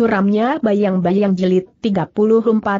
suramnya bayang-bayang jilid 34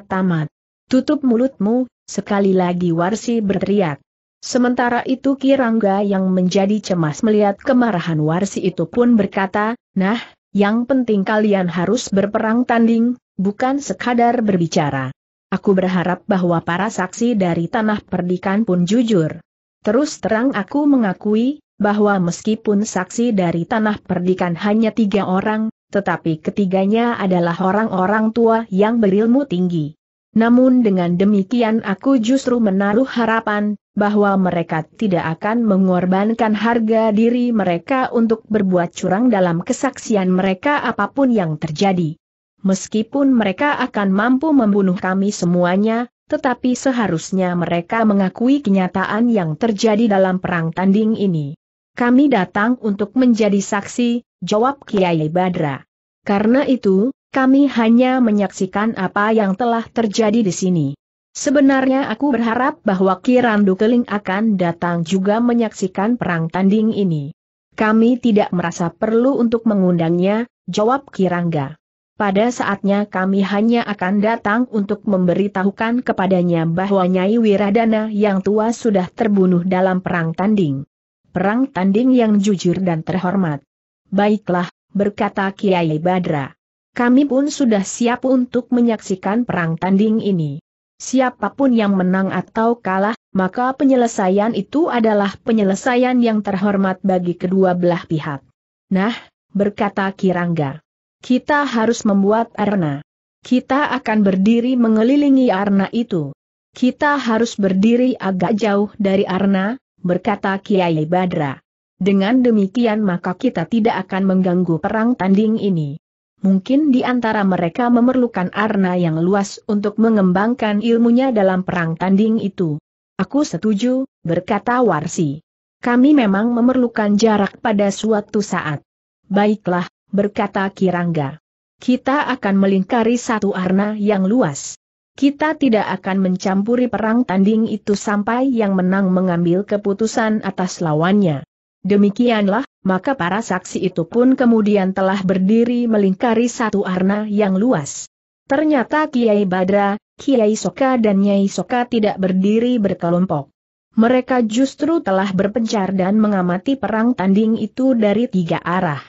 tamat. Tutup mulutmu, sekali lagi Warsi berteriak. Sementara itu Kirangga yang menjadi cemas melihat kemarahan Warsi itu pun berkata, nah, yang penting kalian harus berperang tanding, bukan sekadar berbicara. Aku berharap bahwa para saksi dari tanah perdikan pun jujur. Terus terang aku mengakui, bahwa meskipun saksi dari tanah perdikan hanya tiga orang, tetapi ketiganya adalah orang-orang tua yang berilmu tinggi. Namun dengan demikian aku justru menaruh harapan, bahwa mereka tidak akan mengorbankan harga diri mereka untuk berbuat curang dalam kesaksian mereka apapun yang terjadi. Meskipun mereka akan mampu membunuh kami semuanya, tetapi seharusnya mereka mengakui kenyataan yang terjadi dalam perang tanding ini. Kami datang untuk menjadi saksi, jawab Kiai Badra. Karena itu, kami hanya menyaksikan apa yang telah terjadi di sini. Sebenarnya aku berharap bahwa Kirandu Keling akan datang juga menyaksikan perang tanding ini. Kami tidak merasa perlu untuk mengundangnya, jawab Kirangga. Pada saatnya kami hanya akan datang untuk memberitahukan kepadanya bahwa Nyai Wiradana yang tua sudah terbunuh dalam perang tanding. Perang tanding yang jujur dan terhormat. Baiklah, berkata Kiai Badra. Kami pun sudah siap untuk menyaksikan perang tanding ini. Siapapun yang menang atau kalah, maka penyelesaian itu adalah penyelesaian yang terhormat bagi kedua belah pihak. Nah, berkata Kirangga. Kita harus membuat arena. Kita akan berdiri mengelilingi arena itu. Kita harus berdiri agak jauh dari arena, berkata Kiai Badra. Dengan demikian maka kita tidak akan mengganggu perang tanding ini. Mungkin di antara mereka memerlukan arna yang luas untuk mengembangkan ilmunya dalam perang tanding itu. Aku setuju, berkata Warsi. Kami memang memerlukan jarak pada suatu saat. Baiklah, berkata Kirangga. Kita akan melingkari satu arna yang luas. Kita tidak akan mencampuri perang tanding itu sampai yang menang mengambil keputusan atas lawannya. Demikianlah, maka para saksi itu pun kemudian telah berdiri melingkari satu arna yang luas. Ternyata Kiai Badra, Kiai Soka dan Nyai Soka tidak berdiri berkelompok. Mereka justru telah berpencar dan mengamati perang tanding itu dari tiga arah.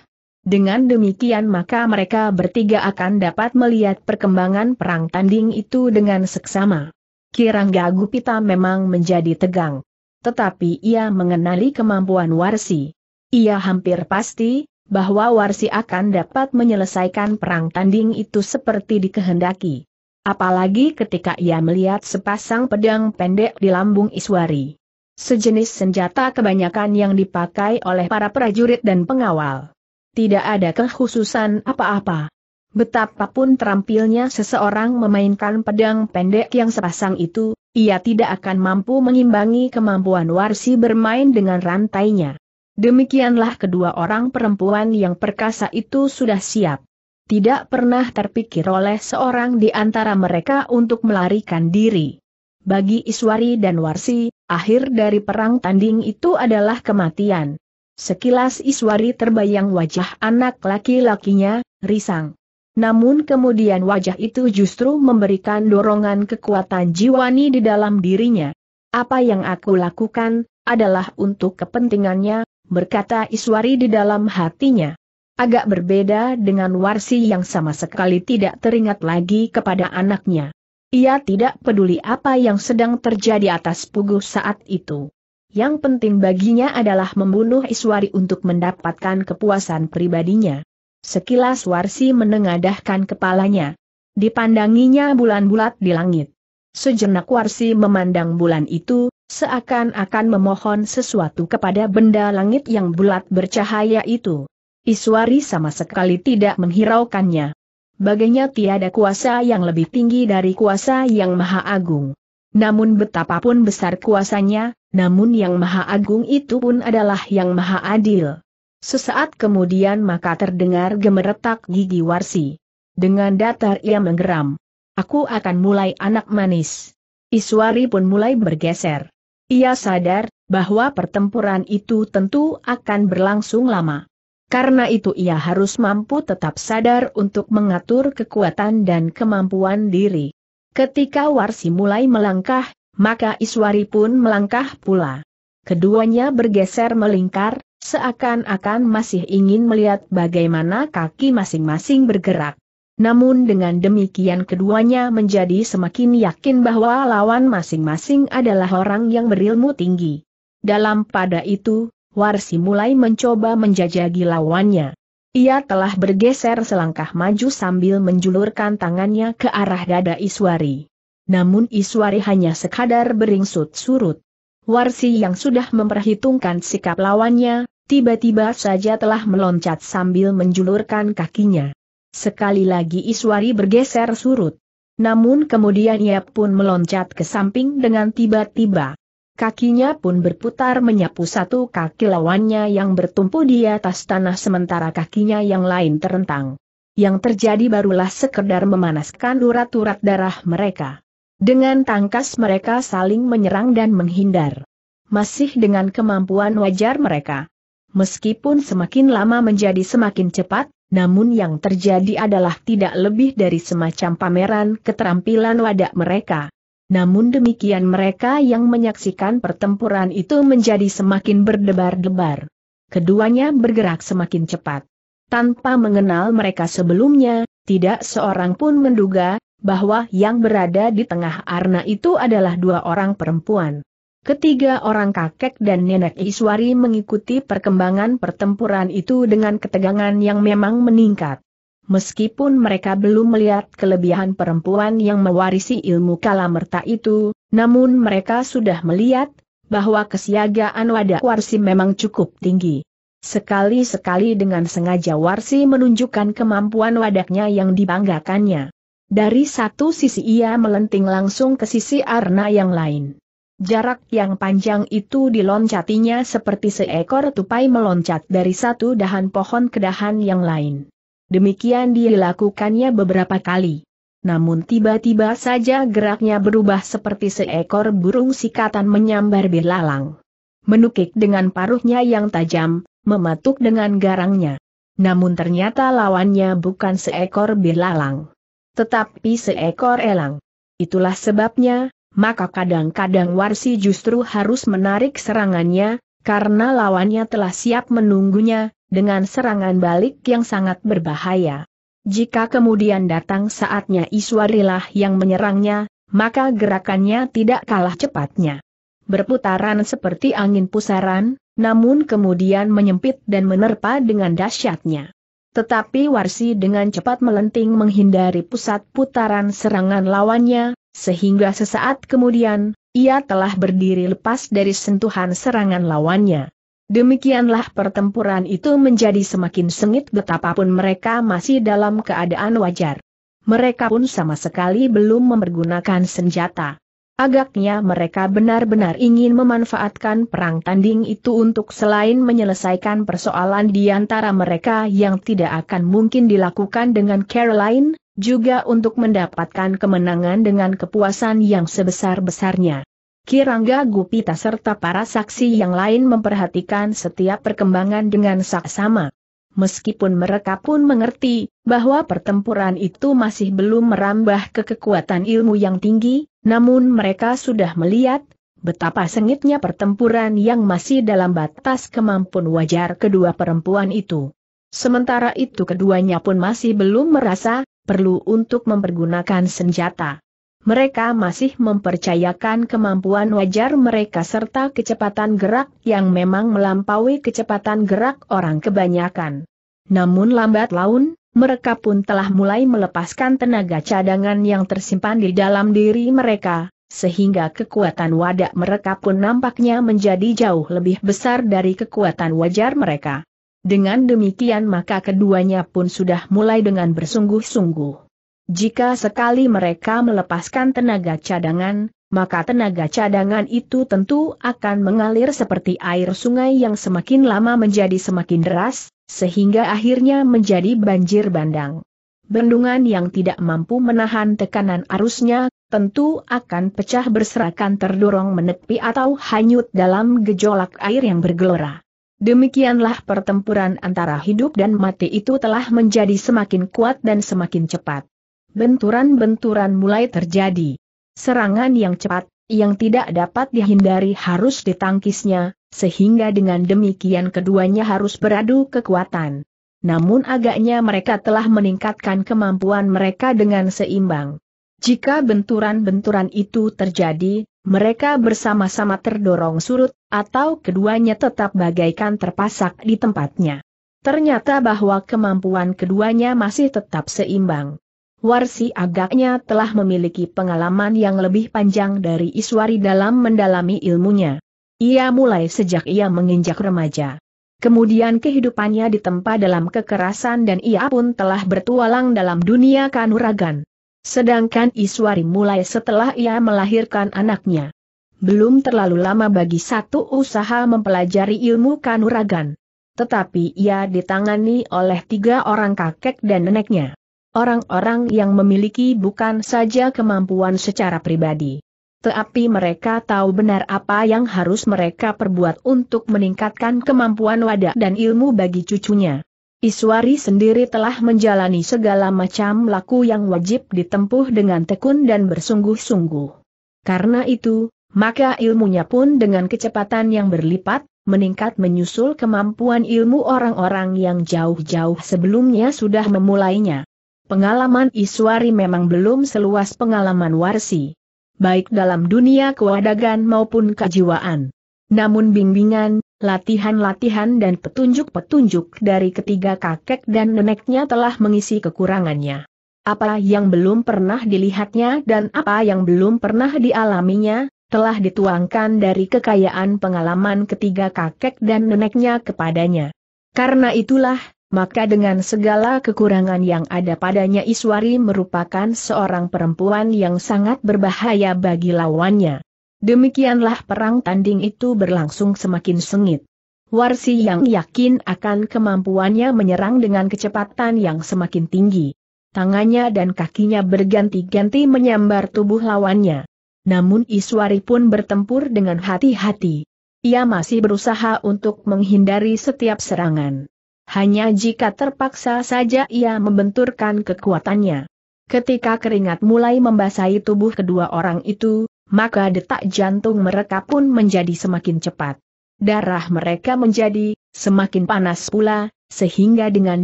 Dengan demikian maka mereka bertiga akan dapat melihat perkembangan perang tanding itu dengan seksama. Kirangga Gupita memang menjadi tegang tetapi ia mengenali kemampuan Warsi. Ia hampir pasti, bahwa Warsi akan dapat menyelesaikan perang tanding itu seperti dikehendaki. Apalagi ketika ia melihat sepasang pedang pendek di lambung Iswari. Sejenis senjata kebanyakan yang dipakai oleh para prajurit dan pengawal. Tidak ada kekhususan apa-apa. Betapapun terampilnya seseorang memainkan pedang pendek yang sepasang itu, ia tidak akan mampu mengimbangi kemampuan Warsi bermain dengan rantainya. Demikianlah kedua orang perempuan yang perkasa itu sudah siap. Tidak pernah terpikir oleh seorang di antara mereka untuk melarikan diri. Bagi Iswari dan Warsi, akhir dari perang tanding itu adalah kematian. Sekilas Iswari terbayang wajah anak laki-lakinya, risang. Namun kemudian wajah itu justru memberikan dorongan kekuatan jiwani di dalam dirinya. Apa yang aku lakukan, adalah untuk kepentingannya, berkata Iswari di dalam hatinya. Agak berbeda dengan Warsi yang sama sekali tidak teringat lagi kepada anaknya. Ia tidak peduli apa yang sedang terjadi atas Pugu saat itu. Yang penting baginya adalah membunuh Iswari untuk mendapatkan kepuasan pribadinya. Sekilas Warsi menengadahkan kepalanya. Dipandanginya bulan bulat di langit. Sejenak Warsi memandang bulan itu, seakan-akan memohon sesuatu kepada benda langit yang bulat bercahaya itu. Iswari sama sekali tidak menghiraukannya. Baginya tiada kuasa yang lebih tinggi dari kuasa yang maha agung. Namun betapapun besar kuasanya, namun yang maha agung itu pun adalah yang maha adil. Sesaat kemudian maka terdengar gemeretak gigi Warsi. Dengan datar ia menggeram. Aku akan mulai anak manis. Iswari pun mulai bergeser. Ia sadar bahwa pertempuran itu tentu akan berlangsung lama. Karena itu ia harus mampu tetap sadar untuk mengatur kekuatan dan kemampuan diri. Ketika Warsi mulai melangkah, maka Iswari pun melangkah pula. Keduanya bergeser melingkar, seakan-akan masih ingin melihat bagaimana kaki masing-masing bergerak. Namun dengan demikian keduanya menjadi semakin yakin bahwa lawan masing-masing adalah orang yang berilmu tinggi. Dalam pada itu, Warsi mulai mencoba menjajagi lawannya. Ia telah bergeser selangkah maju sambil menjulurkan tangannya ke arah dada Iswari. Namun Iswari hanya sekadar beringsut surut. Warsi yang sudah memperhitungkan sikap lawannya, tiba-tiba saja telah meloncat sambil menjulurkan kakinya. Sekali lagi Iswari bergeser surut. Namun kemudian ia pun meloncat ke samping dengan tiba-tiba. Kakinya pun berputar menyapu satu kaki lawannya yang bertumpu di atas tanah sementara kakinya yang lain terentang. Yang terjadi barulah sekedar memanaskan urat-urat darah mereka. Dengan tangkas mereka saling menyerang dan menghindar. Masih dengan kemampuan wajar mereka, Meskipun semakin lama menjadi semakin cepat, namun yang terjadi adalah tidak lebih dari semacam pameran keterampilan wadah mereka. Namun demikian mereka yang menyaksikan pertempuran itu menjadi semakin berdebar-debar. Keduanya bergerak semakin cepat. Tanpa mengenal mereka sebelumnya, tidak seorang pun menduga bahwa yang berada di tengah arna itu adalah dua orang perempuan. Ketiga orang kakek dan nenek Iswari mengikuti perkembangan pertempuran itu dengan ketegangan yang memang meningkat. Meskipun mereka belum melihat kelebihan perempuan yang mewarisi ilmu kalamerta itu, namun mereka sudah melihat bahwa kesiagaan wadah Warsi memang cukup tinggi. Sekali-sekali dengan sengaja Warsi menunjukkan kemampuan wadahnya yang dibanggakannya. Dari satu sisi ia melenting langsung ke sisi Arna yang lain. Jarak yang panjang itu diloncatinya seperti seekor tupai meloncat dari satu dahan pohon ke dahan yang lain. Demikian dilakukannya beberapa kali. Namun tiba-tiba saja geraknya berubah seperti seekor burung sikatan menyambar belalang. Menukik dengan paruhnya yang tajam, mematuk dengan garangnya. Namun ternyata lawannya bukan seekor belalang. Tetapi seekor elang. Itulah sebabnya, maka kadang-kadang Warsi justru harus menarik serangannya, karena lawannya telah siap menunggunya, dengan serangan balik yang sangat berbahaya. Jika kemudian datang saatnya Iswarilah yang menyerangnya, maka gerakannya tidak kalah cepatnya. Berputaran seperti angin pusaran, namun kemudian menyempit dan menerpa dengan dahsyatnya. Tetapi Warsi dengan cepat melenting menghindari pusat putaran serangan lawannya, sehingga sesaat kemudian, ia telah berdiri lepas dari sentuhan serangan lawannya. Demikianlah pertempuran itu menjadi semakin sengit betapapun mereka masih dalam keadaan wajar. Mereka pun sama sekali belum mempergunakan senjata. Agaknya mereka benar-benar ingin memanfaatkan perang tanding itu untuk selain menyelesaikan persoalan di antara mereka yang tidak akan mungkin dilakukan dengan Caroline, juga untuk mendapatkan kemenangan dengan kepuasan yang sebesar-besarnya. Kirangga Gupita serta para saksi yang lain memperhatikan setiap perkembangan dengan saksama meskipun mereka pun mengerti bahwa pertempuran itu masih belum merambah ke kekuatan ilmu yang tinggi, namun mereka sudah melihat betapa sengitnya pertempuran yang masih dalam batas kemampuan wajar kedua perempuan itu. Sementara itu keduanya pun masih belum merasa perlu untuk mempergunakan senjata mereka masih mempercayakan kemampuan wajar mereka serta kecepatan gerak yang memang melampaui kecepatan gerak orang kebanyakan. Namun lambat laun, mereka pun telah mulai melepaskan tenaga cadangan yang tersimpan di dalam diri mereka, sehingga kekuatan wadah mereka pun nampaknya menjadi jauh lebih besar dari kekuatan wajar mereka. Dengan demikian maka keduanya pun sudah mulai dengan bersungguh-sungguh. Jika sekali mereka melepaskan tenaga cadangan, maka tenaga cadangan itu tentu akan mengalir seperti air sungai yang semakin lama menjadi semakin deras, sehingga akhirnya menjadi banjir bandang. Bendungan yang tidak mampu menahan tekanan arusnya, tentu akan pecah berserakan terdorong menepi atau hanyut dalam gejolak air yang bergelora. Demikianlah pertempuran antara hidup dan mati itu telah menjadi semakin kuat dan semakin cepat benturan-benturan mulai terjadi. Serangan yang cepat, yang tidak dapat dihindari harus ditangkisnya, sehingga dengan demikian keduanya harus beradu kekuatan. Namun agaknya mereka telah meningkatkan kemampuan mereka dengan seimbang. Jika benturan-benturan itu terjadi, mereka bersama-sama terdorong surut, atau keduanya tetap bagaikan terpasak di tempatnya. Ternyata bahwa kemampuan keduanya masih tetap seimbang. Warsi agaknya telah memiliki pengalaman yang lebih panjang dari Iswari dalam mendalami ilmunya. Ia mulai sejak ia menginjak remaja. Kemudian kehidupannya ditempa dalam kekerasan dan ia pun telah bertualang dalam dunia kanuragan. Sedangkan Iswari mulai setelah ia melahirkan anaknya. Belum terlalu lama bagi satu usaha mempelajari ilmu kanuragan tetapi ia ditangani oleh tiga orang kakek dan neneknya. Orang-orang yang memiliki bukan saja kemampuan secara pribadi. Tetapi mereka tahu benar apa yang harus mereka perbuat untuk meningkatkan kemampuan wadah dan ilmu bagi cucunya. Iswari sendiri telah menjalani segala macam laku yang wajib ditempuh dengan tekun dan bersungguh-sungguh. Karena itu, maka ilmunya pun dengan kecepatan yang berlipat, meningkat menyusul kemampuan ilmu orang-orang yang jauh-jauh sebelumnya sudah memulainya pengalaman Iswari memang belum seluas pengalaman Warsi. Baik dalam dunia kewadagan maupun kejiwaan. Namun bimbingan, latihan-latihan dan petunjuk-petunjuk dari ketiga kakek dan neneknya telah mengisi kekurangannya. Apa yang belum pernah dilihatnya dan apa yang belum pernah dialaminya, telah dituangkan dari kekayaan pengalaman ketiga kakek dan neneknya kepadanya. Karena itulah, maka dengan segala kekurangan yang ada padanya Iswari merupakan seorang perempuan yang sangat berbahaya bagi lawannya. Demikianlah perang tanding itu berlangsung semakin sengit. Warsi yang yakin akan kemampuannya menyerang dengan kecepatan yang semakin tinggi. Tangannya dan kakinya berganti-ganti menyambar tubuh lawannya. Namun Iswari pun bertempur dengan hati-hati. Ia masih berusaha untuk menghindari setiap serangan hanya jika terpaksa saja ia membenturkan kekuatannya. Ketika keringat mulai membasahi tubuh kedua orang itu, maka detak jantung mereka pun menjadi semakin cepat. Darah mereka menjadi semakin panas pula, sehingga dengan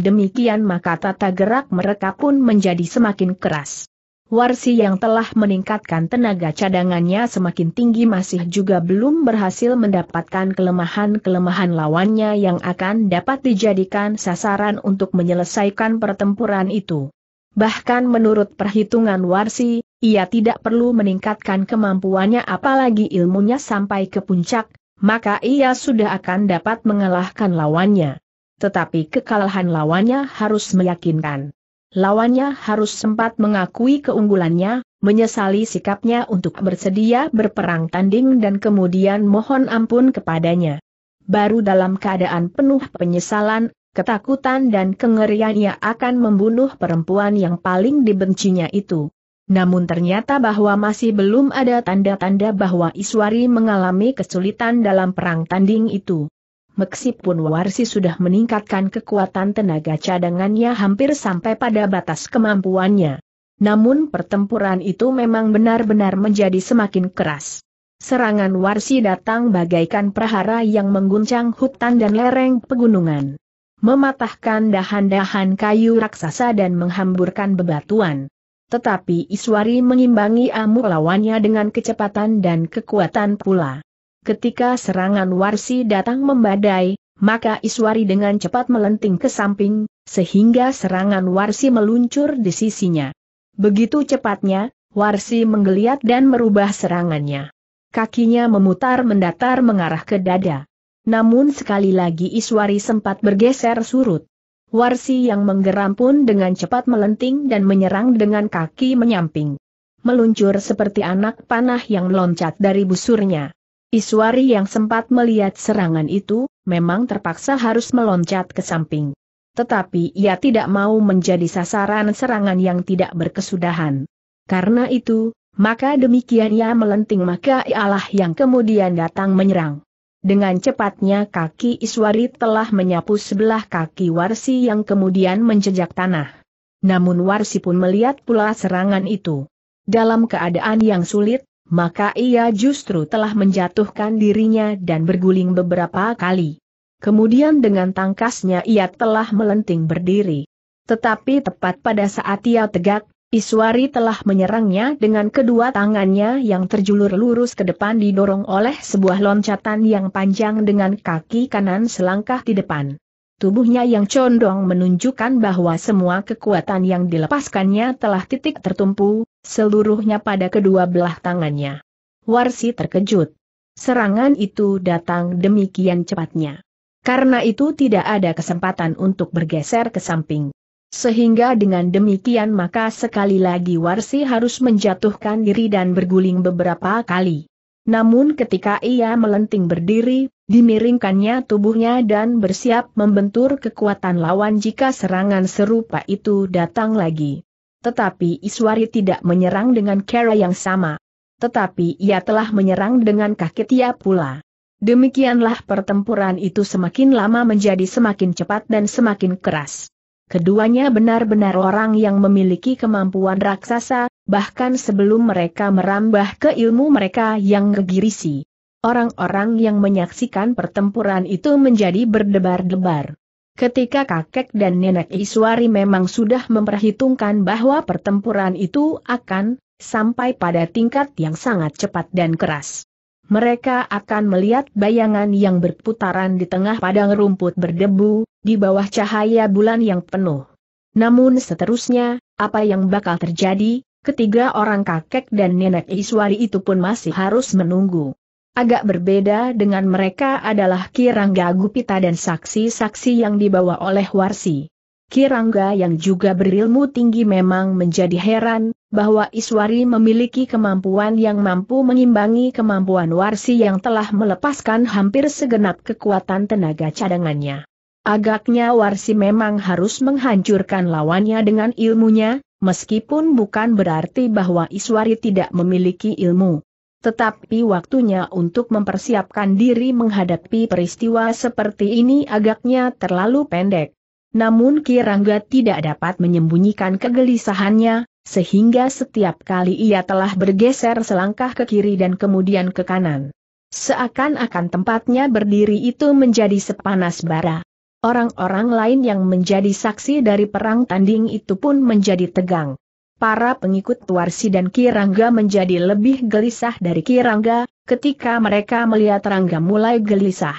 demikian maka tata gerak mereka pun menjadi semakin keras. Warsi yang telah meningkatkan tenaga cadangannya semakin tinggi masih juga belum berhasil mendapatkan kelemahan-kelemahan lawannya yang akan dapat dijadikan sasaran untuk menyelesaikan pertempuran itu. Bahkan menurut perhitungan Warsi, ia tidak perlu meningkatkan kemampuannya apalagi ilmunya sampai ke puncak, maka ia sudah akan dapat mengalahkan lawannya tetapi kekalahan lawannya harus meyakinkan lawannya harus sempat mengakui keunggulannya, menyesali sikapnya untuk bersedia berperang tanding dan kemudian mohon ampun kepadanya. Baru dalam keadaan penuh penyesalan, ketakutan dan kengerian ia akan membunuh perempuan yang paling dibencinya itu. Namun ternyata bahwa masih belum ada tanda-tanda bahwa Iswari mengalami kesulitan dalam perang tanding itu meskipun Warsi sudah meningkatkan kekuatan tenaga cadangannya hampir sampai pada batas kemampuannya. Namun pertempuran itu memang benar-benar menjadi semakin keras. Serangan Warsi datang bagaikan prahara yang mengguncang hutan dan lereng pegunungan. Mematahkan dahan-dahan kayu raksasa dan menghamburkan bebatuan. Tetapi Iswari mengimbangi amuk lawannya dengan kecepatan dan kekuatan pula. Ketika serangan Warsi datang membadai, maka Iswari dengan cepat melenting ke samping, sehingga serangan Warsi meluncur di sisinya. Begitu cepatnya, Warsi menggeliat dan merubah serangannya. Kakinya memutar mendatar mengarah ke dada. Namun sekali lagi Iswari sempat bergeser surut. Warsi yang menggeram pun dengan cepat melenting dan menyerang dengan kaki menyamping. Meluncur seperti anak panah yang loncat dari busurnya. Iswari yang sempat melihat serangan itu, memang terpaksa harus meloncat ke samping. Tetapi ia tidak mau menjadi sasaran serangan yang tidak berkesudahan. Karena itu, maka demikian ia melenting maka ialah yang kemudian datang menyerang. Dengan cepatnya kaki Iswari telah menyapu sebelah kaki Warsi yang kemudian menjejak tanah. Namun Warsi pun melihat pula serangan itu. Dalam keadaan yang sulit, maka ia justru telah menjatuhkan dirinya dan berguling beberapa kali. Kemudian dengan tangkasnya ia telah melenting berdiri. Tetapi tepat pada saat ia tegak, Iswari telah menyerangnya dengan kedua tangannya yang terjulur lurus ke depan didorong oleh sebuah loncatan yang panjang dengan kaki kanan selangkah di depan. Tubuhnya yang condong menunjukkan bahwa semua kekuatan yang dilepaskannya telah titik tertumpu, seluruhnya pada kedua belah tangannya. Warsi terkejut. Serangan itu datang demikian cepatnya. Karena itu tidak ada kesempatan untuk bergeser ke samping. Sehingga dengan demikian maka sekali lagi Warsi harus menjatuhkan diri dan berguling beberapa kali. Namun ketika ia melenting berdiri, dimiringkannya tubuhnya dan bersiap membentur kekuatan lawan jika serangan serupa itu datang lagi. Tetapi Iswari tidak menyerang dengan cara yang sama. Tetapi ia telah menyerang dengan kaki dia pula. Demikianlah pertempuran itu semakin lama menjadi semakin cepat dan semakin keras. Keduanya benar-benar orang yang memiliki kemampuan raksasa, bahkan sebelum mereka merambah ke ilmu mereka yang gegirisi. Orang-orang yang menyaksikan pertempuran itu menjadi berdebar-debar. Ketika kakek dan nenek Iswari memang sudah memperhitungkan bahwa pertempuran itu akan sampai pada tingkat yang sangat cepat dan keras. Mereka akan melihat bayangan yang berputaran di tengah padang rumput berdebu, di bawah cahaya bulan yang penuh. Namun seterusnya, apa yang bakal terjadi, ketiga orang kakek dan nenek Iswari itu pun masih harus menunggu. Agak berbeda dengan mereka adalah Kirangga Gupita dan saksi-saksi yang dibawa oleh Warsi. Kirangga yang juga berilmu tinggi memang menjadi heran, bahwa Iswari memiliki kemampuan yang mampu mengimbangi kemampuan Warsi yang telah melepaskan hampir segenap kekuatan tenaga cadangannya. Agaknya Warsi memang harus menghancurkan lawannya dengan ilmunya, meskipun bukan berarti bahwa Iswari tidak memiliki ilmu. Tetapi waktunya untuk mempersiapkan diri menghadapi peristiwa seperti ini agaknya terlalu pendek. Namun Kirangga tidak dapat menyembunyikan kegelisahannya, sehingga setiap kali ia telah bergeser selangkah ke kiri dan kemudian ke kanan. Seakan-akan tempatnya berdiri itu menjadi sepanas bara. Orang-orang lain yang menjadi saksi dari perang tanding itu pun menjadi tegang. Para pengikut Tuarsi dan Kirangga menjadi lebih gelisah dari Kirangga, ketika mereka melihat Rangga mulai gelisah.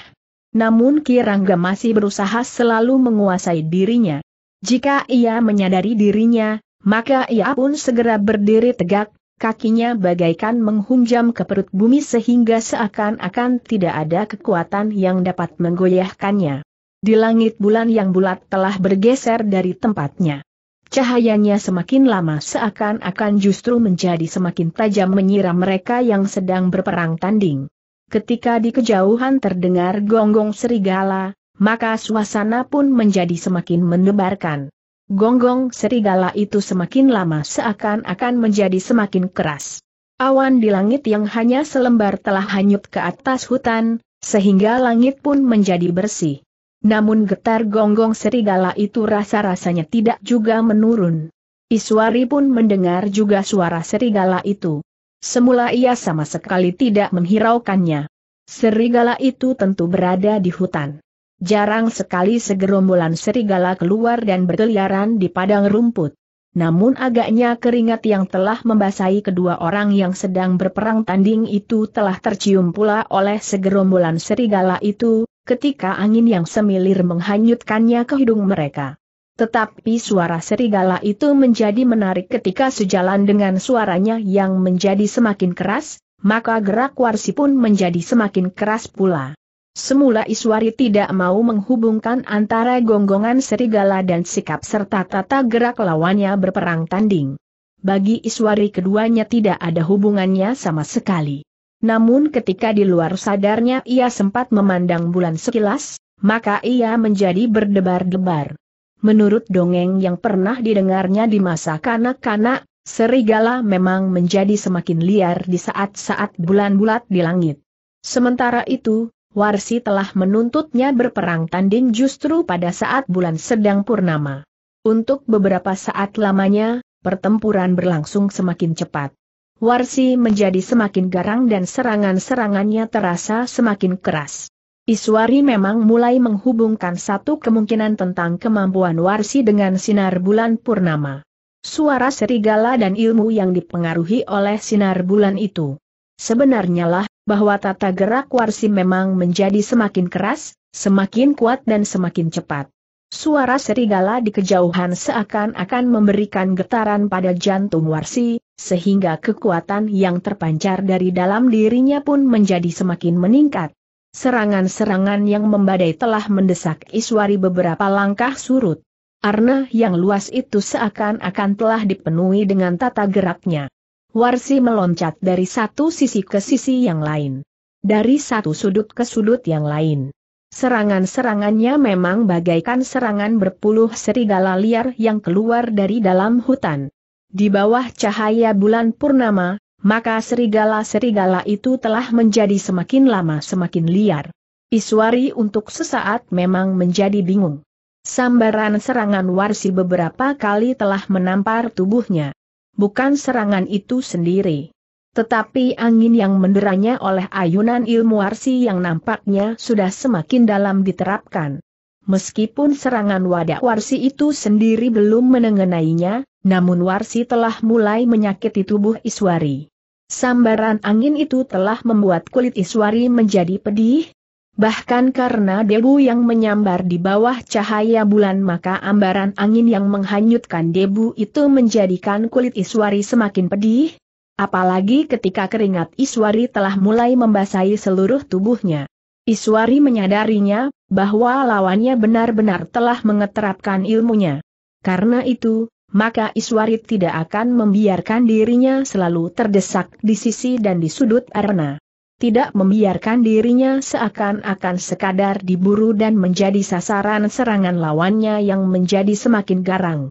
Namun Kirangga masih berusaha selalu menguasai dirinya. Jika ia menyadari dirinya, maka ia pun segera berdiri tegak, kakinya bagaikan menghunjam ke perut bumi sehingga seakan-akan tidak ada kekuatan yang dapat menggoyahkannya. Di langit bulan yang bulat telah bergeser dari tempatnya. Cahayanya semakin lama seakan-akan justru menjadi semakin tajam menyiram mereka yang sedang berperang tanding. Ketika di kejauhan terdengar gonggong serigala, maka suasana pun menjadi semakin menebarkan. Gonggong serigala itu semakin lama seakan-akan menjadi semakin keras. Awan di langit yang hanya selembar telah hanyut ke atas hutan, sehingga langit pun menjadi bersih. Namun getar gonggong serigala itu rasa-rasanya tidak juga menurun. Iswari pun mendengar juga suara serigala itu. Semula ia sama sekali tidak menghiraukannya. Serigala itu tentu berada di hutan. Jarang sekali segerombolan serigala keluar dan berkeliaran di padang rumput. Namun agaknya keringat yang telah membasahi kedua orang yang sedang berperang tanding itu telah tercium pula oleh segerombolan serigala itu, ketika angin yang semilir menghanyutkannya ke hidung mereka. Tetapi suara serigala itu menjadi menarik ketika sejalan dengan suaranya yang menjadi semakin keras, maka gerak warsi pun menjadi semakin keras pula. Semula Iswari tidak mau menghubungkan antara gonggongan serigala dan sikap serta tata gerak lawannya berperang tanding. Bagi Iswari keduanya tidak ada hubungannya sama sekali. Namun ketika di luar sadarnya ia sempat memandang bulan sekilas, maka ia menjadi berdebar-debar. Menurut dongeng yang pernah didengarnya di masa kanak-kanak, serigala memang menjadi semakin liar di saat-saat bulan bulat di langit. Sementara itu, Warsi telah menuntutnya berperang tanding justru pada saat bulan sedang purnama. Untuk beberapa saat lamanya, pertempuran berlangsung semakin cepat. Warsi menjadi semakin garang dan serangan-serangannya terasa semakin keras. Iswari memang mulai menghubungkan satu kemungkinan tentang kemampuan Warsi dengan sinar bulan purnama. Suara serigala dan ilmu yang dipengaruhi oleh sinar bulan itu. Sebenarnya lah, bahwa tata gerak Warsi memang menjadi semakin keras, semakin kuat dan semakin cepat. Suara serigala di kejauhan seakan-akan memberikan getaran pada jantung Warsi, sehingga kekuatan yang terpancar dari dalam dirinya pun menjadi semakin meningkat. Serangan-serangan yang membadai telah mendesak Iswari beberapa langkah surut. Arna yang luas itu seakan-akan telah dipenuhi dengan tata geraknya. Warsi meloncat dari satu sisi ke sisi yang lain. Dari satu sudut ke sudut yang lain. Serangan-serangannya memang bagaikan serangan berpuluh serigala liar yang keluar dari dalam hutan. Di bawah cahaya bulan purnama, maka serigala-serigala itu telah menjadi semakin lama semakin liar. Iswari untuk sesaat memang menjadi bingung. Sambaran serangan Warsi beberapa kali telah menampar tubuhnya. Bukan serangan itu sendiri. Tetapi angin yang menderanya oleh ayunan ilmu Warsi yang nampaknya sudah semakin dalam diterapkan. Meskipun serangan wadah Warsi itu sendiri belum menengenainya, namun Warsi telah mulai menyakiti tubuh Iswari. Sambaran angin itu telah membuat kulit Iswari menjadi pedih, bahkan karena debu yang menyambar di bawah cahaya bulan maka ambaran angin yang menghanyutkan debu itu menjadikan kulit Iswari semakin pedih, apalagi ketika keringat Iswari telah mulai membasahi seluruh tubuhnya. Iswari menyadarinya bahwa lawannya benar-benar telah mengeterapkan ilmunya. Karena itu, maka Iswari tidak akan membiarkan dirinya selalu terdesak di sisi dan di sudut arena. Tidak membiarkan dirinya seakan-akan sekadar diburu dan menjadi sasaran serangan lawannya yang menjadi semakin garang.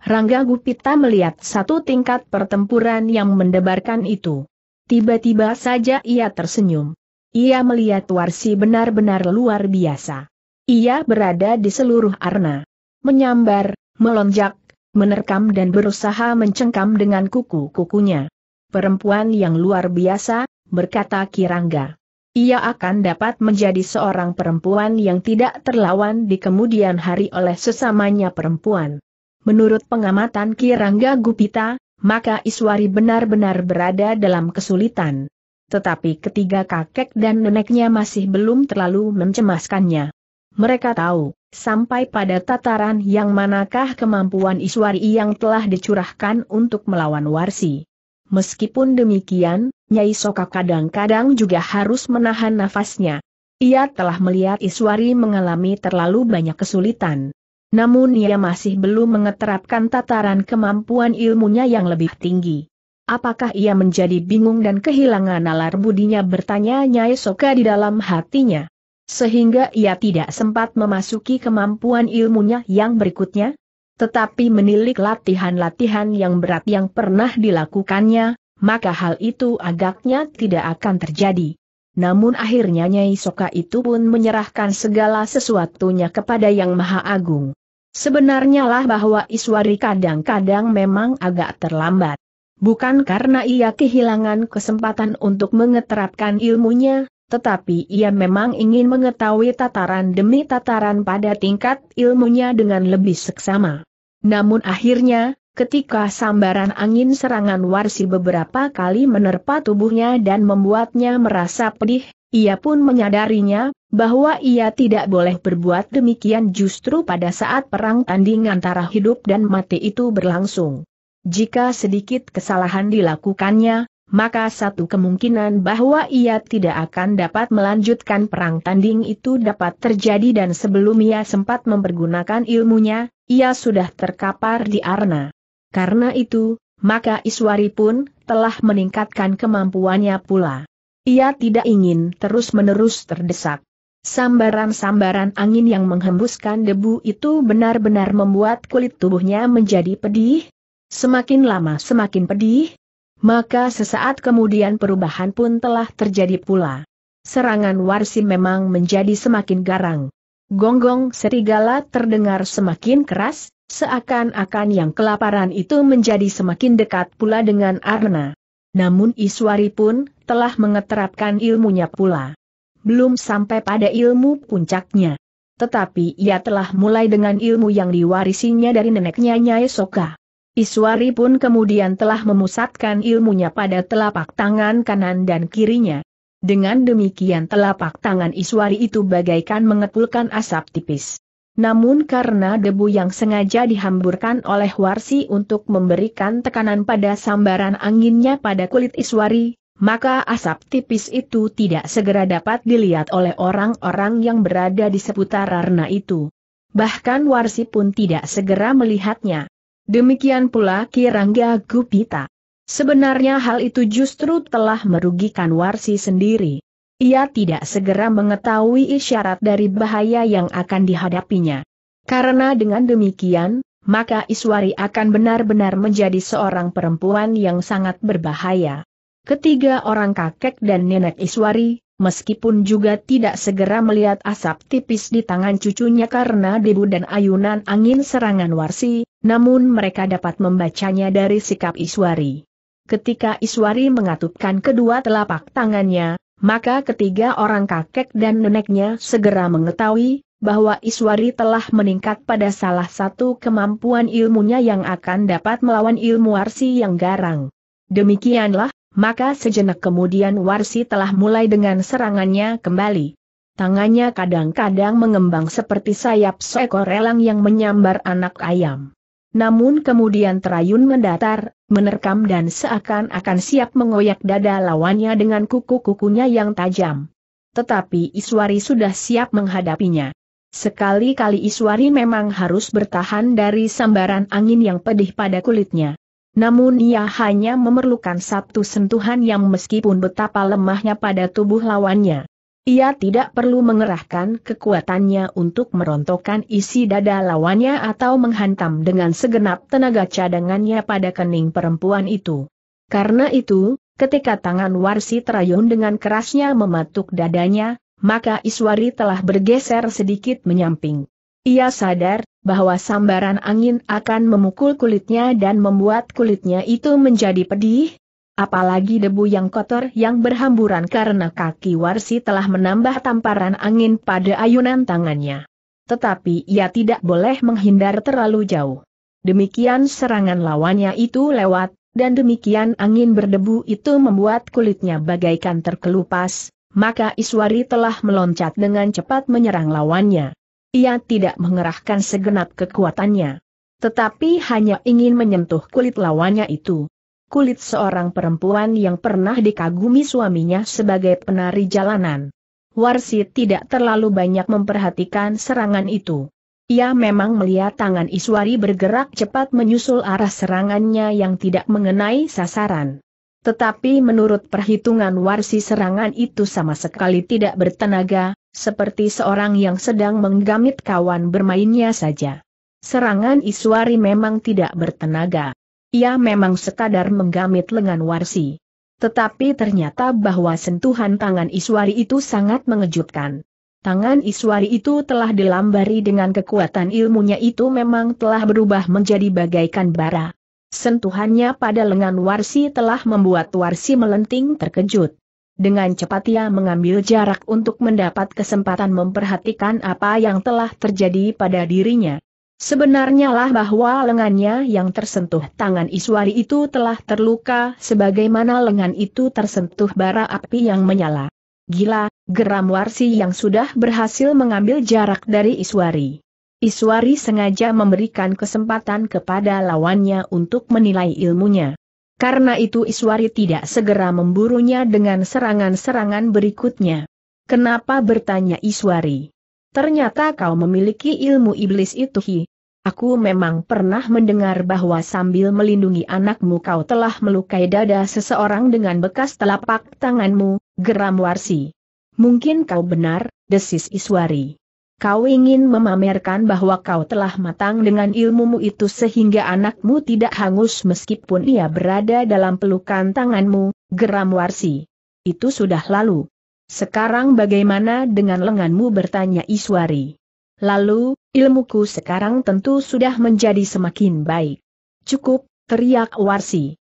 Rangga Gupita melihat satu tingkat pertempuran yang mendebarkan itu. Tiba-tiba saja ia tersenyum. Ia melihat Warsi benar-benar luar biasa. Ia berada di seluruh arna. Menyambar, melonjak, menerkam dan berusaha mencengkam dengan kuku-kukunya. Perempuan yang luar biasa, berkata Kirangga. Ia akan dapat menjadi seorang perempuan yang tidak terlawan di kemudian hari oleh sesamanya perempuan. Menurut pengamatan Kirangga Gupita, maka Iswari benar-benar berada dalam kesulitan tetapi ketiga kakek dan neneknya masih belum terlalu mencemaskannya. Mereka tahu, sampai pada tataran yang manakah kemampuan Iswari yang telah dicurahkan untuk melawan Warsi. Meskipun demikian, Nyai Soka kadang-kadang juga harus menahan nafasnya. Ia telah melihat Iswari mengalami terlalu banyak kesulitan. Namun ia masih belum mengeterapkan tataran kemampuan ilmunya yang lebih tinggi. Apakah ia menjadi bingung dan kehilangan nalar budinya bertanya Nyai Soka di dalam hatinya? Sehingga ia tidak sempat memasuki kemampuan ilmunya yang berikutnya? Tetapi menilik latihan-latihan yang berat yang pernah dilakukannya, maka hal itu agaknya tidak akan terjadi. Namun akhirnya Nyai Soka itu pun menyerahkan segala sesuatunya kepada Yang Maha Agung. Sebenarnya lah bahwa Iswari kadang-kadang memang agak terlambat. Bukan karena ia kehilangan kesempatan untuk mengeterapkan ilmunya, tetapi ia memang ingin mengetahui tataran demi tataran pada tingkat ilmunya dengan lebih seksama. Namun akhirnya, ketika sambaran angin serangan warsi beberapa kali menerpa tubuhnya dan membuatnya merasa pedih, ia pun menyadarinya bahwa ia tidak boleh berbuat demikian justru pada saat perang tanding antara hidup dan mati itu berlangsung. Jika sedikit kesalahan dilakukannya, maka satu kemungkinan bahwa ia tidak akan dapat melanjutkan perang tanding itu dapat terjadi dan sebelum ia sempat mempergunakan ilmunya, ia sudah terkapar di arna. Karena itu, maka Iswari pun telah meningkatkan kemampuannya pula. Ia tidak ingin terus-menerus terdesak. Sambaran-sambaran angin yang menghembuskan debu itu benar-benar membuat kulit tubuhnya menjadi pedih, Semakin lama semakin pedih, maka sesaat kemudian perubahan pun telah terjadi pula. Serangan Warsi memang menjadi semakin garang. Gonggong serigala terdengar semakin keras, seakan-akan yang kelaparan itu menjadi semakin dekat pula dengan Arna. Namun Iswari pun telah mengeterapkan ilmunya pula. Belum sampai pada ilmu puncaknya. Tetapi ia telah mulai dengan ilmu yang diwarisinya dari neneknya Nyai Soka. Iswari pun kemudian telah memusatkan ilmunya pada telapak tangan kanan dan kirinya. Dengan demikian telapak tangan Iswari itu bagaikan mengepulkan asap tipis. Namun karena debu yang sengaja dihamburkan oleh Warsi untuk memberikan tekanan pada sambaran anginnya pada kulit Iswari, maka asap tipis itu tidak segera dapat dilihat oleh orang-orang yang berada di seputar Rarna itu. Bahkan Warsi pun tidak segera melihatnya. Demikian pula Kirangga Gupita. Sebenarnya hal itu justru telah merugikan Warsi sendiri. Ia tidak segera mengetahui isyarat dari bahaya yang akan dihadapinya. Karena dengan demikian, maka Iswari akan benar-benar menjadi seorang perempuan yang sangat berbahaya. Ketiga orang kakek dan nenek Iswari, meskipun juga tidak segera melihat asap tipis di tangan cucunya karena debu dan ayunan angin serangan warsi, namun mereka dapat membacanya dari sikap Iswari. Ketika Iswari mengatupkan kedua telapak tangannya, maka ketiga orang kakek dan neneknya segera mengetahui bahwa Iswari telah meningkat pada salah satu kemampuan ilmunya yang akan dapat melawan ilmu warsi yang garang. Demikianlah, maka sejenak kemudian Warsi telah mulai dengan serangannya kembali. Tangannya kadang-kadang mengembang seperti sayap seekor elang yang menyambar anak ayam. Namun kemudian terayun mendatar, menerkam dan seakan-akan siap mengoyak dada lawannya dengan kuku-kukunya yang tajam. Tetapi Iswari sudah siap menghadapinya. Sekali-kali Iswari memang harus bertahan dari sambaran angin yang pedih pada kulitnya. Namun ia hanya memerlukan satu sentuhan yang meskipun betapa lemahnya pada tubuh lawannya. Ia tidak perlu mengerahkan kekuatannya untuk merontokkan isi dada lawannya atau menghantam dengan segenap tenaga cadangannya pada kening perempuan itu. Karena itu, ketika tangan Warsi terayun dengan kerasnya mematuk dadanya, maka Iswari telah bergeser sedikit menyamping. Ia sadar bahwa sambaran angin akan memukul kulitnya dan membuat kulitnya itu menjadi pedih, apalagi debu yang kotor yang berhamburan karena kaki Warsi telah menambah tamparan angin pada ayunan tangannya. Tetapi ia tidak boleh menghindar terlalu jauh. Demikian serangan lawannya itu lewat, dan demikian angin berdebu itu membuat kulitnya bagaikan terkelupas, maka Iswari telah meloncat dengan cepat menyerang lawannya. Ia tidak mengerahkan segenap kekuatannya. Tetapi hanya ingin menyentuh kulit lawannya itu. Kulit seorang perempuan yang pernah dikagumi suaminya sebagai penari jalanan. Warsi tidak terlalu banyak memperhatikan serangan itu. Ia memang melihat tangan Iswari bergerak cepat menyusul arah serangannya yang tidak mengenai sasaran. Tetapi menurut perhitungan warsi serangan itu sama sekali tidak bertenaga, seperti seorang yang sedang menggamit kawan bermainnya saja. Serangan Iswari memang tidak bertenaga. Ia memang sekadar menggamit lengan warsi. Tetapi ternyata bahwa sentuhan tangan Iswari itu sangat mengejutkan. Tangan Iswari itu telah dilambari dengan kekuatan ilmunya itu memang telah berubah menjadi bagaikan bara. Sentuhannya pada lengan Warsi telah membuat Warsi melenting terkejut. Dengan cepat ia mengambil jarak untuk mendapat kesempatan memperhatikan apa yang telah terjadi pada dirinya. Sebenarnya lah bahwa lengannya yang tersentuh tangan Iswari itu telah terluka sebagaimana lengan itu tersentuh bara api yang menyala. Gila, geram Warsi yang sudah berhasil mengambil jarak dari Iswari. Iswari sengaja memberikan kesempatan kepada lawannya untuk menilai ilmunya. Karena itu Iswari tidak segera memburunya dengan serangan-serangan berikutnya. Kenapa bertanya Iswari? Ternyata kau memiliki ilmu iblis itu hi. Aku memang pernah mendengar bahwa sambil melindungi anakmu kau telah melukai dada seseorang dengan bekas telapak tanganmu, geram Warsi. Mungkin kau benar, desis Iswari. Kau ingin memamerkan bahwa kau telah matang dengan ilmumu itu sehingga anakmu tidak hangus meskipun ia berada dalam pelukan tanganmu, geram Warsi. Itu sudah lalu. Sekarang bagaimana dengan lenganmu bertanya Iswari. Lalu, ilmuku sekarang tentu sudah menjadi semakin baik. Cukup, teriak Warsi.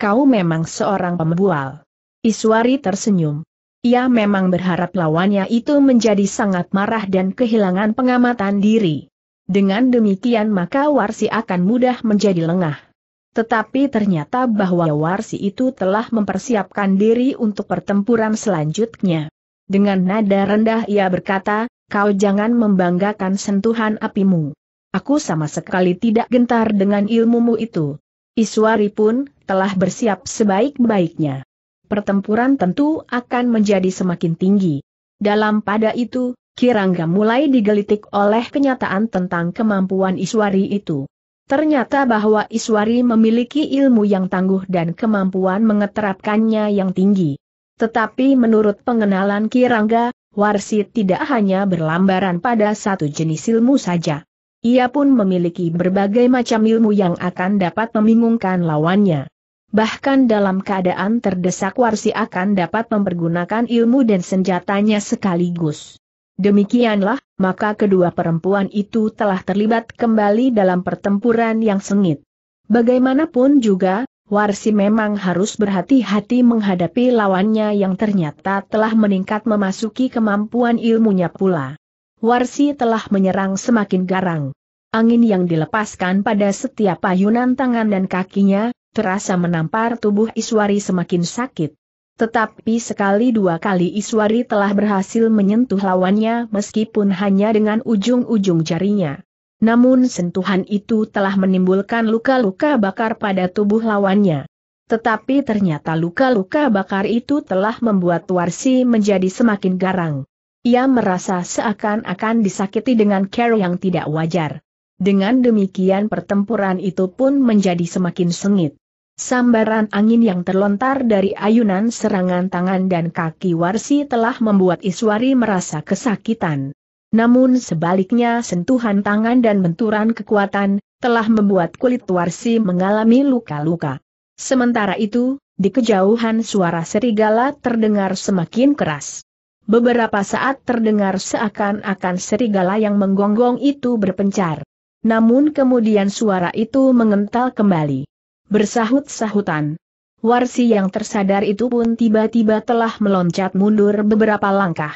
Kau memang seorang pembual. Iswari tersenyum. Ia memang berharap lawannya itu menjadi sangat marah dan kehilangan pengamatan diri. Dengan demikian maka Warsi akan mudah menjadi lengah. Tetapi ternyata bahwa Warsi itu telah mempersiapkan diri untuk pertempuran selanjutnya. Dengan nada rendah ia berkata, kau jangan membanggakan sentuhan apimu. Aku sama sekali tidak gentar dengan ilmumu itu. Iswari pun telah bersiap sebaik-baiknya pertempuran tentu akan menjadi semakin tinggi. Dalam pada itu, Kirangga mulai digelitik oleh kenyataan tentang kemampuan Iswari itu. Ternyata bahwa Iswari memiliki ilmu yang tangguh dan kemampuan mengeterapkannya yang tinggi. Tetapi menurut pengenalan Kirangga, Warsit tidak hanya berlambaran pada satu jenis ilmu saja. Ia pun memiliki berbagai macam ilmu yang akan dapat membingungkan lawannya. Bahkan dalam keadaan terdesak Warsi akan dapat mempergunakan ilmu dan senjatanya sekaligus. Demikianlah, maka kedua perempuan itu telah terlibat kembali dalam pertempuran yang sengit. Bagaimanapun juga, Warsi memang harus berhati-hati menghadapi lawannya yang ternyata telah meningkat memasuki kemampuan ilmunya pula. Warsi telah menyerang semakin garang. Angin yang dilepaskan pada setiap ayunan tangan dan kakinya, terasa menampar tubuh Iswari semakin sakit. Tetapi sekali dua kali Iswari telah berhasil menyentuh lawannya meskipun hanya dengan ujung-ujung jarinya. Namun sentuhan itu telah menimbulkan luka-luka bakar pada tubuh lawannya. Tetapi ternyata luka-luka bakar itu telah membuat Warsi menjadi semakin garang. Ia merasa seakan-akan disakiti dengan cara yang tidak wajar. Dengan demikian pertempuran itu pun menjadi semakin sengit. Sambaran angin yang terlontar dari ayunan serangan tangan dan kaki Warsi telah membuat Iswari merasa kesakitan. Namun sebaliknya sentuhan tangan dan benturan kekuatan, telah membuat kulit Warsi mengalami luka-luka. Sementara itu, di kejauhan suara serigala terdengar semakin keras. Beberapa saat terdengar seakan-akan serigala yang menggonggong itu berpencar namun kemudian suara itu mengental kembali. Bersahut-sahutan. Warsi yang tersadar itu pun tiba-tiba telah meloncat mundur beberapa langkah.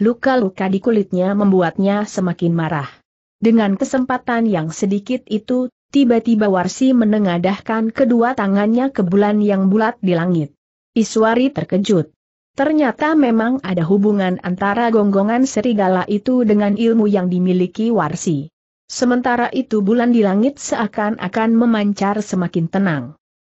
Luka-luka di kulitnya membuatnya semakin marah. Dengan kesempatan yang sedikit itu, tiba-tiba Warsi menengadahkan kedua tangannya ke bulan yang bulat di langit. Iswari terkejut. Ternyata memang ada hubungan antara gonggongan serigala itu dengan ilmu yang dimiliki Warsi. Sementara itu bulan di langit seakan-akan memancar semakin tenang.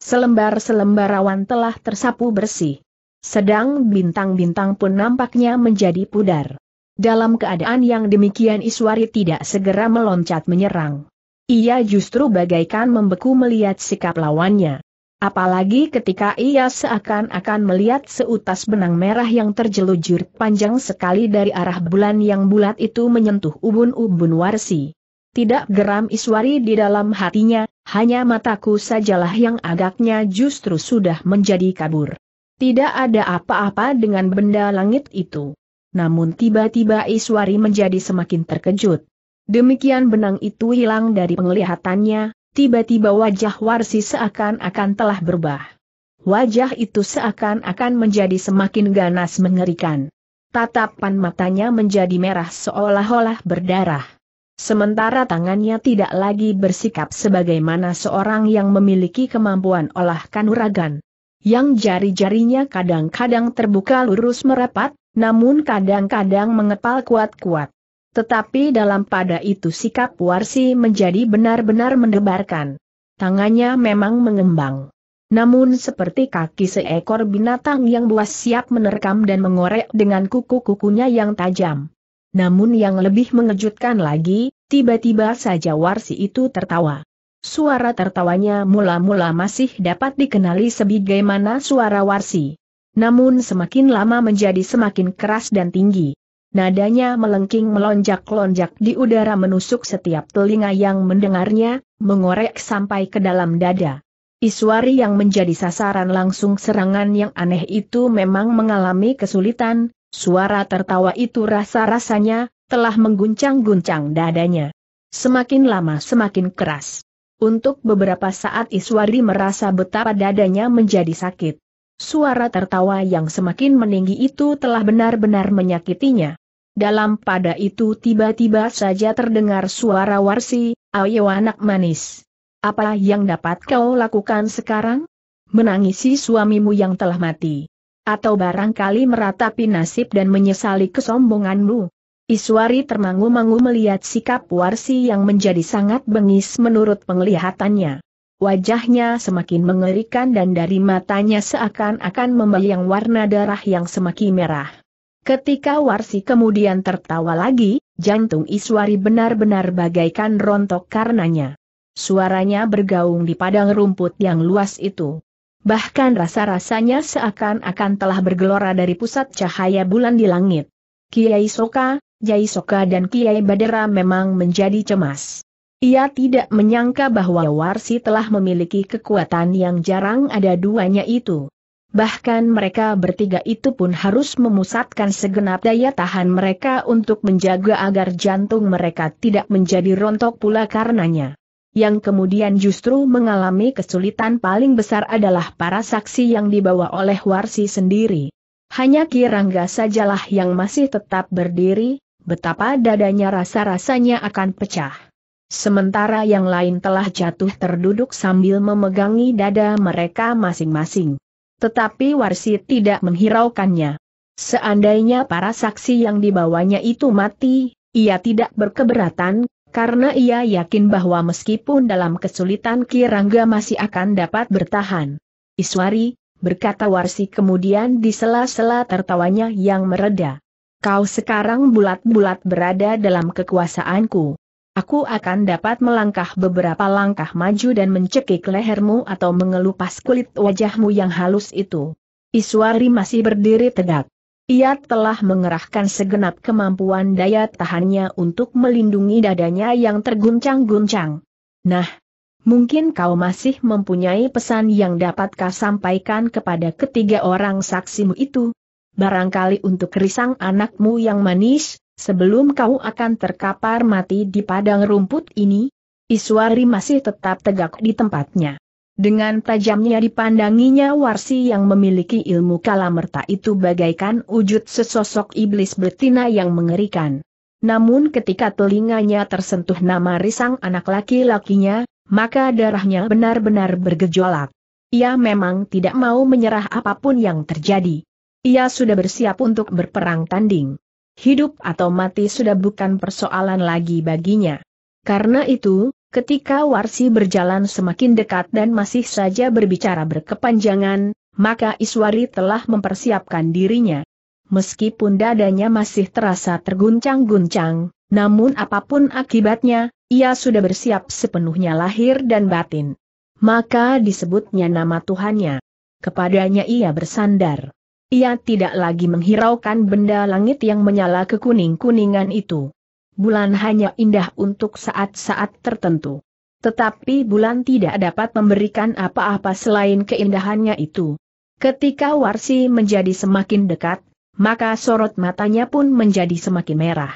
Selembar-selembar awan telah tersapu bersih. Sedang bintang-bintang pun nampaknya menjadi pudar. Dalam keadaan yang demikian Iswari tidak segera meloncat menyerang. Ia justru bagaikan membeku melihat sikap lawannya. Apalagi ketika ia seakan-akan melihat seutas benang merah yang terjelujur panjang sekali dari arah bulan yang bulat itu menyentuh ubun-ubun warsi. Tidak geram Iswari di dalam hatinya, hanya mataku sajalah yang agaknya justru sudah menjadi kabur. Tidak ada apa-apa dengan benda langit itu. Namun tiba-tiba Iswari menjadi semakin terkejut. Demikian benang itu hilang dari penglihatannya, tiba-tiba wajah Warsi seakan-akan telah berubah. Wajah itu seakan-akan menjadi semakin ganas mengerikan. Tatapan matanya menjadi merah seolah-olah berdarah. Sementara tangannya tidak lagi bersikap sebagaimana seorang yang memiliki kemampuan olah kanuragan. Yang jari-jarinya kadang-kadang terbuka lurus merapat, namun kadang-kadang mengepal kuat-kuat. Tetapi dalam pada itu sikap Warsi menjadi benar-benar mendebarkan. Tangannya memang mengembang. Namun seperti kaki seekor binatang yang buas siap menerkam dan mengorek dengan kuku-kukunya yang tajam. Namun yang lebih mengejutkan lagi, tiba-tiba saja Warsi itu tertawa. Suara tertawanya mula-mula masih dapat dikenali sebagaimana suara Warsi. Namun semakin lama menjadi semakin keras dan tinggi. Nadanya melengking melonjak-lonjak di udara menusuk setiap telinga yang mendengarnya, mengorek sampai ke dalam dada. Iswari yang menjadi sasaran langsung serangan yang aneh itu memang mengalami kesulitan, Suara tertawa itu rasa-rasanya, telah mengguncang-guncang dadanya. Semakin lama semakin keras. Untuk beberapa saat Iswari merasa betapa dadanya menjadi sakit. Suara tertawa yang semakin meninggi itu telah benar-benar menyakitinya. Dalam pada itu tiba-tiba saja terdengar suara warsi, ayo anak manis. Apa yang dapat kau lakukan sekarang? Menangisi suamimu yang telah mati. Atau barangkali meratapi nasib dan menyesali kesombonganmu. Iswari termangu-mangu melihat sikap Warsi yang menjadi sangat bengis menurut penglihatannya. Wajahnya semakin mengerikan dan dari matanya seakan-akan membayang warna darah yang semakin merah. Ketika Warsi kemudian tertawa lagi, jantung Iswari benar-benar bagaikan rontok karenanya. Suaranya bergaung di padang rumput yang luas itu. Bahkan rasa-rasanya seakan-akan telah bergelora dari pusat cahaya bulan di langit. Kiai Soka, Jai Soka dan Kiai Badera memang menjadi cemas. Ia tidak menyangka bahwa Warsi telah memiliki kekuatan yang jarang ada duanya itu. Bahkan mereka bertiga itu pun harus memusatkan segenap daya tahan mereka untuk menjaga agar jantung mereka tidak menjadi rontok pula karenanya. Yang kemudian justru mengalami kesulitan paling besar adalah para saksi yang dibawa oleh Warsi sendiri. Hanya Kirangga sajalah yang masih tetap berdiri, betapa dadanya rasa-rasanya akan pecah. Sementara yang lain telah jatuh terduduk sambil memegangi dada mereka masing-masing. Tetapi Warsi tidak menghiraukannya. Seandainya para saksi yang dibawanya itu mati, ia tidak berkeberatan, karena ia yakin bahwa meskipun dalam kesulitan Kirangga masih akan dapat bertahan. Iswari, berkata Warsi kemudian di sela-sela tertawanya yang mereda. Kau sekarang bulat-bulat berada dalam kekuasaanku. Aku akan dapat melangkah beberapa langkah maju dan mencekik lehermu atau mengelupas kulit wajahmu yang halus itu. Iswari masih berdiri tegak. Ia telah mengerahkan segenap kemampuan daya tahannya untuk melindungi dadanya yang terguncang-guncang. Nah, mungkin kau masih mempunyai pesan yang dapat kau sampaikan kepada ketiga orang saksimu itu. Barangkali untuk risang anakmu yang manis, sebelum kau akan terkapar mati di padang rumput ini, Iswari masih tetap tegak di tempatnya. Dengan tajamnya dipandanginya Warsi yang memiliki ilmu kalamerta itu bagaikan wujud sesosok iblis betina yang mengerikan. Namun ketika telinganya tersentuh nama risang anak laki-lakinya, maka darahnya benar-benar bergejolak. Ia memang tidak mau menyerah apapun yang terjadi. Ia sudah bersiap untuk berperang tanding. Hidup atau mati sudah bukan persoalan lagi baginya. Karena itu, Ketika Warsi berjalan semakin dekat dan masih saja berbicara berkepanjangan, maka Iswari telah mempersiapkan dirinya. Meskipun dadanya masih terasa terguncang-guncang, namun apapun akibatnya, ia sudah bersiap sepenuhnya lahir dan batin. Maka disebutnya nama Tuhannya. Kepadanya ia bersandar. Ia tidak lagi menghiraukan benda langit yang menyala kekuning-kuningan itu bulan hanya indah untuk saat-saat tertentu. Tetapi bulan tidak dapat memberikan apa-apa selain keindahannya itu. Ketika Warsi menjadi semakin dekat, maka sorot matanya pun menjadi semakin merah.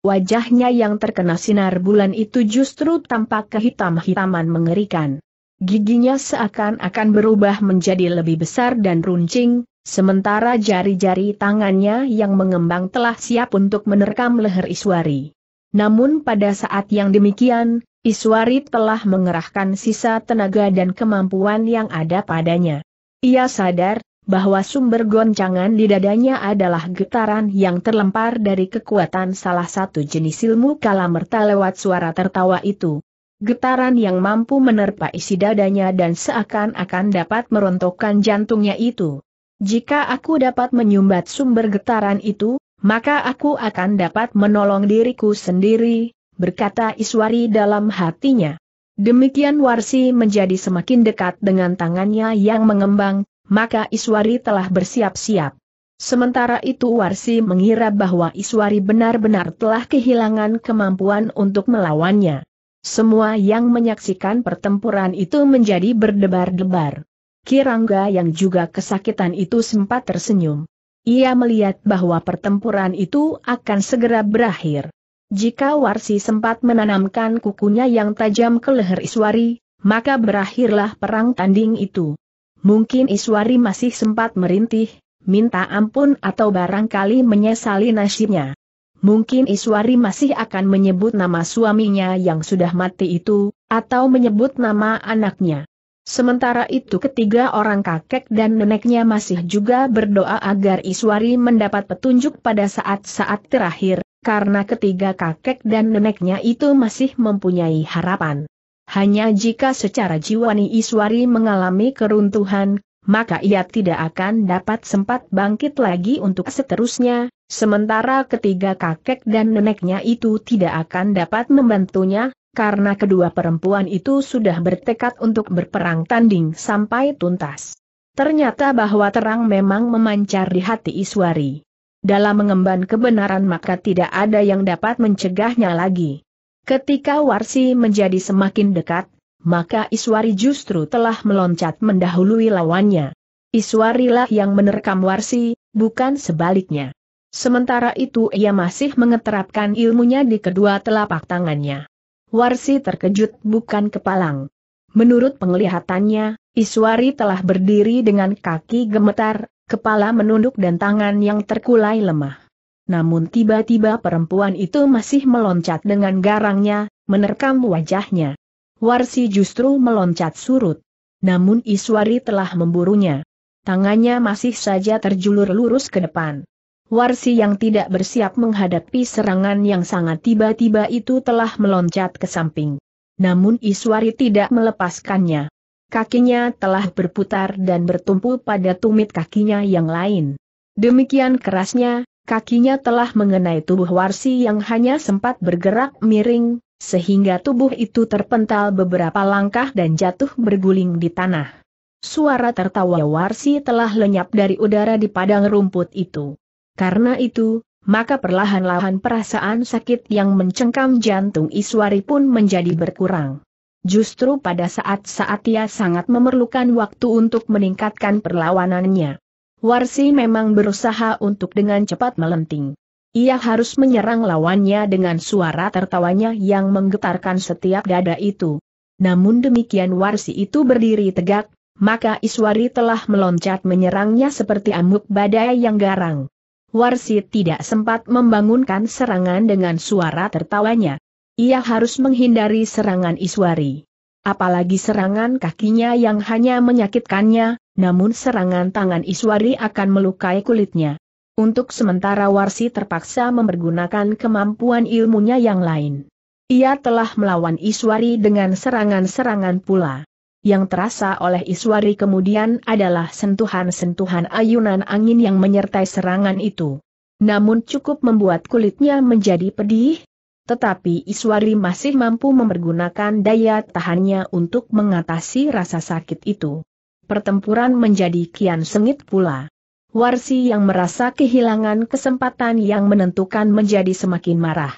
Wajahnya yang terkena sinar bulan itu justru tampak kehitam-hitaman mengerikan. Giginya seakan-akan berubah menjadi lebih besar dan runcing, sementara jari-jari tangannya yang mengembang telah siap untuk menerkam leher Iswari. Namun pada saat yang demikian, Iswari telah mengerahkan sisa tenaga dan kemampuan yang ada padanya. Ia sadar bahwa sumber goncangan di dadanya adalah getaran yang terlempar dari kekuatan salah satu jenis ilmu kalamerta lewat suara tertawa itu. Getaran yang mampu menerpa isi dadanya dan seakan-akan dapat merontokkan jantungnya itu. Jika aku dapat menyumbat sumber getaran itu, maka aku akan dapat menolong diriku sendiri, berkata Iswari dalam hatinya. Demikian Warsi menjadi semakin dekat dengan tangannya yang mengembang, maka Iswari telah bersiap-siap. Sementara itu Warsi mengira bahwa Iswari benar-benar telah kehilangan kemampuan untuk melawannya. Semua yang menyaksikan pertempuran itu menjadi berdebar-debar. Kirangga yang juga kesakitan itu sempat tersenyum. Ia melihat bahwa pertempuran itu akan segera berakhir. Jika Warsi sempat menanamkan kukunya yang tajam ke leher Iswari, maka berakhirlah perang tanding itu. Mungkin Iswari masih sempat merintih, minta ampun atau barangkali menyesali nasibnya. Mungkin Iswari masih akan menyebut nama suaminya yang sudah mati itu, atau menyebut nama anaknya. Sementara itu ketiga orang kakek dan neneknya masih juga berdoa agar Iswari mendapat petunjuk pada saat-saat terakhir, karena ketiga kakek dan neneknya itu masih mempunyai harapan. Hanya jika secara jiwani Iswari mengalami keruntuhan, maka ia tidak akan dapat sempat bangkit lagi untuk seterusnya, sementara ketiga kakek dan neneknya itu tidak akan dapat membantunya, karena kedua perempuan itu sudah bertekad untuk berperang tanding sampai tuntas. Ternyata bahwa terang memang memancar di hati Iswari. Dalam mengemban kebenaran maka tidak ada yang dapat mencegahnya lagi. Ketika Warsi menjadi semakin dekat, maka Iswari justru telah meloncat mendahului lawannya. Iswarilah yang menerkam Warsi, bukan sebaliknya. Sementara itu ia masih mengeterapkan ilmunya di kedua telapak tangannya. Warsi terkejut bukan kepalang. Menurut penglihatannya, Iswari telah berdiri dengan kaki gemetar, kepala menunduk dan tangan yang terkulai lemah. Namun tiba-tiba perempuan itu masih meloncat dengan garangnya, menerkam wajahnya. Warsi justru meloncat surut. Namun Iswari telah memburunya. Tangannya masih saja terjulur lurus ke depan. Warsi yang tidak bersiap menghadapi serangan yang sangat tiba-tiba itu telah meloncat ke samping. Namun Iswari tidak melepaskannya. Kakinya telah berputar dan bertumpu pada tumit kakinya yang lain. Demikian kerasnya, kakinya telah mengenai tubuh Warsi yang hanya sempat bergerak miring, sehingga tubuh itu terpental beberapa langkah dan jatuh berguling di tanah. Suara tertawa Warsi telah lenyap dari udara di padang rumput itu. Karena itu, maka perlahan-lahan perasaan sakit yang mencengkam jantung Iswari pun menjadi berkurang. Justru pada saat-saat ia sangat memerlukan waktu untuk meningkatkan perlawanannya. Warsi memang berusaha untuk dengan cepat melenting. Ia harus menyerang lawannya dengan suara tertawanya yang menggetarkan setiap dada itu. Namun demikian Warsi itu berdiri tegak, maka Iswari telah meloncat menyerangnya seperti amuk badai yang garang. Warsi tidak sempat membangunkan serangan dengan suara tertawanya. Ia harus menghindari serangan Iswari. Apalagi serangan kakinya yang hanya menyakitkannya, namun serangan tangan Iswari akan melukai kulitnya. Untuk sementara Warsi terpaksa mempergunakan kemampuan ilmunya yang lain. Ia telah melawan Iswari dengan serangan-serangan pula yang terasa oleh Iswari kemudian adalah sentuhan-sentuhan ayunan angin yang menyertai serangan itu. Namun cukup membuat kulitnya menjadi pedih, tetapi Iswari masih mampu mempergunakan daya tahannya untuk mengatasi rasa sakit itu. Pertempuran menjadi kian sengit pula. Warsi yang merasa kehilangan kesempatan yang menentukan menjadi semakin marah.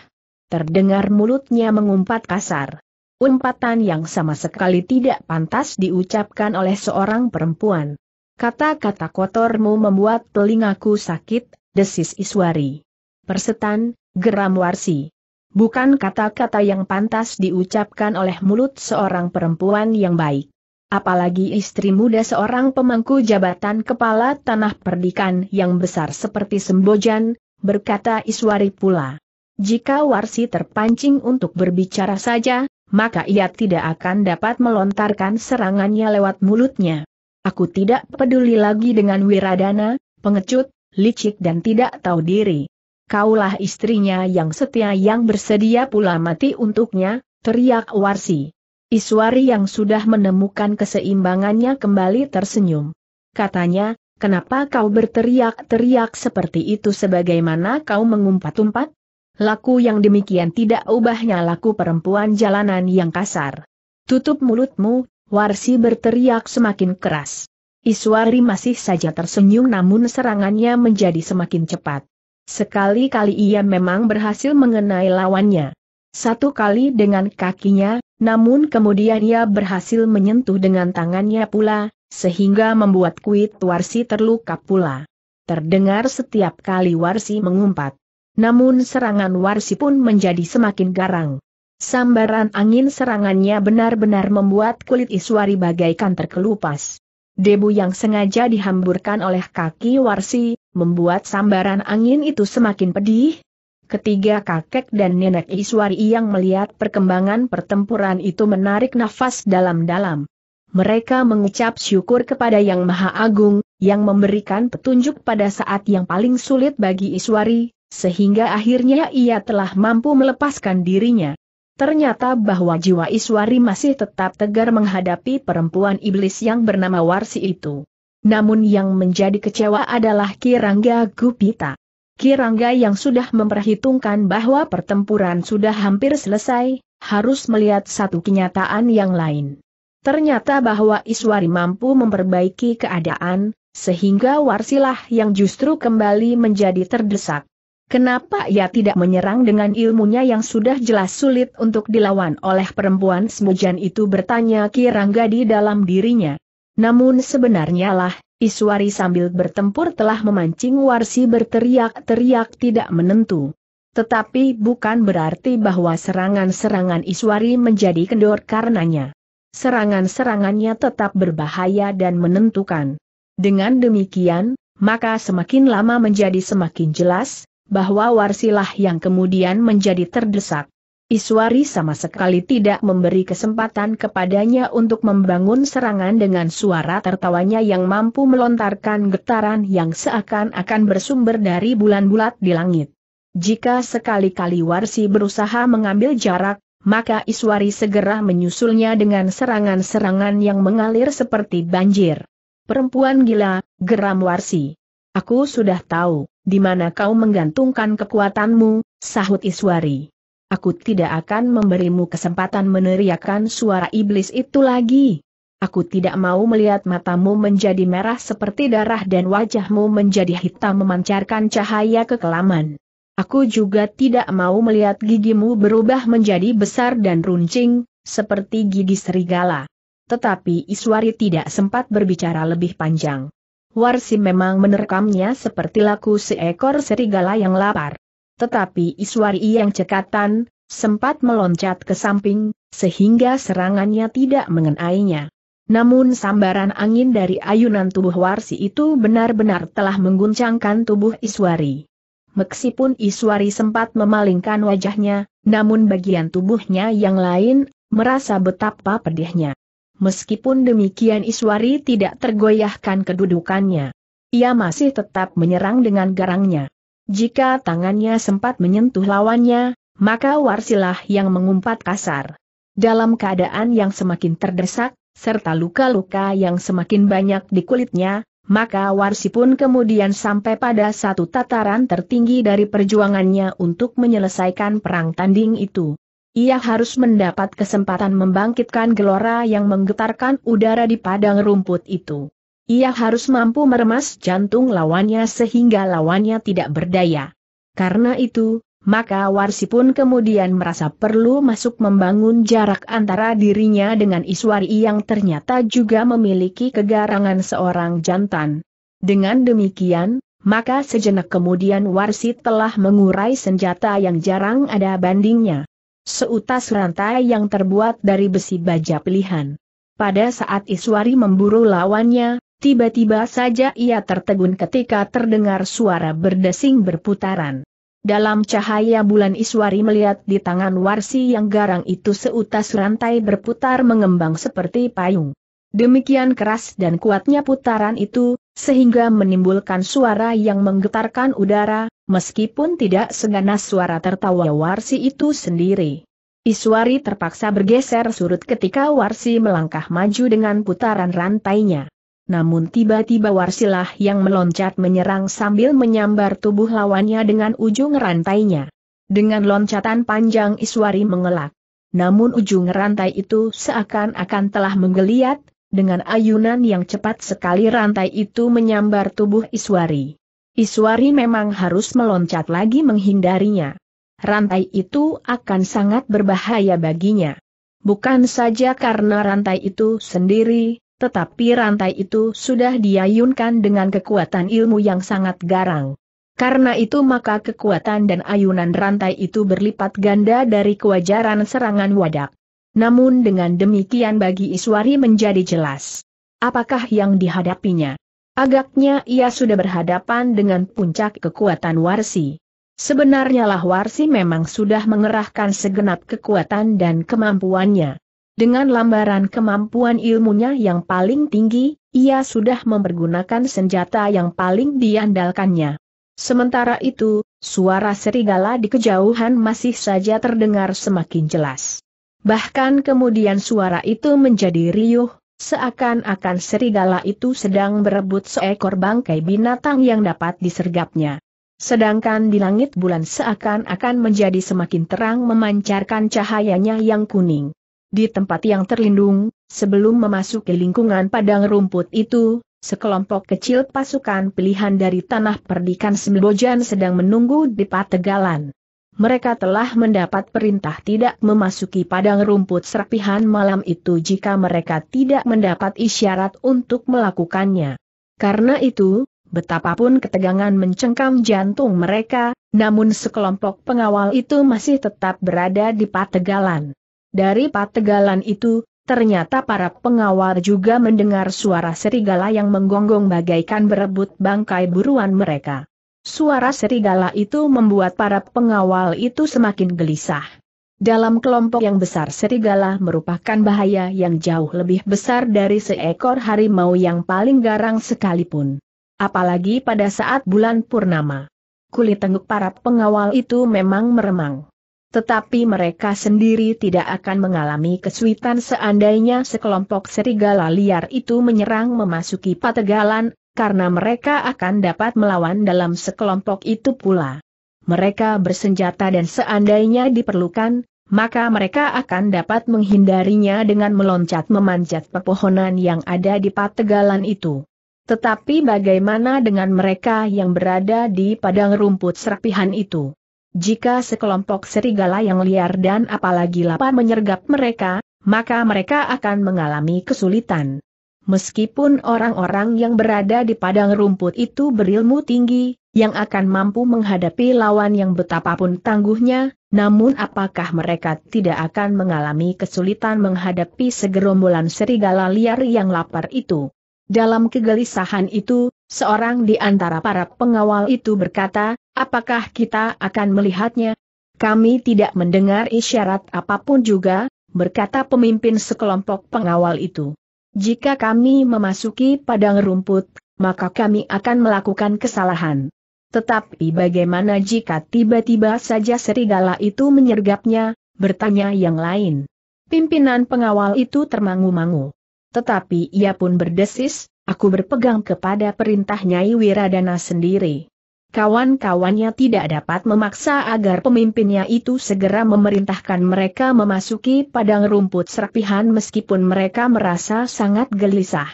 Terdengar mulutnya mengumpat kasar umpatan yang sama sekali tidak pantas diucapkan oleh seorang perempuan. Kata-kata kotormu membuat telingaku sakit, desis Iswari. Persetan, geram Warsi. Bukan kata-kata yang pantas diucapkan oleh mulut seorang perempuan yang baik apalagi istri muda seorang pemangku jabatan kepala tanah perdikan yang besar seperti Sembojan, berkata Iswari pula. Jika Warsi terpancing untuk berbicara saja, maka ia tidak akan dapat melontarkan serangannya lewat mulutnya. Aku tidak peduli lagi dengan Wiradana, pengecut, licik dan tidak tahu diri. Kaulah istrinya yang setia yang bersedia pula mati untuknya, teriak Warsi. Iswari yang sudah menemukan keseimbangannya kembali tersenyum. Katanya, kenapa kau berteriak-teriak seperti itu sebagaimana kau mengumpat-umpat? Laku yang demikian tidak ubahnya laku perempuan jalanan yang kasar. Tutup mulutmu, Warsi berteriak semakin keras. Iswari masih saja tersenyum namun serangannya menjadi semakin cepat. Sekali-kali ia memang berhasil mengenai lawannya. Satu kali dengan kakinya, namun kemudian ia berhasil menyentuh dengan tangannya pula, sehingga membuat kuit Warsi terluka pula. Terdengar setiap kali Warsi mengumpat. Namun serangan Warsi pun menjadi semakin garang. Sambaran angin serangannya benar-benar membuat kulit Iswari bagaikan terkelupas. Debu yang sengaja dihamburkan oleh kaki Warsi, membuat sambaran angin itu semakin pedih. Ketiga kakek dan nenek Iswari yang melihat perkembangan pertempuran itu menarik nafas dalam-dalam. Mereka mengucap syukur kepada Yang Maha Agung, yang memberikan petunjuk pada saat yang paling sulit bagi Iswari, sehingga akhirnya ia telah mampu melepaskan dirinya. Ternyata bahwa jiwa Iswari masih tetap tegar menghadapi perempuan iblis yang bernama Warsi itu. Namun yang menjadi kecewa adalah Kirangga Gupita. Kirangga yang sudah memperhitungkan bahwa pertempuran sudah hampir selesai, harus melihat satu kenyataan yang lain. Ternyata bahwa Iswari mampu memperbaiki keadaan, sehingga Warsilah yang justru kembali menjadi terdesak. Kenapa ia tidak menyerang dengan ilmunya yang sudah jelas sulit untuk dilawan oleh perempuan semujan itu bertanya Rangga di dalam dirinya. Namun sebenarnya lah, Iswari sambil bertempur telah memancing Warsi berteriak-teriak tidak menentu. Tetapi bukan berarti bahwa serangan-serangan Iswari menjadi kendor karenanya. Serangan-serangannya tetap berbahaya dan menentukan. Dengan demikian, maka semakin lama menjadi semakin jelas, bahwa Warsilah yang kemudian menjadi terdesak. Iswari sama sekali tidak memberi kesempatan kepadanya untuk membangun serangan dengan suara tertawanya yang mampu melontarkan getaran yang seakan-akan bersumber dari bulan bulat di langit. Jika sekali-kali Warsi berusaha mengambil jarak, maka Iswari segera menyusulnya dengan serangan-serangan yang mengalir seperti banjir. Perempuan gila, geram Warsi. Aku sudah tahu. Di mana kau menggantungkan kekuatanmu, sahut Iswari. Aku tidak akan memberimu kesempatan meneriakkan suara iblis itu lagi. Aku tidak mau melihat matamu menjadi merah seperti darah dan wajahmu menjadi hitam memancarkan cahaya kekelaman. Aku juga tidak mau melihat gigimu berubah menjadi besar dan runcing, seperti gigi serigala. Tetapi Iswari tidak sempat berbicara lebih panjang. Warsi memang menerkamnya seperti laku seekor serigala yang lapar. Tetapi Iswari yang cekatan, sempat meloncat ke samping, sehingga serangannya tidak mengenainya. Namun sambaran angin dari ayunan tubuh Warsi itu benar-benar telah mengguncangkan tubuh Iswari. Meksipun Iswari sempat memalingkan wajahnya, namun bagian tubuhnya yang lain, merasa betapa pedihnya. Meskipun demikian Iswari tidak tergoyahkan kedudukannya. Ia masih tetap menyerang dengan garangnya. Jika tangannya sempat menyentuh lawannya, maka Warsilah yang mengumpat kasar. Dalam keadaan yang semakin terdesak, serta luka-luka yang semakin banyak di kulitnya, maka Warsi pun kemudian sampai pada satu tataran tertinggi dari perjuangannya untuk menyelesaikan perang tanding itu. Ia harus mendapat kesempatan membangkitkan gelora yang menggetarkan udara di padang rumput itu. Ia harus mampu meremas jantung lawannya sehingga lawannya tidak berdaya. Karena itu, maka Warsi pun kemudian merasa perlu masuk membangun jarak antara dirinya dengan Iswari yang ternyata juga memiliki kegarangan seorang jantan. Dengan demikian, maka sejenak kemudian Warsi telah mengurai senjata yang jarang ada bandingnya seutas rantai yang terbuat dari besi baja pilihan. Pada saat Iswari memburu lawannya, tiba-tiba saja ia tertegun ketika terdengar suara berdesing berputaran. Dalam cahaya bulan Iswari melihat di tangan Warsi yang garang itu seutas rantai berputar mengembang seperti payung. Demikian keras dan kuatnya putaran itu, sehingga menimbulkan suara yang menggetarkan udara, meskipun tidak seganas suara tertawa Warsi itu sendiri. Iswari terpaksa bergeser surut ketika Warsi melangkah maju dengan putaran rantainya. Namun tiba-tiba Warsilah yang meloncat menyerang sambil menyambar tubuh lawannya dengan ujung rantainya. Dengan loncatan panjang Iswari mengelak. Namun ujung rantai itu seakan-akan telah menggeliat, dengan ayunan yang cepat sekali rantai itu menyambar tubuh Iswari. Iswari memang harus meloncat lagi menghindarinya. Rantai itu akan sangat berbahaya baginya. Bukan saja karena rantai itu sendiri, tetapi rantai itu sudah diayunkan dengan kekuatan ilmu yang sangat garang. Karena itu maka kekuatan dan ayunan rantai itu berlipat ganda dari kewajaran serangan wadak. Namun dengan demikian bagi Iswari menjadi jelas. Apakah yang dihadapinya? Agaknya ia sudah berhadapan dengan puncak kekuatan Warsi. Sebenarnya lah Warsi memang sudah mengerahkan segenap kekuatan dan kemampuannya. Dengan lambaran kemampuan ilmunya yang paling tinggi, ia sudah mempergunakan senjata yang paling diandalkannya. Sementara itu, suara serigala di kejauhan masih saja terdengar semakin jelas. Bahkan kemudian suara itu menjadi riuh, Seakan-akan serigala itu sedang berebut seekor bangkai binatang yang dapat disergapnya. Sedangkan di langit bulan seakan-akan menjadi semakin terang memancarkan cahayanya yang kuning. Di tempat yang terlindung, sebelum memasuki lingkungan padang rumput itu, sekelompok kecil pasukan pilihan dari tanah perdikan Sembojan sedang menunggu di Pategalan mereka telah mendapat perintah tidak memasuki padang rumput serpihan malam itu jika mereka tidak mendapat isyarat untuk melakukannya. Karena itu, betapapun ketegangan mencengkam jantung mereka, namun sekelompok pengawal itu masih tetap berada di Pategalan. Dari Pategalan itu, ternyata para pengawal juga mendengar suara serigala yang menggonggong bagaikan berebut bangkai buruan mereka. Suara serigala itu membuat para pengawal itu semakin gelisah. Dalam kelompok yang besar serigala merupakan bahaya yang jauh lebih besar dari seekor harimau yang paling garang sekalipun. Apalagi pada saat bulan purnama. Kulit tenguk para pengawal itu memang meremang. Tetapi mereka sendiri tidak akan mengalami kesulitan seandainya sekelompok serigala liar itu menyerang memasuki pategalan karena mereka akan dapat melawan dalam sekelompok itu pula. Mereka bersenjata dan seandainya diperlukan, maka mereka akan dapat menghindarinya dengan meloncat memanjat pepohonan yang ada di pategalan itu. Tetapi bagaimana dengan mereka yang berada di padang rumput serpihan itu? Jika sekelompok serigala yang liar dan apalagi lapar menyergap mereka, maka mereka akan mengalami kesulitan. Meskipun orang-orang yang berada di padang rumput itu berilmu tinggi, yang akan mampu menghadapi lawan yang betapapun tangguhnya, namun apakah mereka tidak akan mengalami kesulitan menghadapi segerombolan serigala liar yang lapar itu? Dalam kegelisahan itu, seorang di antara para pengawal itu berkata, apakah kita akan melihatnya? Kami tidak mendengar isyarat apapun juga, berkata pemimpin sekelompok pengawal itu. Jika kami memasuki padang rumput, maka kami akan melakukan kesalahan. Tetapi bagaimana jika tiba-tiba saja serigala itu menyergapnya, bertanya yang lain. Pimpinan pengawal itu termangu-mangu. Tetapi ia pun berdesis, aku berpegang kepada perintah Nyai Wiradana sendiri kawan-kawannya tidak dapat memaksa agar pemimpinnya itu segera memerintahkan mereka memasuki padang rumput serpihan meskipun mereka merasa sangat gelisah.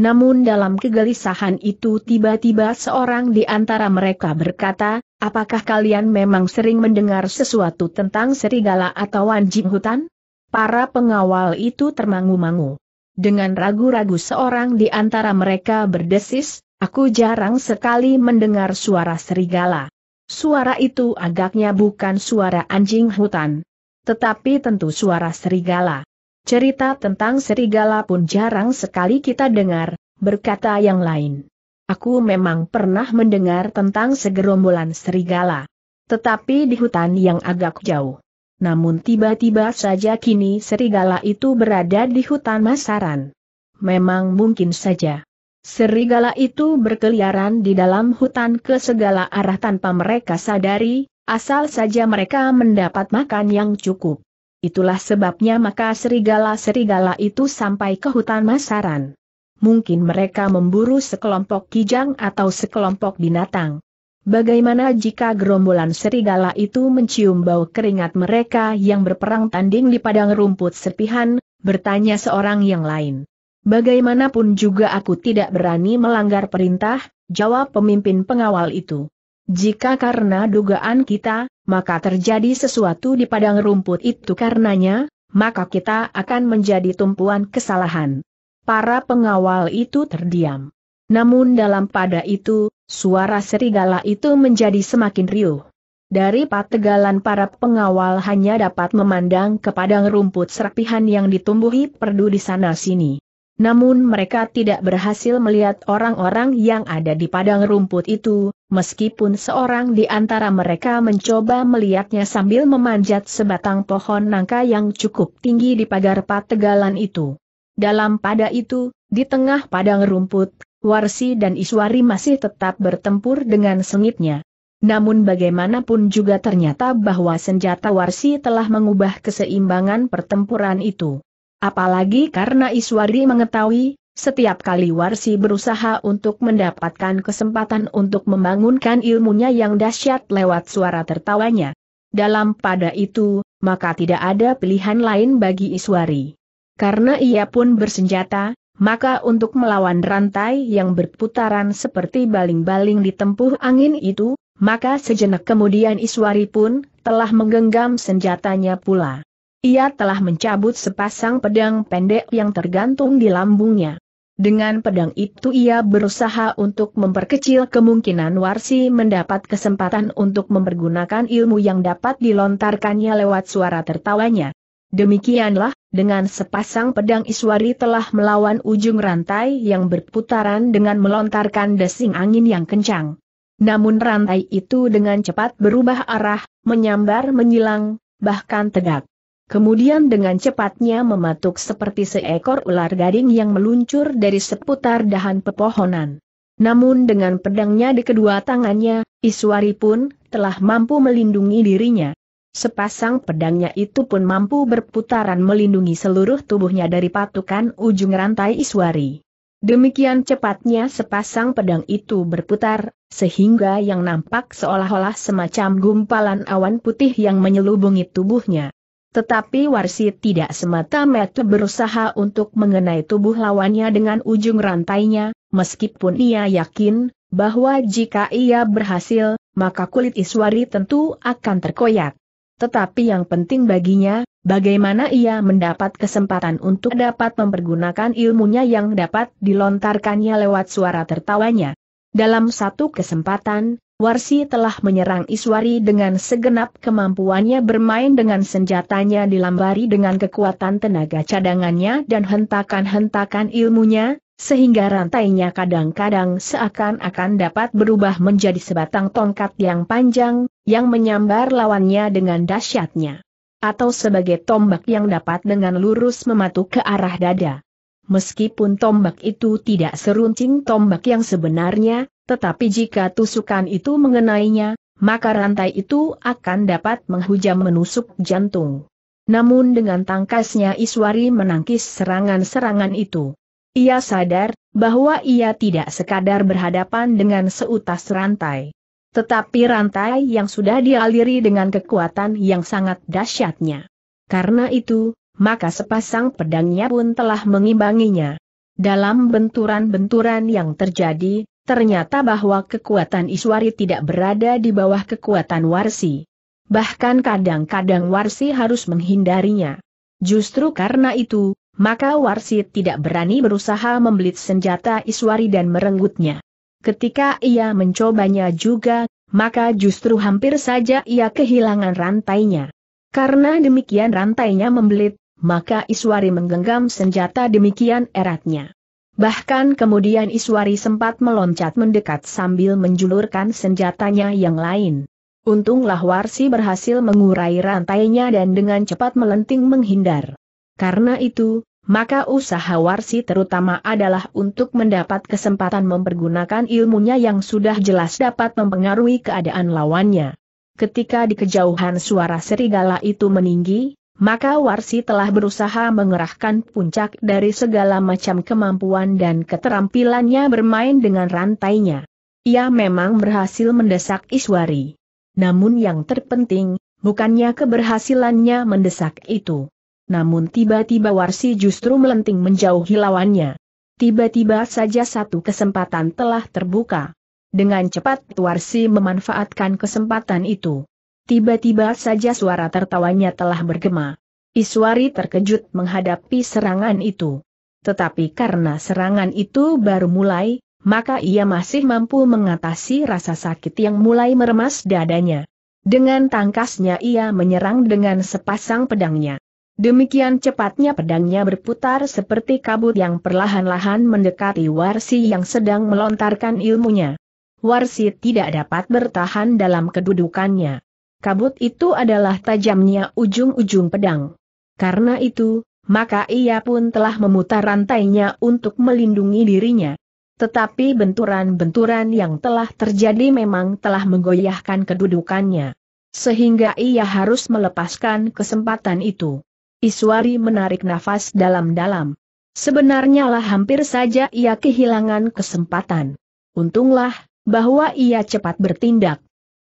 Namun dalam kegelisahan itu tiba-tiba seorang di antara mereka berkata, apakah kalian memang sering mendengar sesuatu tentang serigala atau anjing hutan? Para pengawal itu termangu-mangu. Dengan ragu-ragu seorang di antara mereka berdesis, Aku jarang sekali mendengar suara serigala. Suara itu agaknya bukan suara anjing hutan. Tetapi tentu suara serigala. Cerita tentang serigala pun jarang sekali kita dengar, berkata yang lain. Aku memang pernah mendengar tentang segerombolan serigala. Tetapi di hutan yang agak jauh. Namun tiba-tiba saja kini serigala itu berada di hutan masaran. Memang mungkin saja. Serigala itu berkeliaran di dalam hutan ke segala arah tanpa mereka sadari, asal saja mereka mendapat makan yang cukup. Itulah sebabnya maka serigala-serigala itu sampai ke hutan masaran. Mungkin mereka memburu sekelompok kijang atau sekelompok binatang. Bagaimana jika gerombolan serigala itu mencium bau keringat mereka yang berperang tanding di padang rumput serpihan, bertanya seorang yang lain. Bagaimanapun juga aku tidak berani melanggar perintah, jawab pemimpin pengawal itu. Jika karena dugaan kita, maka terjadi sesuatu di padang rumput itu karenanya, maka kita akan menjadi tumpuan kesalahan. Para pengawal itu terdiam. Namun dalam pada itu, suara serigala itu menjadi semakin riuh. Dari pategalan para pengawal hanya dapat memandang ke padang rumput serpihan yang ditumbuhi perdu di sana-sini. Namun mereka tidak berhasil melihat orang-orang yang ada di padang rumput itu, meskipun seorang di antara mereka mencoba melihatnya sambil memanjat sebatang pohon nangka yang cukup tinggi di pagar pategalan itu. Dalam pada itu, di tengah padang rumput, Warsi dan Iswari masih tetap bertempur dengan sengitnya. Namun bagaimanapun juga ternyata bahwa senjata Warsi telah mengubah keseimbangan pertempuran itu. Apalagi karena Iswari mengetahui, setiap kali Warsi berusaha untuk mendapatkan kesempatan untuk membangunkan ilmunya yang dahsyat lewat suara tertawanya. Dalam pada itu, maka tidak ada pilihan lain bagi Iswari. Karena ia pun bersenjata, maka untuk melawan rantai yang berputaran seperti baling-baling ditempuh angin itu, maka sejenak kemudian Iswari pun telah menggenggam senjatanya pula. Ia telah mencabut sepasang pedang pendek yang tergantung di lambungnya. Dengan pedang itu ia berusaha untuk memperkecil kemungkinan Warsi mendapat kesempatan untuk mempergunakan ilmu yang dapat dilontarkannya lewat suara tertawanya. Demikianlah, dengan sepasang pedang Iswari telah melawan ujung rantai yang berputaran dengan melontarkan desing angin yang kencang. Namun rantai itu dengan cepat berubah arah, menyambar menyilang, bahkan tegak. Kemudian dengan cepatnya mematuk seperti seekor ular gading yang meluncur dari seputar dahan pepohonan. Namun dengan pedangnya di kedua tangannya, Iswari pun telah mampu melindungi dirinya. Sepasang pedangnya itu pun mampu berputaran melindungi seluruh tubuhnya dari patukan ujung rantai Iswari. Demikian cepatnya sepasang pedang itu berputar, sehingga yang nampak seolah-olah semacam gumpalan awan putih yang menyelubungi tubuhnya. Tetapi Warsi tidak semata-mata berusaha untuk mengenai tubuh lawannya dengan ujung rantainya, meskipun ia yakin bahwa jika ia berhasil, maka kulit Iswari tentu akan terkoyak. Tetapi yang penting baginya, bagaimana ia mendapat kesempatan untuk dapat mempergunakan ilmunya yang dapat dilontarkannya lewat suara tertawanya. Dalam satu kesempatan, Warsi telah menyerang Iswari dengan segenap kemampuannya bermain dengan senjatanya dilambari dengan kekuatan tenaga cadangannya dan hentakan-hentakan ilmunya, sehingga rantainya kadang-kadang seakan-akan dapat berubah menjadi sebatang tongkat yang panjang, yang menyambar lawannya dengan dahsyatnya. Atau sebagai tombak yang dapat dengan lurus mematuk ke arah dada. Meskipun tombak itu tidak seruncing tombak yang sebenarnya, tetapi jika tusukan itu mengenainya, maka rantai itu akan dapat menghujam menusuk jantung. Namun dengan tangkasnya Iswari menangkis serangan-serangan itu. Ia sadar bahwa ia tidak sekadar berhadapan dengan seutas rantai. Tetapi rantai yang sudah dialiri dengan kekuatan yang sangat dahsyatnya. Karena itu, maka sepasang pedangnya pun telah mengimbanginya. Dalam benturan-benturan yang terjadi, ternyata bahwa kekuatan Iswari tidak berada di bawah kekuatan Warsi. Bahkan kadang-kadang Warsi harus menghindarinya. Justru karena itu, maka Warsi tidak berani berusaha membelit senjata Iswari dan merenggutnya. Ketika ia mencobanya juga, maka justru hampir saja ia kehilangan rantainya. Karena demikian rantainya membelit, maka Iswari menggenggam senjata demikian eratnya. Bahkan kemudian Iswari sempat meloncat mendekat sambil menjulurkan senjatanya yang lain. Untunglah Warsi berhasil mengurai rantainya dan dengan cepat melenting menghindar. Karena itu, maka usaha Warsi terutama adalah untuk mendapat kesempatan mempergunakan ilmunya yang sudah jelas dapat mempengaruhi keadaan lawannya. Ketika di kejauhan suara serigala itu meninggi, maka Warsi telah berusaha mengerahkan puncak dari segala macam kemampuan dan keterampilannya bermain dengan rantainya. Ia memang berhasil mendesak Iswari. Namun yang terpenting, bukannya keberhasilannya mendesak itu. Namun tiba-tiba Warsi justru melenting menjauhi lawannya. Tiba-tiba saja satu kesempatan telah terbuka. Dengan cepat Warsi memanfaatkan kesempatan itu. Tiba-tiba saja suara tertawanya telah bergema. Iswari terkejut menghadapi serangan itu. Tetapi karena serangan itu baru mulai, maka ia masih mampu mengatasi rasa sakit yang mulai meremas dadanya. Dengan tangkasnya ia menyerang dengan sepasang pedangnya. Demikian cepatnya pedangnya berputar seperti kabut yang perlahan-lahan mendekati Warsi yang sedang melontarkan ilmunya. Warsi tidak dapat bertahan dalam kedudukannya. Kabut itu adalah tajamnya ujung-ujung pedang. Karena itu, maka ia pun telah memutar rantainya untuk melindungi dirinya. Tetapi benturan-benturan yang telah terjadi memang telah menggoyahkan kedudukannya. Sehingga ia harus melepaskan kesempatan itu. Iswari menarik nafas dalam-dalam. Sebenarnya lah hampir saja ia kehilangan kesempatan. Untunglah, bahwa ia cepat bertindak.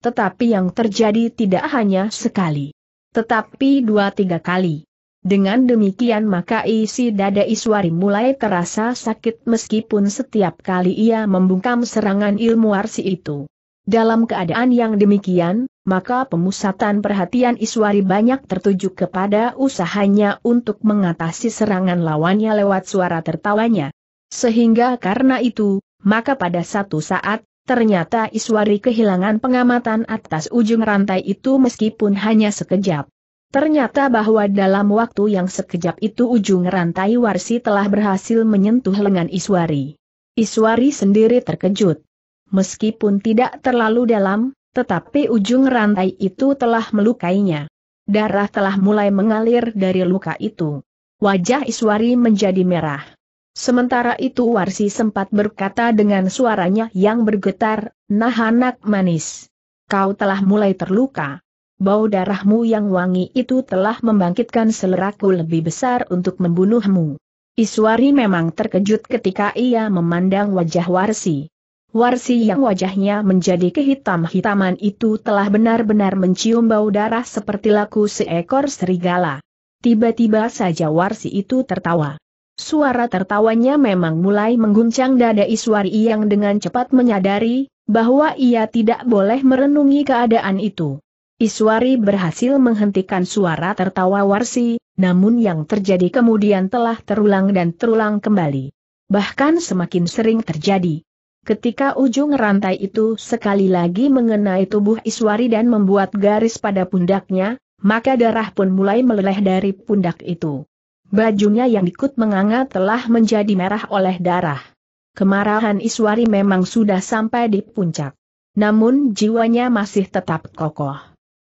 Tetapi yang terjadi tidak hanya sekali. Tetapi dua tiga kali. Dengan demikian maka isi dada Iswari mulai terasa sakit meskipun setiap kali ia membungkam serangan ilmu arsi itu. Dalam keadaan yang demikian, maka pemusatan perhatian Iswari banyak tertuju kepada usahanya untuk mengatasi serangan lawannya lewat suara tertawanya. Sehingga karena itu, maka pada satu saat, Ternyata Iswari kehilangan pengamatan atas ujung rantai itu meskipun hanya sekejap. Ternyata bahwa dalam waktu yang sekejap itu ujung rantai Warsi telah berhasil menyentuh lengan Iswari. Iswari sendiri terkejut. Meskipun tidak terlalu dalam, tetapi ujung rantai itu telah melukainya. Darah telah mulai mengalir dari luka itu. Wajah Iswari menjadi merah. Sementara itu Warsi sempat berkata dengan suaranya yang bergetar, nah anak manis. Kau telah mulai terluka. Bau darahmu yang wangi itu telah membangkitkan seleraku lebih besar untuk membunuhmu. Iswari memang terkejut ketika ia memandang wajah Warsi. Warsi yang wajahnya menjadi kehitam-hitaman itu telah benar-benar mencium bau darah seperti laku seekor serigala. Tiba-tiba saja Warsi itu tertawa. Suara tertawanya memang mulai mengguncang dada Iswari yang dengan cepat menyadari, bahwa ia tidak boleh merenungi keadaan itu. Iswari berhasil menghentikan suara tertawa Warsi, namun yang terjadi kemudian telah terulang dan terulang kembali. Bahkan semakin sering terjadi. Ketika ujung rantai itu sekali lagi mengenai tubuh Iswari dan membuat garis pada pundaknya, maka darah pun mulai meleleh dari pundak itu. Bajunya yang ikut menganga telah menjadi merah oleh darah. Kemarahan Iswari memang sudah sampai di puncak. Namun jiwanya masih tetap kokoh.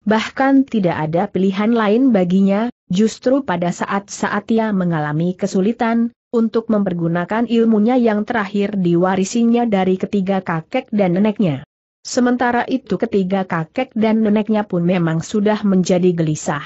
Bahkan tidak ada pilihan lain baginya, justru pada saat-saat ia mengalami kesulitan, untuk mempergunakan ilmunya yang terakhir diwarisinya dari ketiga kakek dan neneknya. Sementara itu ketiga kakek dan neneknya pun memang sudah menjadi gelisah.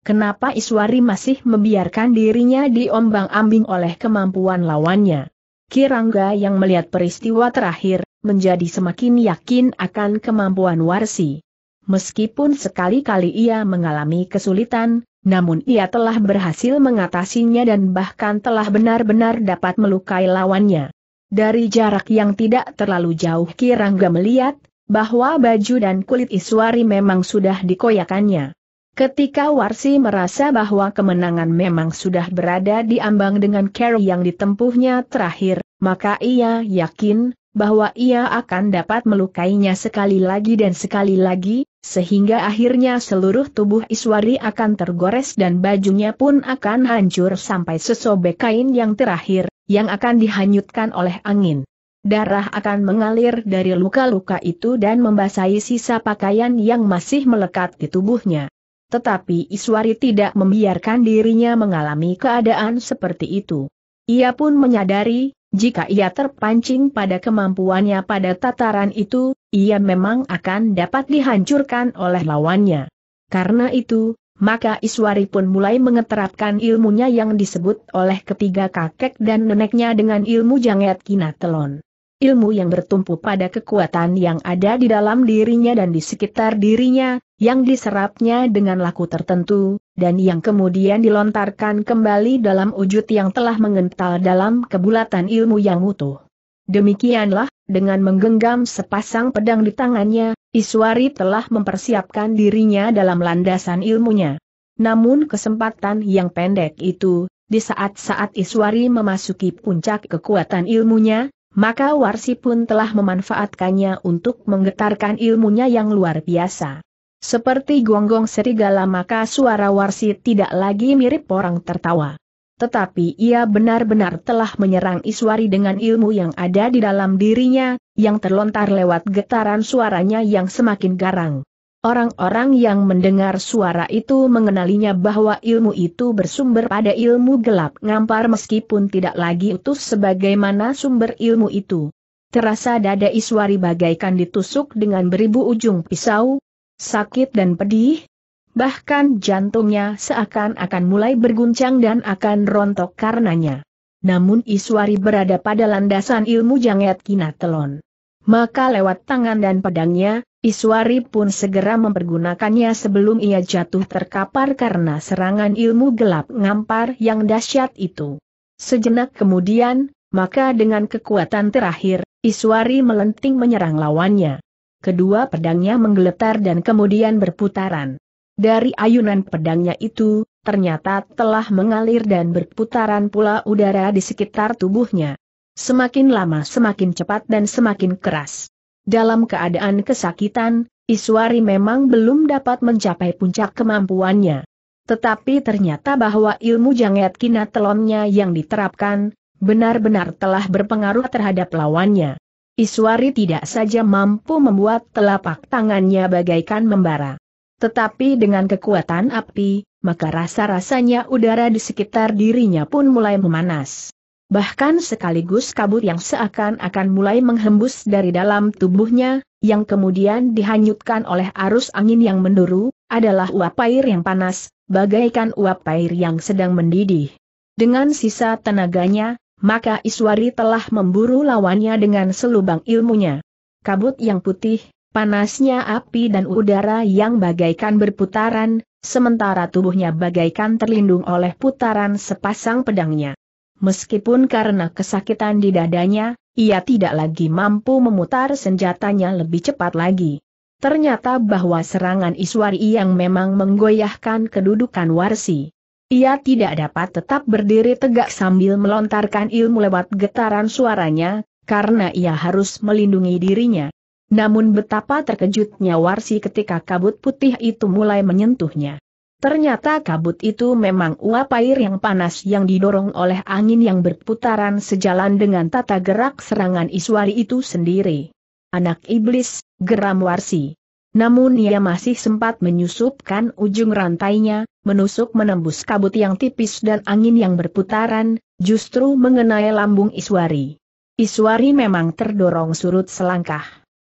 Kenapa Iswari masih membiarkan dirinya diombang-ambing oleh kemampuan lawannya? Kirangga yang melihat peristiwa terakhir, menjadi semakin yakin akan kemampuan Warsi. Meskipun sekali-kali ia mengalami kesulitan, namun ia telah berhasil mengatasinya dan bahkan telah benar-benar dapat melukai lawannya. Dari jarak yang tidak terlalu jauh Kirangga melihat, bahwa baju dan kulit Iswari memang sudah dikoyakannya. Ketika Warsi merasa bahwa kemenangan memang sudah berada di ambang dengan carry yang ditempuhnya terakhir, maka ia yakin bahwa ia akan dapat melukainya sekali lagi dan sekali lagi, sehingga akhirnya seluruh tubuh Iswari akan tergores dan bajunya pun akan hancur sampai sesobek kain yang terakhir, yang akan dihanyutkan oleh angin. Darah akan mengalir dari luka-luka itu dan membasahi sisa pakaian yang masih melekat di tubuhnya tetapi Iswari tidak membiarkan dirinya mengalami keadaan seperti itu. Ia pun menyadari, jika ia terpancing pada kemampuannya pada tataran itu, ia memang akan dapat dihancurkan oleh lawannya. Karena itu, maka Iswari pun mulai mengeterapkan ilmunya yang disebut oleh ketiga kakek dan neneknya dengan ilmu janget kinatelon. Ilmu yang bertumpu pada kekuatan yang ada di dalam dirinya dan di sekitar dirinya, yang diserapnya dengan laku tertentu, dan yang kemudian dilontarkan kembali dalam wujud yang telah mengental dalam kebulatan ilmu yang utuh. Demikianlah, dengan menggenggam sepasang pedang di tangannya, Iswari telah mempersiapkan dirinya dalam landasan ilmunya. Namun kesempatan yang pendek itu, di saat-saat Iswari memasuki puncak kekuatan ilmunya, maka Warsi pun telah memanfaatkannya untuk menggetarkan ilmunya yang luar biasa. Seperti gonggong serigala maka suara Warsi tidak lagi mirip orang tertawa. Tetapi ia benar-benar telah menyerang Iswari dengan ilmu yang ada di dalam dirinya, yang terlontar lewat getaran suaranya yang semakin garang. Orang-orang yang mendengar suara itu mengenalinya bahwa ilmu itu bersumber pada ilmu gelap ngampar meskipun tidak lagi utuh sebagaimana sumber ilmu itu. Terasa dada Iswari bagaikan ditusuk dengan beribu ujung pisau, sakit dan pedih. Bahkan jantungnya seakan-akan mulai berguncang dan akan rontok karenanya. Namun Iswari berada pada landasan ilmu jangat kinatelon. Maka lewat tangan dan pedangnya, Iswari pun segera mempergunakannya sebelum ia jatuh terkapar karena serangan ilmu gelap ngampar yang dahsyat itu. Sejenak kemudian, maka dengan kekuatan terakhir, Iswari melenting menyerang lawannya kedua pedangnya menggeletar dan kemudian berputaran. Dari ayunan pedangnya itu, ternyata telah mengalir dan berputaran pula udara di sekitar tubuhnya. Semakin lama semakin cepat dan semakin keras. Dalam keadaan kesakitan, Iswari memang belum dapat mencapai puncak kemampuannya. Tetapi ternyata bahwa ilmu jangat kina yang diterapkan, benar-benar telah berpengaruh terhadap lawannya. Iswari tidak saja mampu membuat telapak tangannya bagaikan membara. Tetapi dengan kekuatan api, maka rasa-rasanya udara di sekitar dirinya pun mulai memanas. Bahkan sekaligus kabut yang seakan-akan mulai menghembus dari dalam tubuhnya, yang kemudian dihanyutkan oleh arus angin yang menduru, adalah uap air yang panas, bagaikan uap air yang sedang mendidih. Dengan sisa tenaganya, maka Iswari telah memburu lawannya dengan selubang ilmunya. Kabut yang putih, panasnya api dan udara yang bagaikan berputaran, sementara tubuhnya bagaikan terlindung oleh putaran sepasang pedangnya. Meskipun karena kesakitan di dadanya, ia tidak lagi mampu memutar senjatanya lebih cepat lagi. Ternyata bahwa serangan Iswari yang memang menggoyahkan kedudukan Warsi. Ia tidak dapat tetap berdiri tegak sambil melontarkan ilmu lewat getaran suaranya, karena ia harus melindungi dirinya. Namun betapa terkejutnya Warsi ketika kabut putih itu mulai menyentuhnya. Ternyata kabut itu memang uap air yang panas yang didorong oleh angin yang berputaran sejalan dengan tata gerak serangan Iswari itu sendiri. Anak iblis, geram Warsi. Namun ia masih sempat menyusupkan ujung rantainya, menusuk menembus kabut yang tipis dan angin yang berputaran, justru mengenai lambung Iswari. Iswari memang terdorong surut selangkah.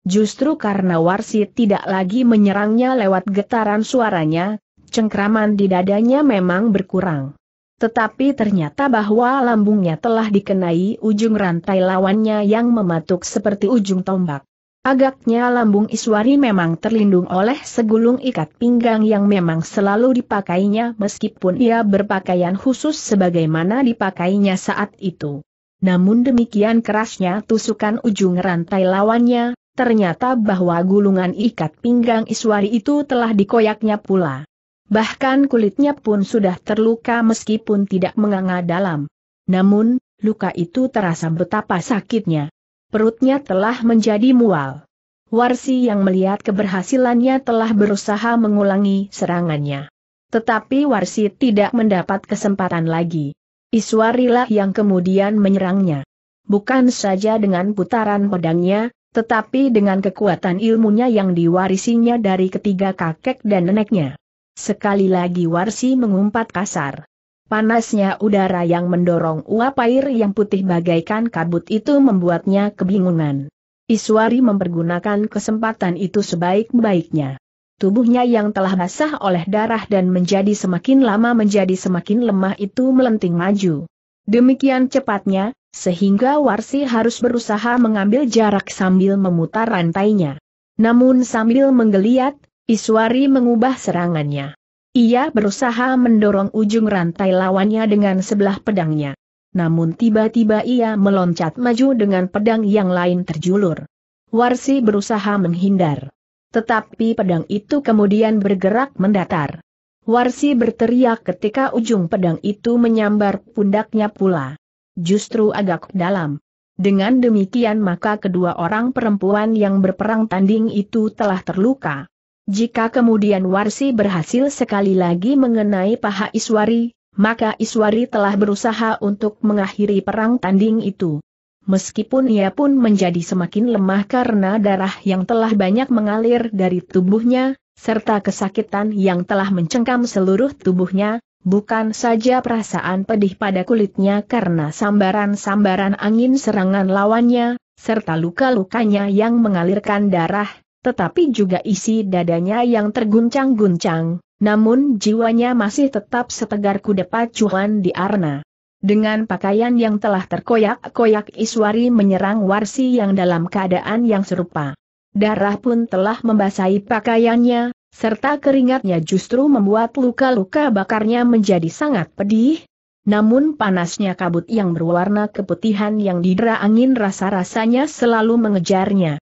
Justru karena Warsi tidak lagi menyerangnya lewat getaran suaranya, cengkraman di dadanya memang berkurang. Tetapi ternyata bahwa lambungnya telah dikenai ujung rantai lawannya yang mematuk seperti ujung tombak. Agaknya lambung Iswari memang terlindung oleh segulung ikat pinggang yang memang selalu dipakainya meskipun ia berpakaian khusus sebagaimana dipakainya saat itu. Namun demikian kerasnya tusukan ujung rantai lawannya, ternyata bahwa gulungan ikat pinggang Iswari itu telah dikoyaknya pula. Bahkan kulitnya pun sudah terluka meskipun tidak menganga dalam. Namun, luka itu terasa betapa sakitnya perutnya telah menjadi mual. Warsi yang melihat keberhasilannya telah berusaha mengulangi serangannya. Tetapi Warsi tidak mendapat kesempatan lagi. Iswarilah yang kemudian menyerangnya. Bukan saja dengan putaran pedangnya, tetapi dengan kekuatan ilmunya yang diwarisinya dari ketiga kakek dan neneknya. Sekali lagi Warsi mengumpat kasar. Panasnya udara yang mendorong uap air yang putih bagaikan kabut itu membuatnya kebingungan. Iswari mempergunakan kesempatan itu sebaik-baiknya. Tubuhnya yang telah basah oleh darah dan menjadi semakin lama menjadi semakin lemah itu melenting maju. Demikian cepatnya, sehingga Warsi harus berusaha mengambil jarak sambil memutar rantainya. Namun sambil menggeliat, Iswari mengubah serangannya. Ia berusaha mendorong ujung rantai lawannya dengan sebelah pedangnya. Namun tiba-tiba ia meloncat maju dengan pedang yang lain terjulur. Warsi berusaha menghindar. Tetapi pedang itu kemudian bergerak mendatar. Warsi berteriak ketika ujung pedang itu menyambar pundaknya pula. Justru agak dalam. Dengan demikian maka kedua orang perempuan yang berperang tanding itu telah terluka. Jika kemudian Warsi berhasil sekali lagi mengenai paha Iswari, maka Iswari telah berusaha untuk mengakhiri perang tanding itu. Meskipun ia pun menjadi semakin lemah karena darah yang telah banyak mengalir dari tubuhnya, serta kesakitan yang telah mencengkam seluruh tubuhnya, bukan saja perasaan pedih pada kulitnya karena sambaran-sambaran angin serangan lawannya, serta luka-lukanya yang mengalirkan darah, tetapi juga isi dadanya yang terguncang-guncang, namun jiwanya masih tetap setegar kuda pacuan di arena. Dengan pakaian yang telah terkoyak-koyak Iswari menyerang Warsi yang dalam keadaan yang serupa. Darah pun telah membasahi pakaiannya, serta keringatnya justru membuat luka-luka bakarnya menjadi sangat pedih, namun panasnya kabut yang berwarna keputihan yang didera angin rasa-rasanya selalu mengejarnya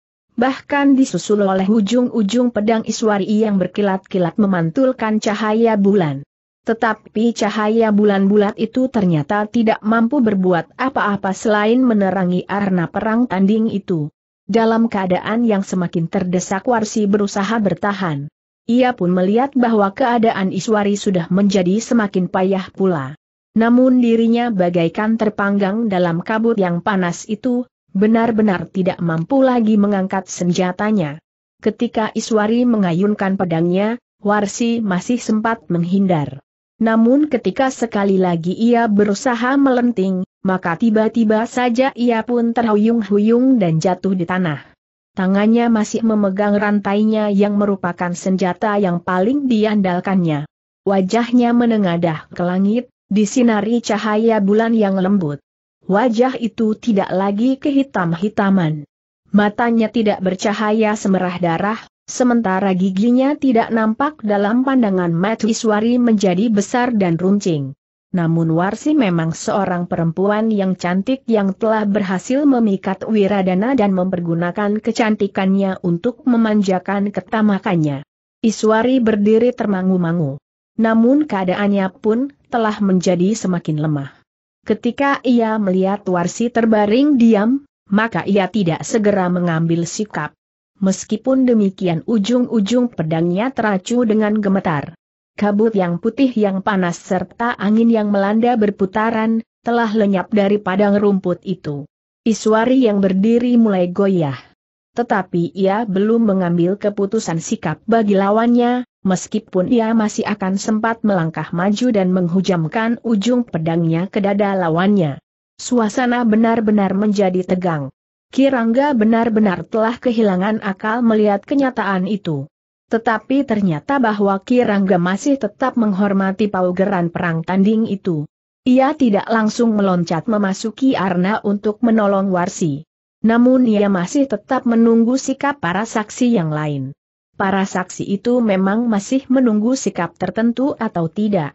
bahkan disusul oleh ujung-ujung pedang Iswari yang berkilat-kilat memantulkan cahaya bulan. Tetapi cahaya bulan bulat itu ternyata tidak mampu berbuat apa-apa selain menerangi arena perang tanding itu. Dalam keadaan yang semakin terdesak Warsi berusaha bertahan. Ia pun melihat bahwa keadaan Iswari sudah menjadi semakin payah pula. Namun dirinya bagaikan terpanggang dalam kabut yang panas itu, Benar-benar tidak mampu lagi mengangkat senjatanya. Ketika Iswari mengayunkan pedangnya, Warsi masih sempat menghindar. Namun ketika sekali lagi ia berusaha melenting, maka tiba-tiba saja ia pun terhuyung-huyung dan jatuh di tanah. Tangannya masih memegang rantainya yang merupakan senjata yang paling diandalkannya. Wajahnya menengadah ke langit, disinari cahaya bulan yang lembut wajah itu tidak lagi kehitam-hitaman. Matanya tidak bercahaya semerah darah, sementara giginya tidak nampak dalam pandangan Iswari menjadi besar dan runcing. Namun Warsi memang seorang perempuan yang cantik yang telah berhasil memikat Wiradana dan mempergunakan kecantikannya untuk memanjakan ketamakannya. Iswari berdiri termangu-mangu. Namun keadaannya pun telah menjadi semakin lemah. Ketika ia melihat Warsi terbaring diam, maka ia tidak segera mengambil sikap. Meskipun demikian ujung-ujung pedangnya teracu dengan gemetar. Kabut yang putih yang panas serta angin yang melanda berputaran, telah lenyap dari padang rumput itu. Iswari yang berdiri mulai goyah tetapi ia belum mengambil keputusan sikap bagi lawannya, meskipun ia masih akan sempat melangkah maju dan menghujamkan ujung pedangnya ke dada lawannya. Suasana benar-benar menjadi tegang. Kirangga benar-benar telah kehilangan akal melihat kenyataan itu. Tetapi ternyata bahwa Kirangga masih tetap menghormati paugeran perang tanding itu. Ia tidak langsung meloncat memasuki arna untuk menolong Warsi. Namun ia masih tetap menunggu sikap para saksi yang lain. Para saksi itu memang masih menunggu sikap tertentu atau tidak.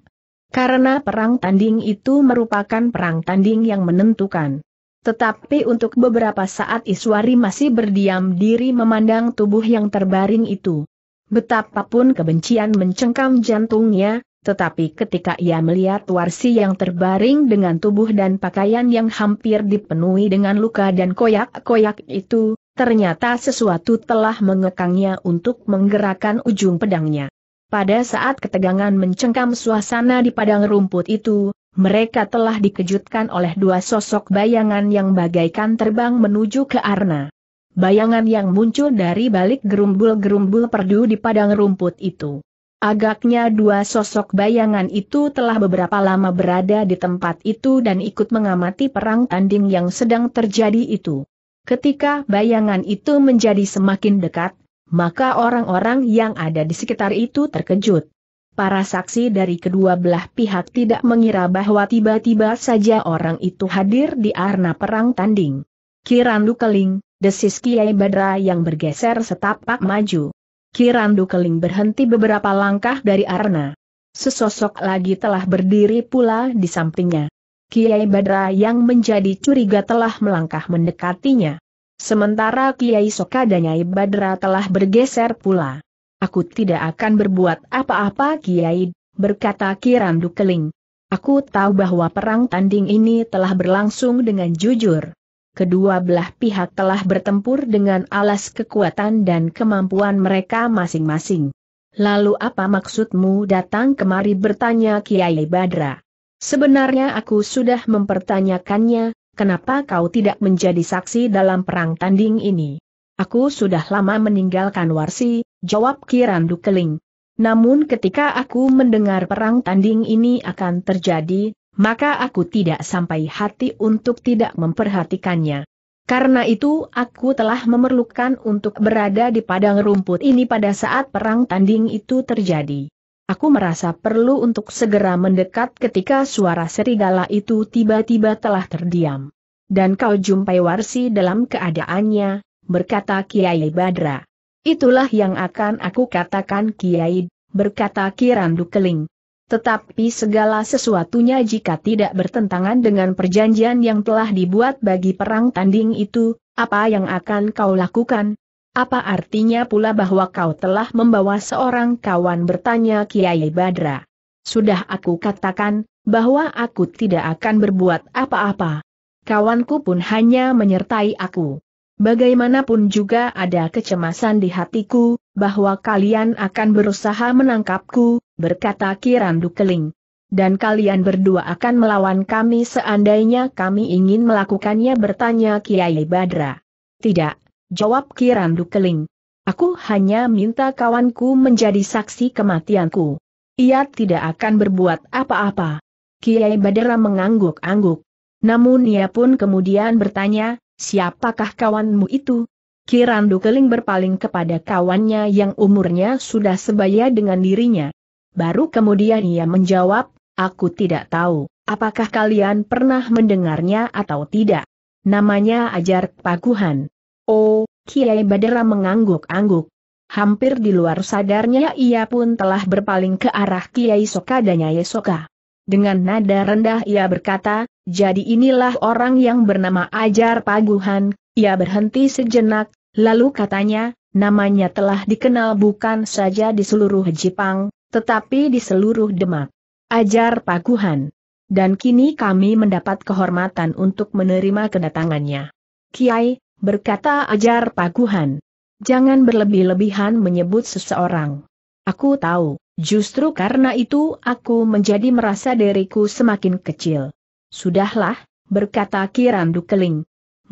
Karena perang tanding itu merupakan perang tanding yang menentukan. Tetapi untuk beberapa saat Iswari masih berdiam diri memandang tubuh yang terbaring itu. Betapapun kebencian mencengkam jantungnya, tetapi ketika ia melihat Warsi yang terbaring dengan tubuh dan pakaian yang hampir dipenuhi dengan luka dan koyak-koyak itu, ternyata sesuatu telah mengekangnya untuk menggerakkan ujung pedangnya. Pada saat ketegangan mencengkam suasana di padang rumput itu, mereka telah dikejutkan oleh dua sosok bayangan yang bagaikan terbang menuju ke Arna. Bayangan yang muncul dari balik gerumbul-gerumbul perdu di padang rumput itu Agaknya dua sosok bayangan itu telah beberapa lama berada di tempat itu dan ikut mengamati perang tanding yang sedang terjadi itu. Ketika bayangan itu menjadi semakin dekat, maka orang-orang yang ada di sekitar itu terkejut. Para saksi dari kedua belah pihak tidak mengira bahwa tiba-tiba saja orang itu hadir di arena perang tanding. Kiran Lukeling, desis Kiai Badra yang bergeser setapak maju. Kirandu Keling berhenti beberapa langkah dari Arna. Sesosok lagi telah berdiri pula di sampingnya. Kiai Badra yang menjadi curiga telah melangkah mendekatinya. Sementara Kiai dan Nyai Badra telah bergeser pula. Aku tidak akan berbuat apa-apa Kiai, berkata Kirandu Keling. Aku tahu bahwa perang tanding ini telah berlangsung dengan jujur kedua belah pihak telah bertempur dengan alas kekuatan dan kemampuan mereka masing-masing. Lalu apa maksudmu datang kemari bertanya Kiai Badra? Sebenarnya aku sudah mempertanyakannya, kenapa kau tidak menjadi saksi dalam perang tanding ini? Aku sudah lama meninggalkan Warsi, jawab Kirandu Keling. Namun ketika aku mendengar perang tanding ini akan terjadi, maka aku tidak sampai hati untuk tidak memperhatikannya. Karena itu aku telah memerlukan untuk berada di padang rumput ini pada saat perang tanding itu terjadi. Aku merasa perlu untuk segera mendekat ketika suara serigala itu tiba-tiba telah terdiam. Dan kau jumpai Warsi dalam keadaannya, berkata Kiai Badra. Itulah yang akan aku katakan Kiai, berkata Kirandu Keling. Tetapi segala sesuatunya jika tidak bertentangan dengan perjanjian yang telah dibuat bagi perang tanding itu, apa yang akan kau lakukan? Apa artinya pula bahwa kau telah membawa seorang kawan bertanya Kiai Badra? Sudah aku katakan, bahwa aku tidak akan berbuat apa-apa. Kawanku pun hanya menyertai aku. Bagaimanapun juga ada kecemasan di hatiku, bahwa kalian akan berusaha menangkapku, berkata Kiram Dukeling. Dan kalian berdua akan melawan kami seandainya kami ingin melakukannya bertanya Kiai Badra. Tidak, jawab Kiram Dukeling. Aku hanya minta kawanku menjadi saksi kematianku. Ia tidak akan berbuat apa-apa. Kiai Badra mengangguk-angguk. Namun ia pun kemudian bertanya, siapakah kawanmu itu? Kirandu Keling berpaling kepada kawannya yang umurnya sudah sebaya dengan dirinya. Baru kemudian ia menjawab, aku tidak tahu, apakah kalian pernah mendengarnya atau tidak. Namanya Ajar Paguhan. Oh, Kiai Badara mengangguk-angguk. Hampir di luar sadarnya ia pun telah berpaling ke arah Kiai Soka dan Nyai Soka. Dengan nada rendah ia berkata, jadi inilah orang yang bernama Ajar Paguhan, ia berhenti sejenak, lalu katanya, namanya telah dikenal bukan saja di seluruh Jepang, tetapi di seluruh Demak. Ajar Paguhan. Dan kini kami mendapat kehormatan untuk menerima kedatangannya. Kiai, berkata Ajar Paguhan. Jangan berlebih-lebihan menyebut seseorang. Aku tahu, justru karena itu aku menjadi merasa diriku semakin kecil. Sudahlah, berkata Kirandu Keling.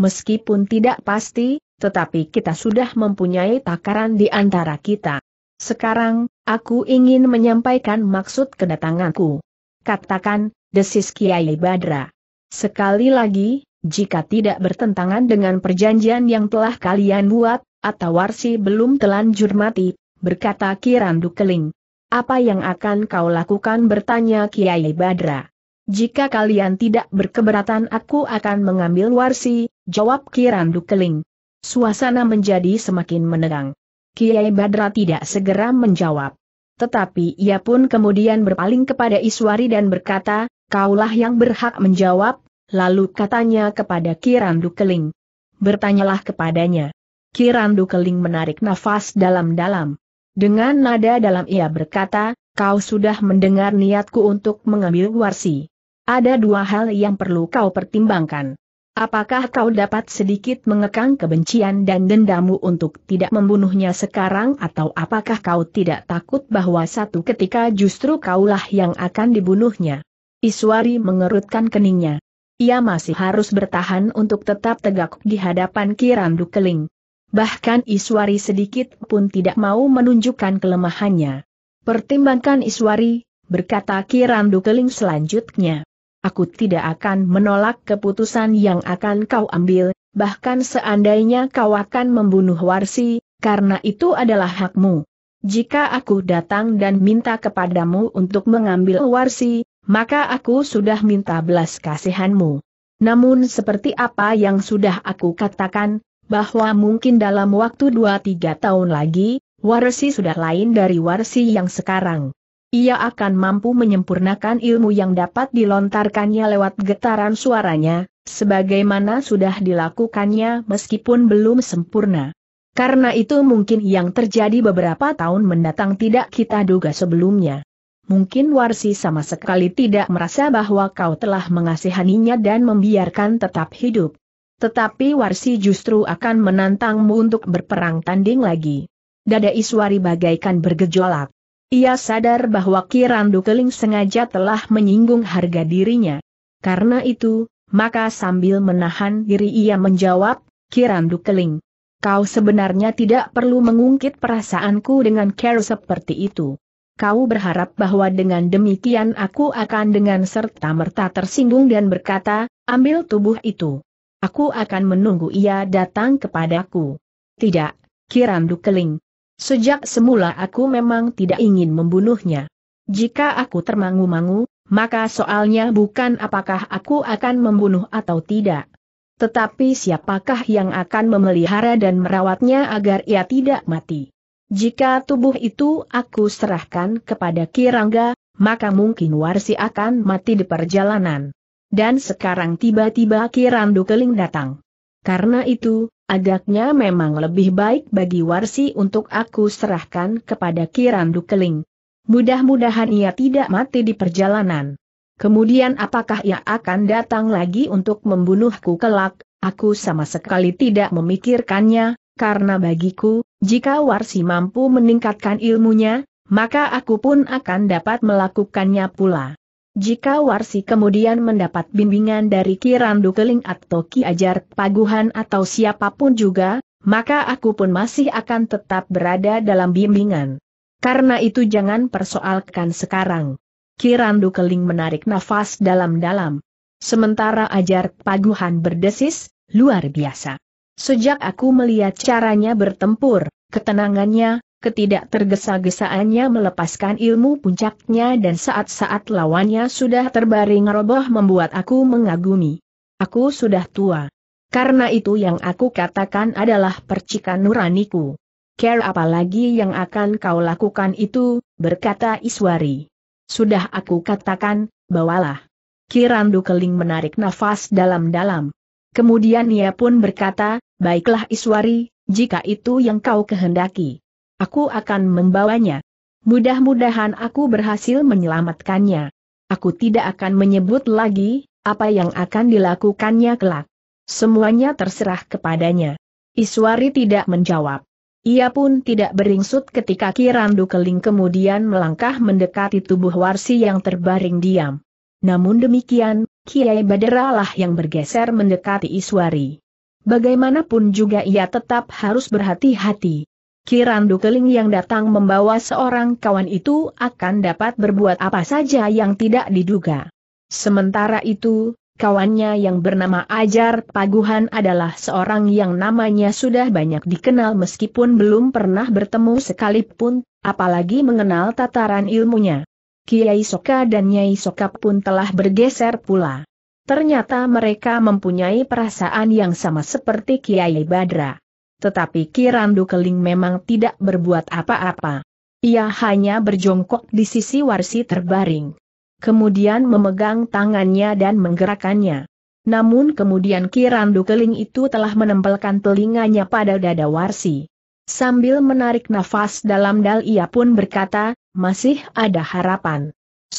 Meskipun tidak pasti, tetapi kita sudah mempunyai takaran di antara kita. Sekarang, Aku ingin menyampaikan maksud kedatanganku. Katakan, desis Kiai Badra. Sekali lagi, jika tidak bertentangan dengan perjanjian yang telah kalian buat, atau warsi belum telanjur mati, berkata Kirandu Keling. Apa yang akan kau lakukan bertanya Kiai Badra. Jika kalian tidak berkeberatan aku akan mengambil warsi, jawab Kirandu Keling. Suasana menjadi semakin menerang. Kiai Badra tidak segera menjawab. Tetapi ia pun kemudian berpaling kepada Iswari dan berkata, kaulah yang berhak menjawab, lalu katanya kepada Kirandu Keling. Bertanyalah kepadanya. Kirandu Keling menarik nafas dalam-dalam. Dengan nada dalam ia berkata, kau sudah mendengar niatku untuk mengambil warsi. Ada dua hal yang perlu kau pertimbangkan. Apakah kau dapat sedikit mengekang kebencian dan dendamu untuk tidak membunuhnya sekarang atau apakah kau tidak takut bahwa satu ketika justru kaulah yang akan dibunuhnya? Iswari mengerutkan keningnya. Ia masih harus bertahan untuk tetap tegak di hadapan Kirandu Keling. Bahkan Iswari sedikit pun tidak mau menunjukkan kelemahannya. Pertimbangkan Iswari, berkata Kirandu Keling selanjutnya aku tidak akan menolak keputusan yang akan kau ambil, bahkan seandainya kau akan membunuh Warsi, karena itu adalah hakmu. Jika aku datang dan minta kepadamu untuk mengambil Warsi, maka aku sudah minta belas kasihanmu. Namun seperti apa yang sudah aku katakan, bahwa mungkin dalam waktu 2-3 tahun lagi, Warsi sudah lain dari Warsi yang sekarang ia akan mampu menyempurnakan ilmu yang dapat dilontarkannya lewat getaran suaranya, sebagaimana sudah dilakukannya meskipun belum sempurna. Karena itu mungkin yang terjadi beberapa tahun mendatang tidak kita duga sebelumnya. Mungkin Warsi sama sekali tidak merasa bahwa kau telah mengasihaninya dan membiarkan tetap hidup. Tetapi Warsi justru akan menantangmu untuk berperang tanding lagi. Dada Iswari bagaikan bergejolak. Ia sadar bahwa Kirandu Keling sengaja telah menyinggung harga dirinya. Karena itu, maka sambil menahan diri ia menjawab, Kirandu Keling, kau sebenarnya tidak perlu mengungkit perasaanku dengan care seperti itu. Kau berharap bahwa dengan demikian aku akan dengan serta-merta tersinggung dan berkata, ambil tubuh itu. Aku akan menunggu ia datang kepadaku. Tidak, Kirandu Keling. Sejak semula aku memang tidak ingin membunuhnya. Jika aku termangu-mangu, maka soalnya bukan apakah aku akan membunuh atau tidak. Tetapi siapakah yang akan memelihara dan merawatnya agar ia tidak mati? Jika tubuh itu aku serahkan kepada Kirangga, maka mungkin Warsi akan mati di perjalanan. Dan sekarang tiba-tiba Kirandu Keling datang. Karena itu, Agaknya memang lebih baik bagi Warsi untuk aku serahkan kepada Kirandu Keling. Mudah-mudahan ia tidak mati di perjalanan. Kemudian apakah ia akan datang lagi untuk membunuhku kelak, aku sama sekali tidak memikirkannya, karena bagiku, jika Warsi mampu meningkatkan ilmunya, maka aku pun akan dapat melakukannya pula. Jika Warsi kemudian mendapat bimbingan dari Kirandu Keling atau Ki Ajar Paguhan atau siapapun juga, maka aku pun masih akan tetap berada dalam bimbingan. Karena itu jangan persoalkan sekarang. Kirandu Keling menarik nafas dalam-dalam. Sementara Ajar Paguhan berdesis, luar biasa. Sejak aku melihat caranya bertempur, ketenangannya, ketidak tergesa-gesaannya melepaskan ilmu puncaknya dan saat-saat lawannya sudah terbaring roboh membuat aku mengagumi. Aku sudah tua. Karena itu yang aku katakan adalah percikan nuraniku. Care apalagi yang akan kau lakukan itu, berkata Iswari. Sudah aku katakan, bawalah. Kirandu Keling menarik nafas dalam-dalam. Kemudian ia pun berkata, baiklah Iswari, jika itu yang kau kehendaki. Aku akan membawanya. Mudah-mudahan aku berhasil menyelamatkannya. Aku tidak akan menyebut lagi, apa yang akan dilakukannya kelak. Semuanya terserah kepadanya. Iswari tidak menjawab. Ia pun tidak beringsut ketika Kirandu Keling kemudian melangkah mendekati tubuh Warsi yang terbaring diam. Namun demikian, Kiai Baderalah yang bergeser mendekati Iswari. Bagaimanapun juga ia tetap harus berhati-hati. Kirandu Keling yang datang membawa seorang kawan itu akan dapat berbuat apa saja yang tidak diduga. Sementara itu, kawannya yang bernama Ajar Paguhan adalah seorang yang namanya sudah banyak dikenal meskipun belum pernah bertemu sekalipun, apalagi mengenal tataran ilmunya. Kiai Soka dan Nyai Soka pun telah bergeser pula. Ternyata mereka mempunyai perasaan yang sama seperti Kiai Badra tetapi Kirandu Keling memang tidak berbuat apa-apa. Ia hanya berjongkok di sisi Warsi terbaring. Kemudian memegang tangannya dan menggerakkannya. Namun kemudian Kirandu Keling itu telah menempelkan telinganya pada dada Warsi. Sambil menarik nafas dalam dal ia pun berkata, masih ada harapan.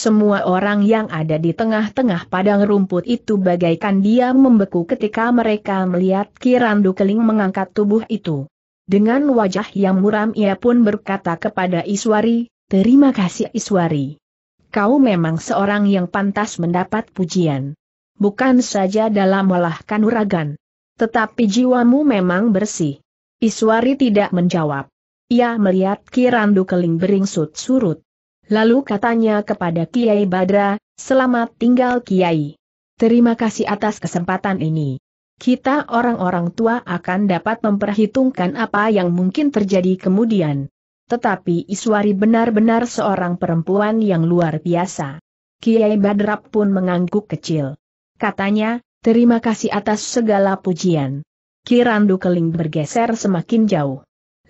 Semua orang yang ada di tengah-tengah padang rumput itu bagaikan dia membeku ketika mereka melihat Kirandu Keling mengangkat tubuh itu. Dengan wajah yang muram ia pun berkata kepada Iswari, Terima kasih Iswari. Kau memang seorang yang pantas mendapat pujian. Bukan saja dalam olah kanuragan. Tetapi jiwamu memang bersih. Iswari tidak menjawab. Ia melihat Kirandu Keling beringsut-surut. Lalu katanya kepada Kiai Badra, selamat tinggal Kiai. Terima kasih atas kesempatan ini. Kita orang-orang tua akan dapat memperhitungkan apa yang mungkin terjadi kemudian. Tetapi Iswari benar-benar seorang perempuan yang luar biasa. Kiai Badrap pun mengangguk kecil. Katanya, terima kasih atas segala pujian. Kirandu Keling bergeser semakin jauh.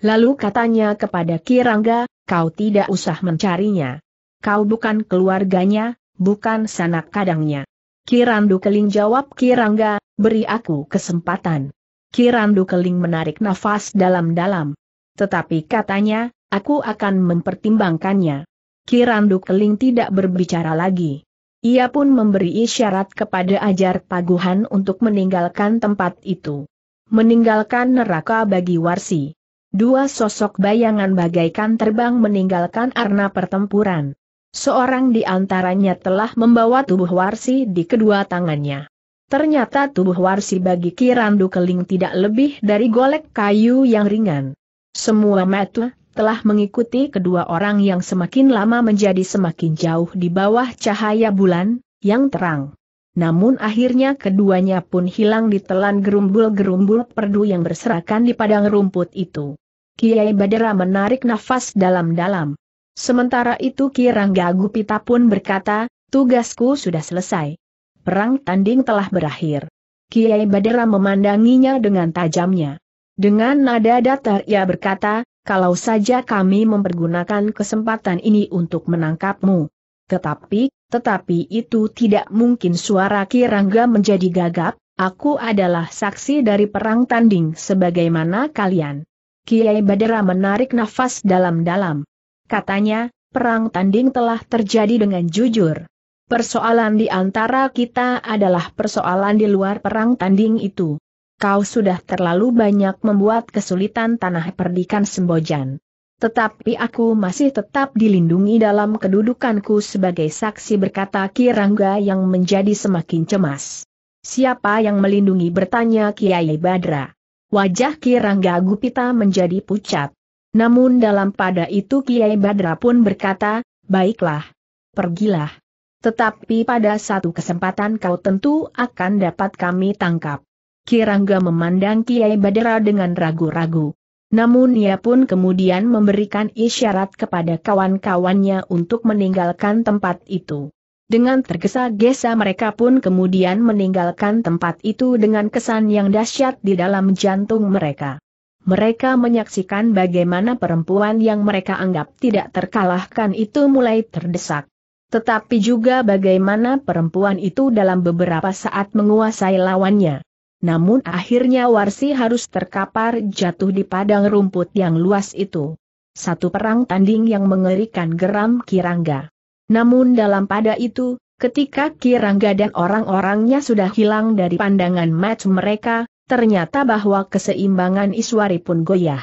Lalu katanya kepada Kirangga, kau tidak usah mencarinya. Kau bukan keluarganya, bukan sanak kadangnya. Kirandu Keling jawab Kirangga, beri aku kesempatan. Kirandu Keling menarik nafas dalam-dalam. Tetapi katanya, aku akan mempertimbangkannya. Kirandu Keling tidak berbicara lagi. Ia pun memberi isyarat kepada Ajar Paguhan untuk meninggalkan tempat itu. Meninggalkan neraka bagi Warsi. Dua sosok bayangan bagaikan terbang meninggalkan arena pertempuran. Seorang di antaranya telah membawa tubuh Warsi di kedua tangannya. Ternyata tubuh Warsi bagi Kirandu Keling tidak lebih dari golek kayu yang ringan. Semua mata telah mengikuti kedua orang yang semakin lama menjadi semakin jauh di bawah cahaya bulan, yang terang. Namun akhirnya keduanya pun hilang ditelan gerumbul-gerumbul perdu yang berserakan di padang rumput itu. Kiai Badera menarik nafas dalam-dalam. Sementara itu Kirangga Gupita pun berkata, tugasku sudah selesai. Perang tanding telah berakhir. Kiai Badera memandanginya dengan tajamnya. Dengan nada datar ia berkata, kalau saja kami mempergunakan kesempatan ini untuk menangkapmu. Tetapi, tetapi itu tidak mungkin suara Kirangga menjadi gagap, aku adalah saksi dari perang tanding sebagaimana kalian. Kiai Badera menarik nafas dalam-dalam. Katanya, perang tanding telah terjadi dengan jujur. Persoalan di antara kita adalah persoalan di luar perang tanding itu. Kau sudah terlalu banyak membuat kesulitan tanah perdikan Sembojan. Tetapi aku masih tetap dilindungi dalam kedudukanku sebagai saksi berkata Kirangga yang menjadi semakin cemas. Siapa yang melindungi bertanya Kiai Badra. Wajah Kirangga Gupita menjadi pucat. Namun dalam pada itu Kiai Badra pun berkata, baiklah, pergilah. Tetapi pada satu kesempatan kau tentu akan dapat kami tangkap. Kirangga memandang Kiai Badra dengan ragu-ragu. Namun ia pun kemudian memberikan isyarat kepada kawan-kawannya untuk meninggalkan tempat itu. Dengan tergesa-gesa mereka pun kemudian meninggalkan tempat itu dengan kesan yang dahsyat di dalam jantung mereka. Mereka menyaksikan bagaimana perempuan yang mereka anggap tidak terkalahkan itu mulai terdesak. Tetapi juga bagaimana perempuan itu dalam beberapa saat menguasai lawannya. Namun akhirnya Warsi harus terkapar jatuh di padang rumput yang luas itu. Satu perang tanding yang mengerikan geram Kirangga. Namun dalam pada itu, ketika Kirangga dan orang-orangnya sudah hilang dari pandangan match mereka, ternyata bahwa keseimbangan Iswari pun goyah.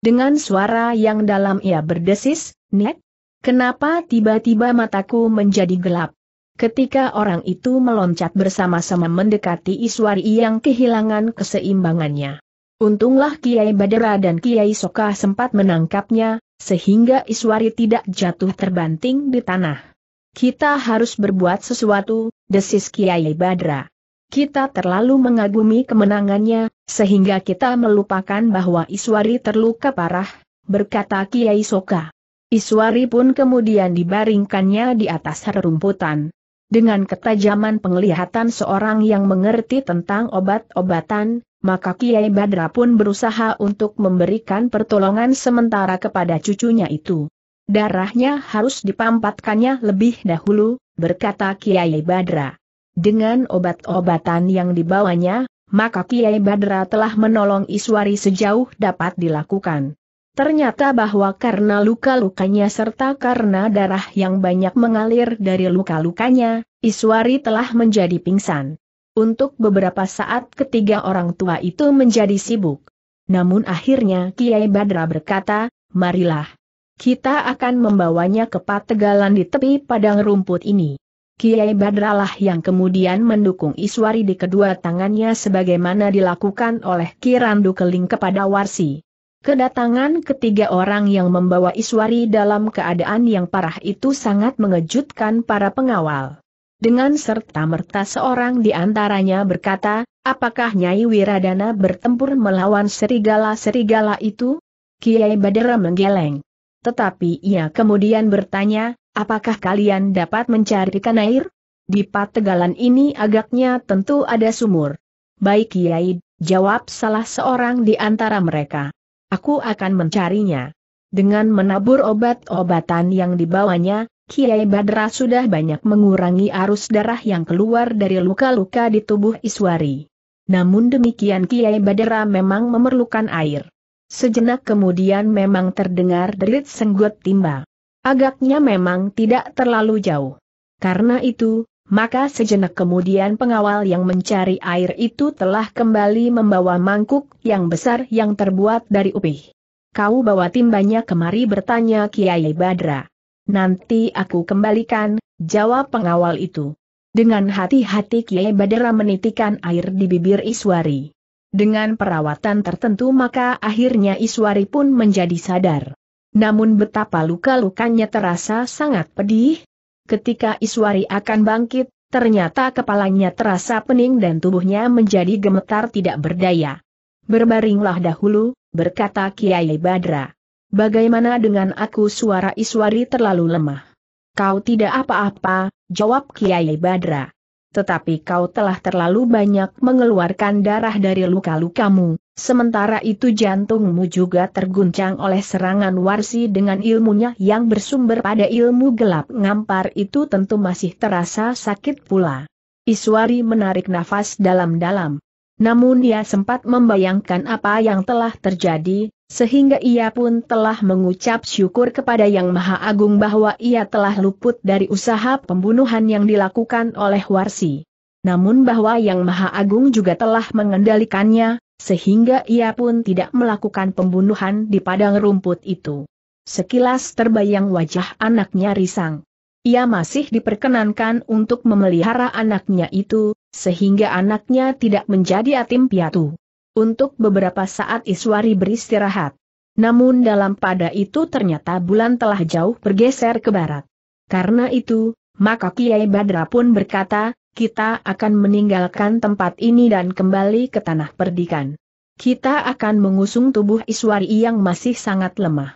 Dengan suara yang dalam ia berdesis, Nek, kenapa tiba-tiba mataku menjadi gelap? Ketika orang itu meloncat bersama-sama mendekati Iswari yang kehilangan keseimbangannya. Untunglah Kiai Badera dan Kiai Soka sempat menangkapnya, sehingga Iswari tidak jatuh terbanting di tanah. Kita harus berbuat sesuatu, desis Kiai Badra. Kita terlalu mengagumi kemenangannya, sehingga kita melupakan bahwa Iswari terluka parah, berkata Kiai Soka. Iswari pun kemudian dibaringkannya di atas rerumputan. Dengan ketajaman penglihatan seorang yang mengerti tentang obat-obatan, maka Kiai Badra pun berusaha untuk memberikan pertolongan sementara kepada cucunya itu. Darahnya harus dipampatkannya lebih dahulu, berkata Kiai Badra. Dengan obat-obatan yang dibawanya, maka Kiai Badra telah menolong Iswari sejauh dapat dilakukan. Ternyata bahwa karena luka-lukanya serta karena darah yang banyak mengalir dari luka-lukanya, Iswari telah menjadi pingsan. Untuk beberapa saat ketiga orang tua itu menjadi sibuk. Namun akhirnya Kiai Badra berkata, marilah. Kita akan membawanya ke pategalan di tepi padang rumput ini. Kiai Badra lah yang kemudian mendukung Iswari di kedua tangannya sebagaimana dilakukan oleh Kirandu Keling kepada Warsi. Kedatangan ketiga orang yang membawa Iswari dalam keadaan yang parah itu sangat mengejutkan para pengawal. Dengan serta-merta seorang di antaranya berkata, apakah Nyai Wiradana bertempur melawan serigala-serigala itu? Kiai Badara menggeleng. Tetapi ia kemudian bertanya, apakah kalian dapat mencarikan air? Di pategalan ini agaknya tentu ada sumur. Baik Kiai, jawab salah seorang di antara mereka. Aku akan mencarinya. Dengan menabur obat-obatan yang dibawanya, Kiai Badra sudah banyak mengurangi arus darah yang keluar dari luka-luka di tubuh Iswari. Namun demikian Kiai Badra memang memerlukan air. Sejenak kemudian memang terdengar derit senggut timba. Agaknya memang tidak terlalu jauh. Karena itu, maka sejenak kemudian pengawal yang mencari air itu telah kembali membawa mangkuk yang besar yang terbuat dari upih. Kau bawa timbanya kemari bertanya Kiai Badra. Nanti aku kembalikan, jawab pengawal itu. Dengan hati-hati Kiai Badara menitikan air di bibir Iswari. Dengan perawatan tertentu maka akhirnya Iswari pun menjadi sadar. Namun betapa luka-lukanya terasa sangat pedih. Ketika Iswari akan bangkit, ternyata kepalanya terasa pening dan tubuhnya menjadi gemetar tidak berdaya. Berbaringlah dahulu, berkata Kiai Badra. Bagaimana dengan aku suara Iswari terlalu lemah? Kau tidak apa-apa, jawab Kiai Badra. Tetapi kau telah terlalu banyak mengeluarkan darah dari luka-lukamu, sementara itu jantungmu juga terguncang oleh serangan warsi dengan ilmunya yang bersumber pada ilmu gelap ngampar itu tentu masih terasa sakit pula. Iswari menarik nafas dalam-dalam. Namun dia sempat membayangkan apa yang telah terjadi, sehingga ia pun telah mengucap syukur kepada Yang Maha Agung bahwa ia telah luput dari usaha pembunuhan yang dilakukan oleh Warsi. Namun bahwa Yang Maha Agung juga telah mengendalikannya, sehingga ia pun tidak melakukan pembunuhan di padang rumput itu. Sekilas terbayang wajah anaknya risang. Ia masih diperkenankan untuk memelihara anaknya itu, sehingga anaknya tidak menjadi atim piatu. Untuk beberapa saat Iswari beristirahat. Namun dalam pada itu ternyata bulan telah jauh bergeser ke barat. Karena itu, maka Kiai Badra pun berkata, kita akan meninggalkan tempat ini dan kembali ke tanah perdikan. Kita akan mengusung tubuh Iswari yang masih sangat lemah.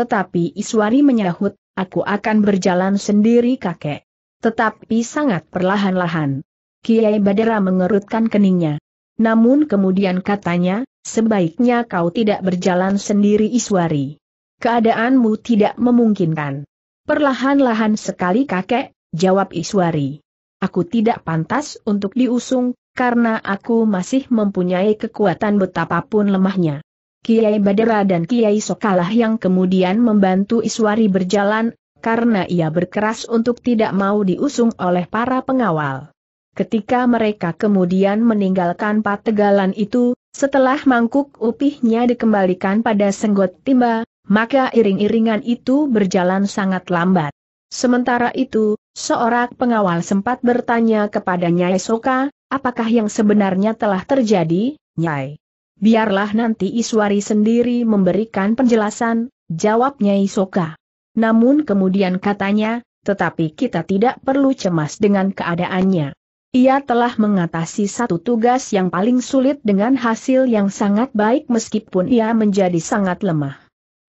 Tetapi Iswari menyahut, aku akan berjalan sendiri kakek. Tetapi sangat perlahan-lahan. Kiai Badra mengerutkan keningnya. Namun kemudian katanya, sebaiknya kau tidak berjalan sendiri Iswari. Keadaanmu tidak memungkinkan. Perlahan-lahan sekali kakek, jawab Iswari. Aku tidak pantas untuk diusung, karena aku masih mempunyai kekuatan betapapun lemahnya. Kiai Badera dan Kiai Sokalah yang kemudian membantu Iswari berjalan, karena ia berkeras untuk tidak mau diusung oleh para pengawal. Ketika mereka kemudian meninggalkan pategalan itu, setelah mangkuk upihnya dikembalikan pada senggot timba, maka iring-iringan itu berjalan sangat lambat. Sementara itu, seorang pengawal sempat bertanya kepada Nyai Soka, apakah yang sebenarnya telah terjadi, Nyai? Biarlah nanti Iswari sendiri memberikan penjelasan, jawab Nyai Soka. Namun kemudian katanya, tetapi kita tidak perlu cemas dengan keadaannya. Ia telah mengatasi satu tugas yang paling sulit dengan hasil yang sangat baik meskipun ia menjadi sangat lemah.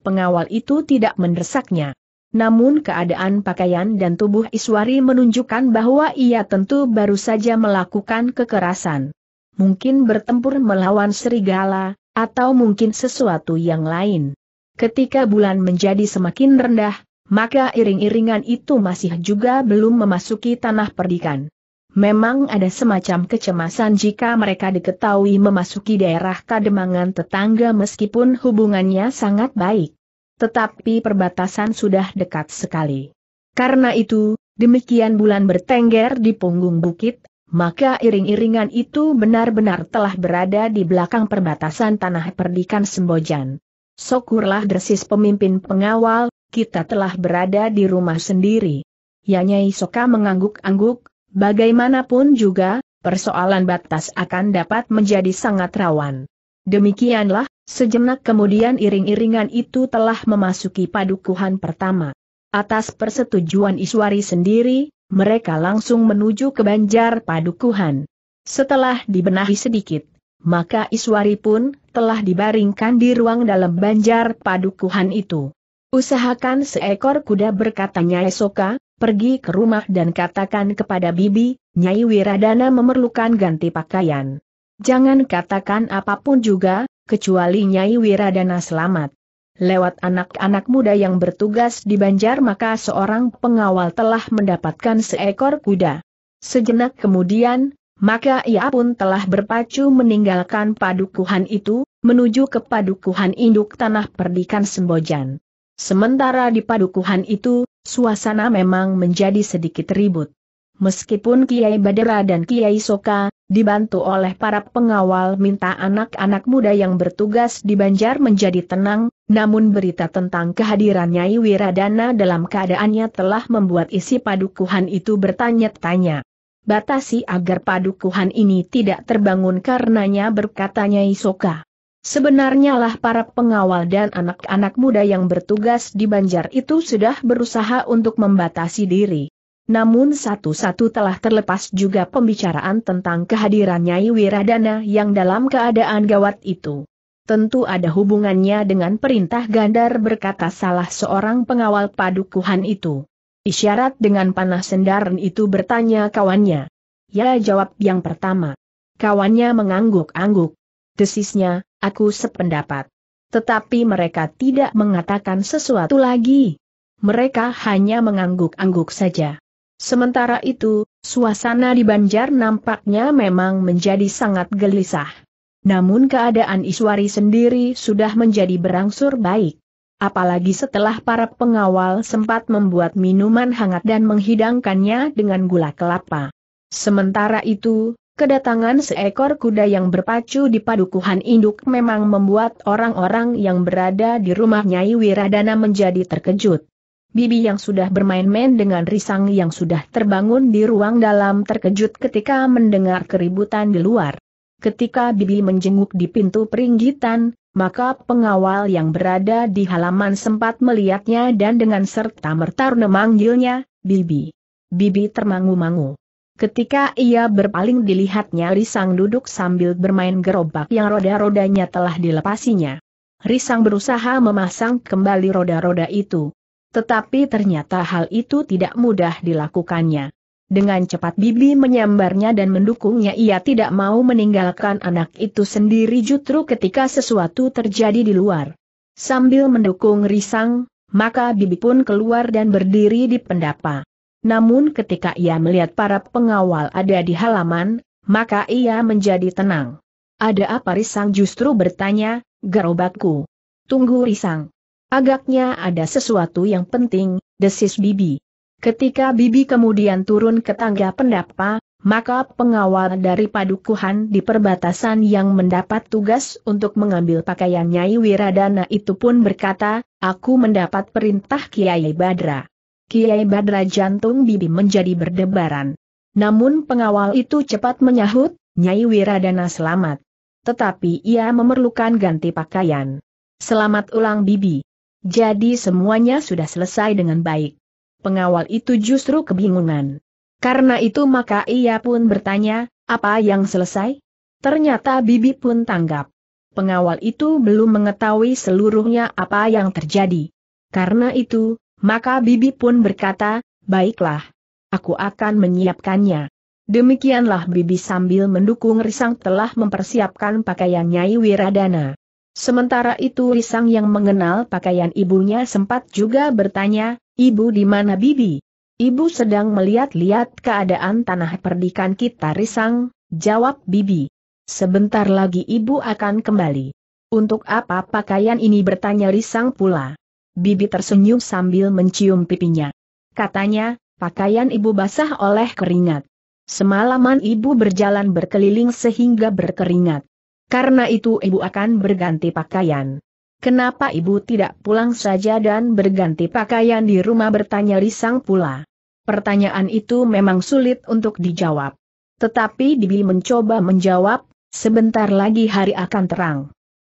Pengawal itu tidak mendesaknya. Namun keadaan pakaian dan tubuh Iswari menunjukkan bahwa ia tentu baru saja melakukan kekerasan. Mungkin bertempur melawan serigala, atau mungkin sesuatu yang lain. Ketika bulan menjadi semakin rendah, maka iring-iringan itu masih juga belum memasuki tanah perdikan. Memang ada semacam kecemasan jika mereka diketahui memasuki daerah kademangan tetangga meskipun hubungannya sangat baik. Tetapi perbatasan sudah dekat sekali. Karena itu, demikian bulan bertengger di punggung bukit, maka iring-iringan itu benar-benar telah berada di belakang perbatasan tanah perdikan Sembojan. Sokurlah dresis pemimpin pengawal, kita telah berada di rumah sendiri. Yanyai Soka mengangguk-angguk, Bagaimanapun juga, persoalan batas akan dapat menjadi sangat rawan. Demikianlah, sejenak kemudian iring-iringan itu telah memasuki padukuhan pertama. Atas persetujuan Iswari sendiri, mereka langsung menuju ke banjar padukuhan. Setelah dibenahi sedikit, maka Iswari pun telah dibaringkan di ruang dalam banjar padukuhan itu. Usahakan seekor kuda berkatanya Esoka, pergi ke rumah dan katakan kepada Bibi, Nyai Wiradana memerlukan ganti pakaian. Jangan katakan apapun juga, kecuali Nyai Wiradana selamat. Lewat anak-anak muda yang bertugas di Banjar maka seorang pengawal telah mendapatkan seekor kuda. Sejenak kemudian, maka ia pun telah berpacu meninggalkan padukuhan itu, menuju ke padukuhan induk tanah perdikan Sembojan. Sementara di padukuhan itu, Suasana memang menjadi sedikit ribut. Meskipun Kiai Badera dan Kiai Soka, dibantu oleh para pengawal minta anak-anak muda yang bertugas di Banjar menjadi tenang, namun berita tentang kehadiran Nyai Wiradana dalam keadaannya telah membuat isi padukuhan itu bertanya-tanya. Batasi agar padukuhan ini tidak terbangun karenanya berkata Nyai Soka. Sebenarnya lah para pengawal dan anak-anak muda yang bertugas di Banjar itu sudah berusaha untuk membatasi diri. Namun satu-satu telah terlepas juga pembicaraan tentang kehadiran Nyai Wiradana yang dalam keadaan gawat itu. Tentu ada hubungannya dengan perintah Gandar berkata salah seorang pengawal padukuhan itu. Isyarat dengan panah sendaran itu bertanya kawannya. Ya jawab yang pertama. Kawannya mengangguk-angguk. Desisnya, Aku sependapat. Tetapi mereka tidak mengatakan sesuatu lagi. Mereka hanya mengangguk-angguk saja. Sementara itu, suasana di Banjar nampaknya memang menjadi sangat gelisah. Namun keadaan Iswari sendiri sudah menjadi berangsur baik. Apalagi setelah para pengawal sempat membuat minuman hangat dan menghidangkannya dengan gula kelapa. Sementara itu, Kedatangan seekor kuda yang berpacu di padukuhan induk memang membuat orang-orang yang berada di rumah Nyai Wiradana menjadi terkejut. Bibi yang sudah bermain-main dengan risang yang sudah terbangun di ruang dalam terkejut ketika mendengar keributan di luar. Ketika Bibi menjenguk di pintu peringgitan, maka pengawal yang berada di halaman sempat melihatnya dan dengan serta merta memanggilnya, Bibi. Bibi termangu-mangu. Ketika ia berpaling dilihatnya Risang duduk sambil bermain gerobak yang roda-rodanya telah dilepasinya. Risang berusaha memasang kembali roda-roda itu. Tetapi ternyata hal itu tidak mudah dilakukannya. Dengan cepat Bibi menyambarnya dan mendukungnya ia tidak mau meninggalkan anak itu sendiri justru ketika sesuatu terjadi di luar. Sambil mendukung Risang, maka Bibi pun keluar dan berdiri di pendapa. Namun ketika ia melihat para pengawal ada di halaman, maka ia menjadi tenang. Ada apa Risang justru bertanya, gerobakku? Tunggu Risang. Agaknya ada sesuatu yang penting, desis Bibi. Ketika Bibi kemudian turun ke tangga pendapa, maka pengawal dari padukuhan di perbatasan yang mendapat tugas untuk mengambil pakaian Nyai Wiradana itu pun berkata, aku mendapat perintah Kiai Badra. Kiai Badra jantung Bibi menjadi berdebaran. Namun pengawal itu cepat menyahut, Nyai Wiradana selamat. Tetapi ia memerlukan ganti pakaian. Selamat ulang Bibi. Jadi semuanya sudah selesai dengan baik. Pengawal itu justru kebingungan. Karena itu maka ia pun bertanya, apa yang selesai? Ternyata Bibi pun tanggap. Pengawal itu belum mengetahui seluruhnya apa yang terjadi. Karena itu, maka Bibi pun berkata, baiklah. Aku akan menyiapkannya. Demikianlah Bibi sambil mendukung Risang telah mempersiapkan pakaian Nyai Wiradana. Sementara itu Risang yang mengenal pakaian ibunya sempat juga bertanya, Ibu di mana Bibi? Ibu sedang melihat-lihat keadaan tanah perdikan kita Risang, jawab Bibi. Sebentar lagi ibu akan kembali. Untuk apa pakaian ini bertanya Risang pula. Bibi tersenyum sambil mencium pipinya. Katanya, pakaian ibu basah oleh keringat. Semalaman ibu berjalan berkeliling sehingga berkeringat. Karena itu ibu akan berganti pakaian. Kenapa ibu tidak pulang saja dan berganti pakaian di rumah bertanya Risang pula. Pertanyaan itu memang sulit untuk dijawab. Tetapi Bibi mencoba menjawab, sebentar lagi hari akan terang.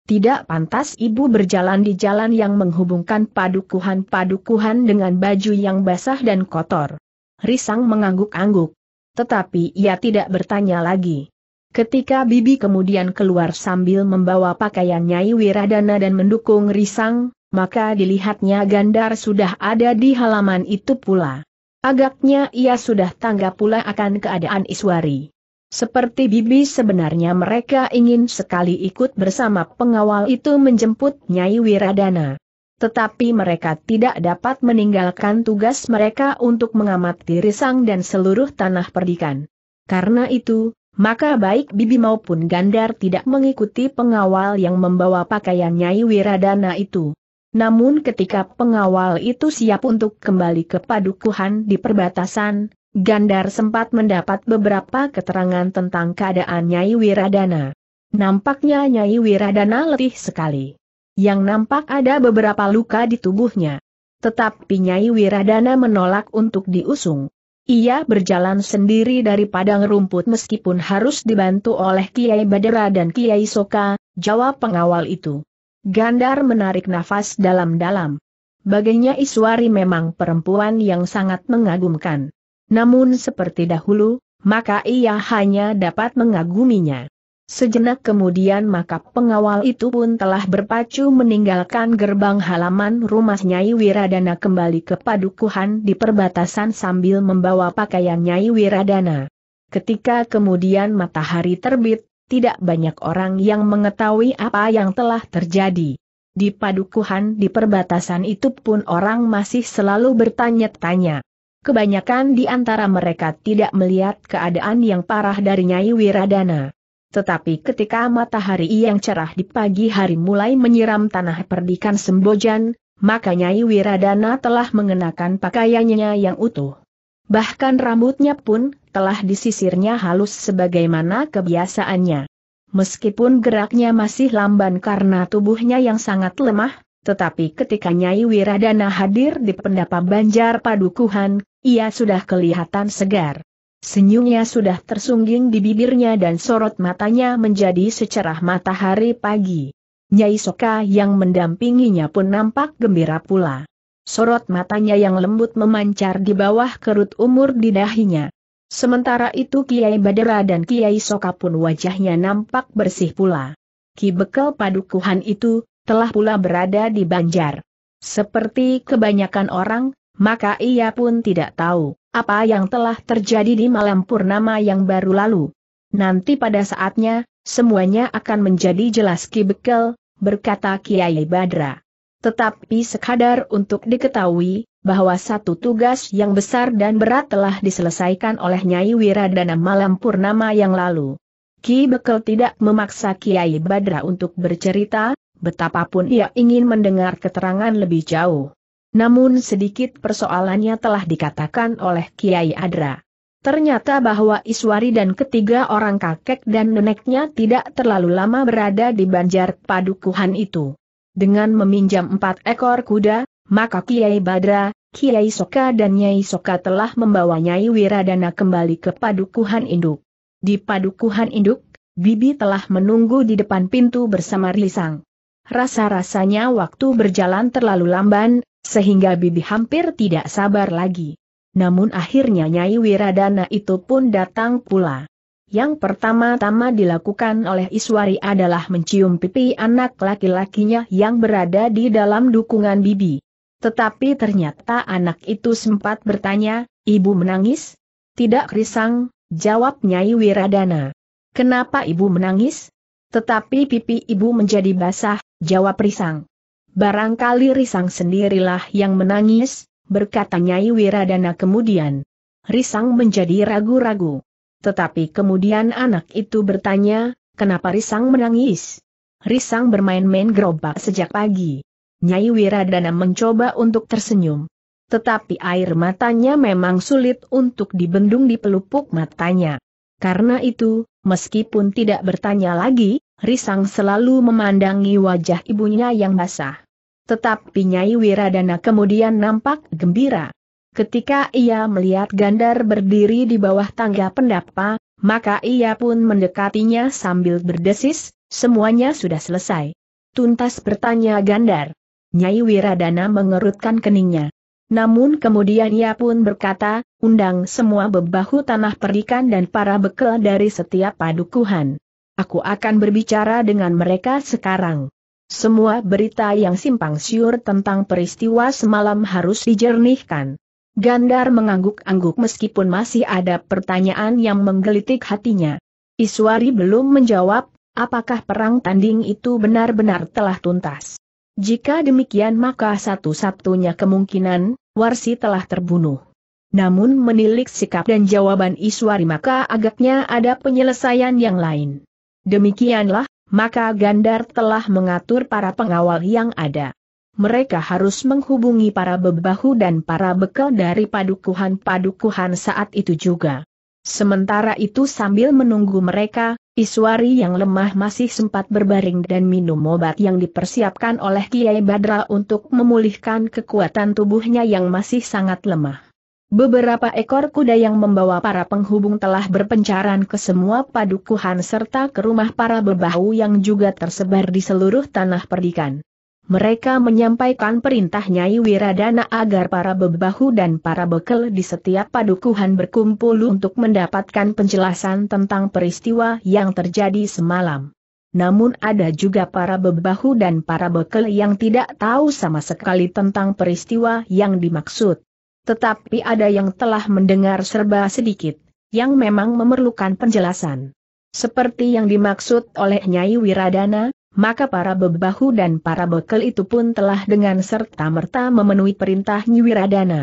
Tidak pantas ibu berjalan di jalan yang menghubungkan padukuhan-padukuhan dengan baju yang basah dan kotor. Risang mengangguk-angguk. Tetapi ia tidak bertanya lagi. Ketika Bibi kemudian keluar sambil membawa pakaian Nyai Wiradana dan mendukung Risang, maka dilihatnya Gandar sudah ada di halaman itu pula. Agaknya ia sudah tanggap pula akan keadaan Iswari. Seperti Bibi sebenarnya mereka ingin sekali ikut bersama pengawal itu menjemput Nyai Wiradana. Tetapi mereka tidak dapat meninggalkan tugas mereka untuk mengamati risang dan seluruh tanah perdikan. Karena itu, maka baik Bibi maupun Gandar tidak mengikuti pengawal yang membawa pakaian Nyai Wiradana itu. Namun ketika pengawal itu siap untuk kembali ke padukuhan di perbatasan, Gandar sempat mendapat beberapa keterangan tentang keadaan Nyai Wiradana. Nampaknya Nyai Wiradana letih sekali. Yang nampak ada beberapa luka di tubuhnya. Tetapi Nyai Wiradana menolak untuk diusung. Ia berjalan sendiri dari padang rumput meskipun harus dibantu oleh Kiai Badera dan Kiai Soka, jawab pengawal itu. Gandar menarik nafas dalam-dalam. Baginya Iswari memang perempuan yang sangat mengagumkan. Namun seperti dahulu, maka ia hanya dapat mengaguminya. Sejenak kemudian maka pengawal itu pun telah berpacu meninggalkan gerbang halaman rumah Nyai Wiradana kembali ke padukuhan di perbatasan sambil membawa pakaian Nyai Wiradana. Ketika kemudian matahari terbit, tidak banyak orang yang mengetahui apa yang telah terjadi. Di padukuhan di perbatasan itu pun orang masih selalu bertanya-tanya. Kebanyakan di antara mereka tidak melihat keadaan yang parah dari Nyai Wiradana. Tetapi ketika matahari yang cerah di pagi hari mulai menyiram tanah perdikan Sembojan, maka Nyai Wiradana telah mengenakan pakaiannya yang utuh. Bahkan rambutnya pun telah disisirnya halus sebagaimana kebiasaannya. Meskipun geraknya masih lamban karena tubuhnya yang sangat lemah, tetapi ketika Nyai Wiradana hadir di pendapa Banjar Padukuhan, ia sudah kelihatan segar. Senyumnya sudah tersungging di bibirnya dan sorot matanya menjadi secerah matahari pagi. Nyai Soka yang mendampinginya pun nampak gembira pula. Sorot matanya yang lembut memancar di bawah kerut umur di dahinya. Sementara itu Kiai Badera dan Kiai Soka pun wajahnya nampak bersih pula. Ki Bekal Padukuhan itu, telah pula berada di Banjar. Seperti kebanyakan orang, maka ia pun tidak tahu apa yang telah terjadi di malam purnama yang baru lalu. Nanti pada saatnya, semuanya akan menjadi jelas Ki Bekel, berkata Kiai Badra. Tetapi sekadar untuk diketahui, bahwa satu tugas yang besar dan berat telah diselesaikan oleh Nyai Wiradana malam purnama yang lalu. Ki Bekel tidak memaksa Kiai Badra untuk bercerita, betapapun ia ingin mendengar keterangan lebih jauh. Namun sedikit persoalannya telah dikatakan oleh Kiai Adra. Ternyata bahwa Iswari dan ketiga orang kakek dan neneknya tidak terlalu lama berada di banjar padukuhan itu. Dengan meminjam empat ekor kuda, maka Kiai Badra, Kiai Soka dan Nyai Soka telah membawa Nyai Wiradana kembali ke padukuhan induk. Di padukuhan induk, Bibi telah menunggu di depan pintu bersama Risang. Rasa-rasanya waktu berjalan terlalu lamban, sehingga Bibi hampir tidak sabar lagi. Namun akhirnya Nyai Wiradana itu pun datang pula. Yang pertama-tama dilakukan oleh Iswari adalah mencium pipi anak laki-lakinya yang berada di dalam dukungan Bibi. Tetapi ternyata anak itu sempat bertanya, Ibu menangis? Tidak risang, jawab Nyai Wiradana. Kenapa ibu menangis? Tetapi pipi ibu menjadi basah, jawab risang. Barangkali Risang sendirilah yang menangis, berkata Nyai Wiradana kemudian. Risang menjadi ragu-ragu. Tetapi kemudian anak itu bertanya, kenapa Risang menangis? Risang bermain-main gerobak sejak pagi. Nyai Wiradana mencoba untuk tersenyum. Tetapi air matanya memang sulit untuk dibendung di pelupuk matanya. Karena itu, meskipun tidak bertanya lagi, Risang selalu memandangi wajah ibunya yang basah. Tetapi Nyai Wiradana kemudian nampak gembira. Ketika ia melihat Gandar berdiri di bawah tangga pendapa, maka ia pun mendekatinya sambil berdesis, semuanya sudah selesai. Tuntas bertanya Gandar. Nyai Wiradana mengerutkan keningnya. Namun kemudian ia pun berkata, undang semua bebahu tanah perikan dan para bekel dari setiap padukuhan. Aku akan berbicara dengan mereka sekarang. Semua berita yang simpang siur tentang peristiwa semalam harus dijernihkan. Gandar mengangguk-angguk meskipun masih ada pertanyaan yang menggelitik hatinya. Iswari belum menjawab, apakah perang tanding itu benar-benar telah tuntas. Jika demikian maka satu-satunya kemungkinan, Warsi telah terbunuh. Namun menilik sikap dan jawaban Iswari maka agaknya ada penyelesaian yang lain. Demikianlah, maka Gandar telah mengatur para pengawal yang ada. Mereka harus menghubungi para bebahu dan para bekal dari padukuhan-padukuhan saat itu juga. Sementara itu sambil menunggu mereka, Iswari yang lemah masih sempat berbaring dan minum obat yang dipersiapkan oleh Kiai Badra untuk memulihkan kekuatan tubuhnya yang masih sangat lemah. Beberapa ekor kuda yang membawa para penghubung telah berpencaran ke semua padukuhan serta ke rumah para bebahu yang juga tersebar di seluruh tanah perdikan. Mereka menyampaikan perintah Nyai Wiradana agar para bebahu dan para bekel di setiap padukuhan berkumpul untuk mendapatkan penjelasan tentang peristiwa yang terjadi semalam. Namun ada juga para bebahu dan para bekel yang tidak tahu sama sekali tentang peristiwa yang dimaksud. Tetapi ada yang telah mendengar serba sedikit, yang memang memerlukan penjelasan. Seperti yang dimaksud oleh Nyai Wiradana, maka para bebahu dan para bekel itu pun telah dengan serta-merta memenuhi perintah Nyai Wiradana.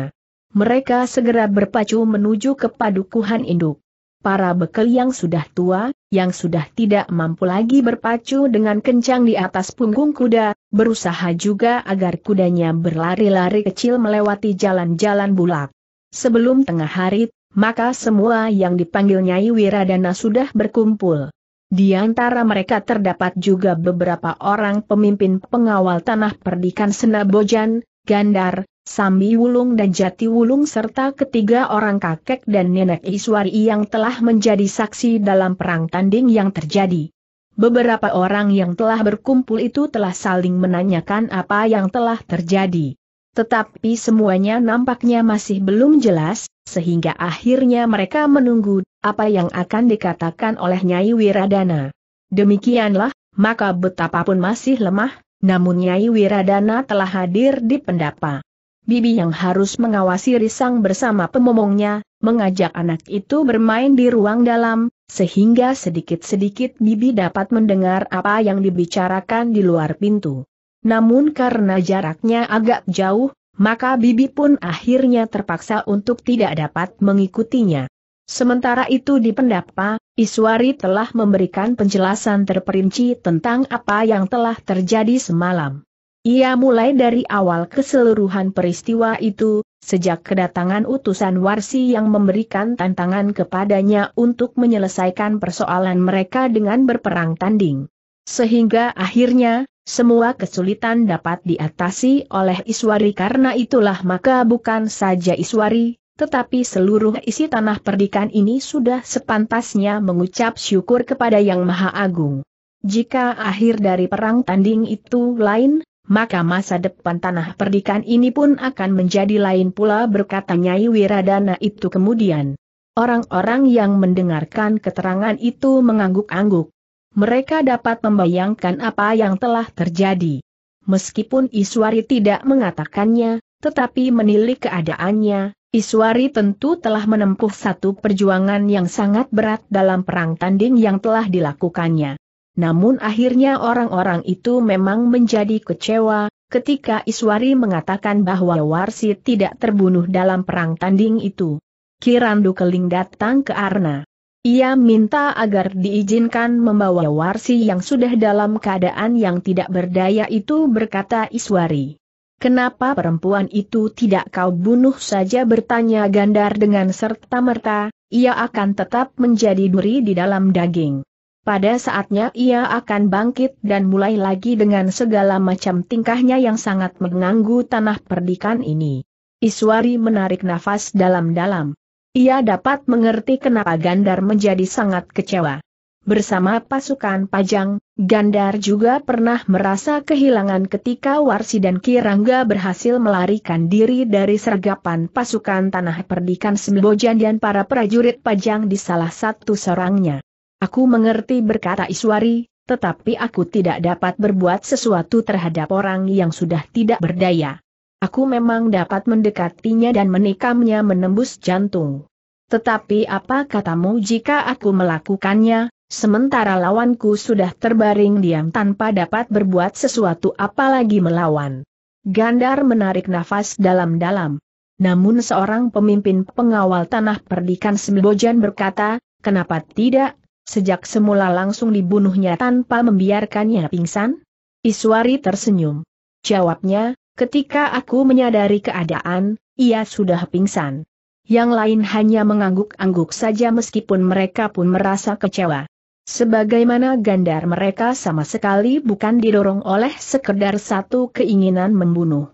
Mereka segera berpacu menuju ke padukuhan induk. Para bekel yang sudah tua, yang sudah tidak mampu lagi berpacu dengan kencang di atas punggung kuda, berusaha juga agar kudanya berlari-lari kecil melewati jalan-jalan bulak. Sebelum tengah hari, maka semua yang dipanggil Nyai Wiradana sudah berkumpul. Di antara mereka terdapat juga beberapa orang pemimpin pengawal tanah perdikan Senabojan, Gandar, Sambi Wulung dan Jati Wulung serta ketiga orang kakek dan nenek Iswari yang telah menjadi saksi dalam perang tanding yang terjadi. Beberapa orang yang telah berkumpul itu telah saling menanyakan apa yang telah terjadi. Tetapi semuanya nampaknya masih belum jelas, sehingga akhirnya mereka menunggu apa yang akan dikatakan oleh Nyai Wiradana. Demikianlah, maka betapapun masih lemah, namun Nyai Wiradana telah hadir di pendapa. Bibi yang harus mengawasi Risang bersama pemomongnya, mengajak anak itu bermain di ruang dalam, sehingga sedikit-sedikit Bibi dapat mendengar apa yang dibicarakan di luar pintu. Namun karena jaraknya agak jauh, maka Bibi pun akhirnya terpaksa untuk tidak dapat mengikutinya. Sementara itu di pendapa, Iswari telah memberikan penjelasan terperinci tentang apa yang telah terjadi semalam. Ia mulai dari awal keseluruhan peristiwa itu, sejak kedatangan utusan Warsi yang memberikan tantangan kepadanya untuk menyelesaikan persoalan mereka dengan berperang tanding. Sehingga akhirnya, semua kesulitan dapat diatasi oleh Iswari karena itulah maka bukan saja Iswari, tetapi seluruh isi tanah perdikan ini sudah sepantasnya mengucap syukur kepada Yang Maha Agung. Jika akhir dari perang tanding itu lain, maka masa depan tanah perdikan ini pun akan menjadi lain pula berkata Nyai Wiradana itu kemudian. Orang-orang yang mendengarkan keterangan itu mengangguk-angguk. Mereka dapat membayangkan apa yang telah terjadi. Meskipun Iswari tidak mengatakannya, tetapi menilik keadaannya, Iswari tentu telah menempuh satu perjuangan yang sangat berat dalam perang tanding yang telah dilakukannya. Namun akhirnya orang-orang itu memang menjadi kecewa, ketika Iswari mengatakan bahwa Warsi tidak terbunuh dalam perang tanding itu. Kirandu Keling datang ke Arna. Ia minta agar diizinkan membawa Warsi yang sudah dalam keadaan yang tidak berdaya itu berkata Iswari. Kenapa perempuan itu tidak kau bunuh saja bertanya Gandar dengan serta-merta, ia akan tetap menjadi duri di dalam daging pada saatnya ia akan bangkit dan mulai lagi dengan segala macam tingkahnya yang sangat mengganggu tanah perdikan ini. Iswari menarik nafas dalam-dalam. Ia dapat mengerti kenapa Gandar menjadi sangat kecewa. Bersama pasukan Pajang, Gandar juga pernah merasa kehilangan ketika Warsi dan Kirangga berhasil melarikan diri dari sergapan pasukan Tanah Perdikan Sembojan dan para prajurit Pajang di salah satu serangnya. Aku mengerti berkata Iswari, tetapi aku tidak dapat berbuat sesuatu terhadap orang yang sudah tidak berdaya. Aku memang dapat mendekatinya dan menikamnya menembus jantung. Tetapi apa katamu jika aku melakukannya, sementara lawanku sudah terbaring diam tanpa dapat berbuat sesuatu apalagi melawan. Gandar menarik nafas dalam-dalam. Namun seorang pemimpin pengawal tanah perdikan Sembojan berkata, kenapa tidak sejak semula langsung dibunuhnya tanpa membiarkannya pingsan? Iswari tersenyum. Jawabnya, ketika aku menyadari keadaan, ia sudah pingsan. Yang lain hanya mengangguk-angguk saja meskipun mereka pun merasa kecewa. Sebagaimana gandar mereka sama sekali bukan didorong oleh sekedar satu keinginan membunuh.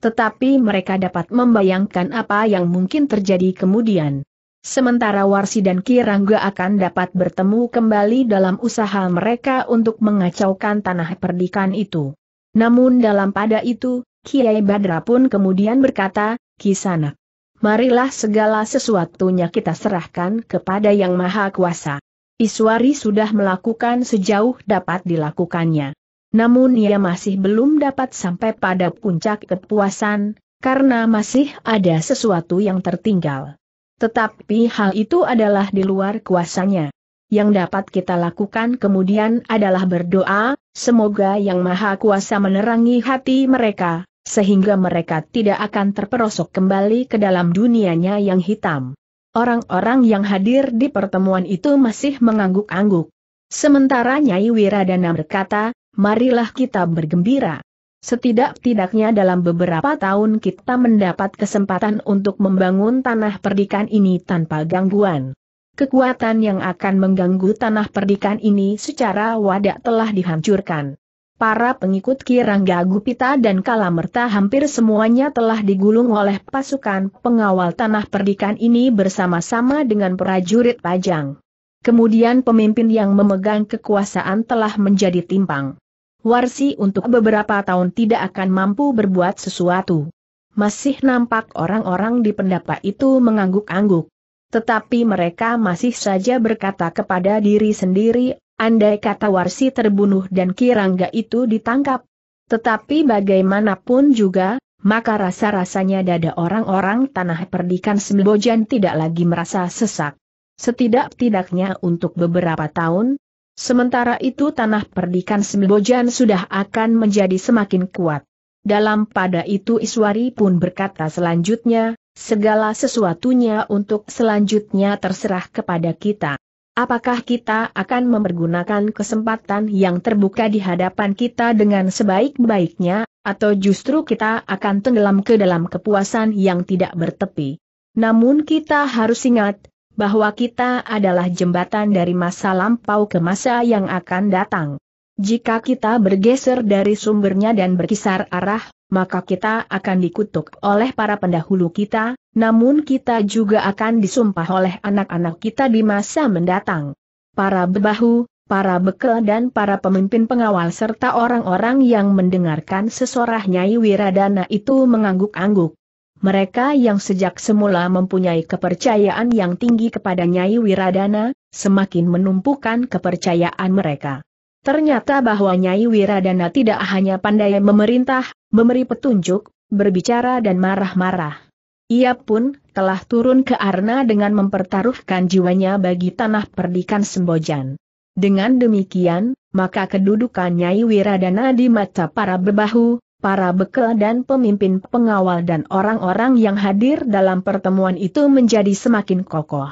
Tetapi mereka dapat membayangkan apa yang mungkin terjadi kemudian. Sementara Warsi dan Kirangga akan dapat bertemu kembali dalam usaha mereka untuk mengacaukan tanah perdikan itu. Namun dalam pada itu, Kiai Badra pun kemudian berkata, Kisana, marilah segala sesuatunya kita serahkan kepada Yang Maha Kuasa. Iswari sudah melakukan sejauh dapat dilakukannya. Namun ia masih belum dapat sampai pada puncak kepuasan, karena masih ada sesuatu yang tertinggal. Tetapi hal itu adalah di luar kuasanya. Yang dapat kita lakukan kemudian adalah berdoa, semoga Yang Maha Kuasa menerangi hati mereka, sehingga mereka tidak akan terperosok kembali ke dalam dunianya yang hitam. Orang-orang yang hadir di pertemuan itu masih mengangguk-angguk. Sementara Nyai Wiradana berkata, marilah kita bergembira. Setidak-tidaknya dalam beberapa tahun kita mendapat kesempatan untuk membangun tanah perdikan ini tanpa gangguan. Kekuatan yang akan mengganggu tanah perdikan ini secara wadah telah dihancurkan. Para pengikut Kirangga Gupita dan Kalamerta hampir semuanya telah digulung oleh pasukan pengawal tanah perdikan ini bersama-sama dengan prajurit Pajang. Kemudian pemimpin yang memegang kekuasaan telah menjadi timpang. Warsi untuk beberapa tahun tidak akan mampu berbuat sesuatu. Masih nampak orang-orang di pendapa itu mengangguk-angguk. Tetapi mereka masih saja berkata kepada diri sendiri, andai kata Warsi terbunuh dan Kirangga itu ditangkap. Tetapi bagaimanapun juga, maka rasa-rasanya dada orang-orang tanah perdikan Sembojan tidak lagi merasa sesak. Setidak-tidaknya untuk beberapa tahun, Sementara itu tanah perdikan Sembojan sudah akan menjadi semakin kuat. Dalam pada itu Iswari pun berkata selanjutnya, segala sesuatunya untuk selanjutnya terserah kepada kita. Apakah kita akan mempergunakan kesempatan yang terbuka di hadapan kita dengan sebaik-baiknya, atau justru kita akan tenggelam ke dalam kepuasan yang tidak bertepi? Namun kita harus ingat, bahwa kita adalah jembatan dari masa lampau ke masa yang akan datang. Jika kita bergeser dari sumbernya dan berkisar arah, maka kita akan dikutuk oleh para pendahulu kita, namun kita juga akan disumpah oleh anak-anak kita di masa mendatang. Para bebahu, para bekel dan para pemimpin pengawal serta orang-orang yang mendengarkan sesorah Nyai Wiradana itu mengangguk-angguk. Mereka yang sejak semula mempunyai kepercayaan yang tinggi kepada Nyai Wiradana, semakin menumpukan kepercayaan mereka. Ternyata bahwa Nyai Wiradana tidak hanya pandai memerintah, memberi petunjuk, berbicara dan marah-marah. Ia pun telah turun ke Arna dengan mempertaruhkan jiwanya bagi tanah perdikan Sembojan. Dengan demikian, maka kedudukan Nyai Wiradana di mata para bebahu, para bekel dan pemimpin pengawal dan orang-orang yang hadir dalam pertemuan itu menjadi semakin kokoh.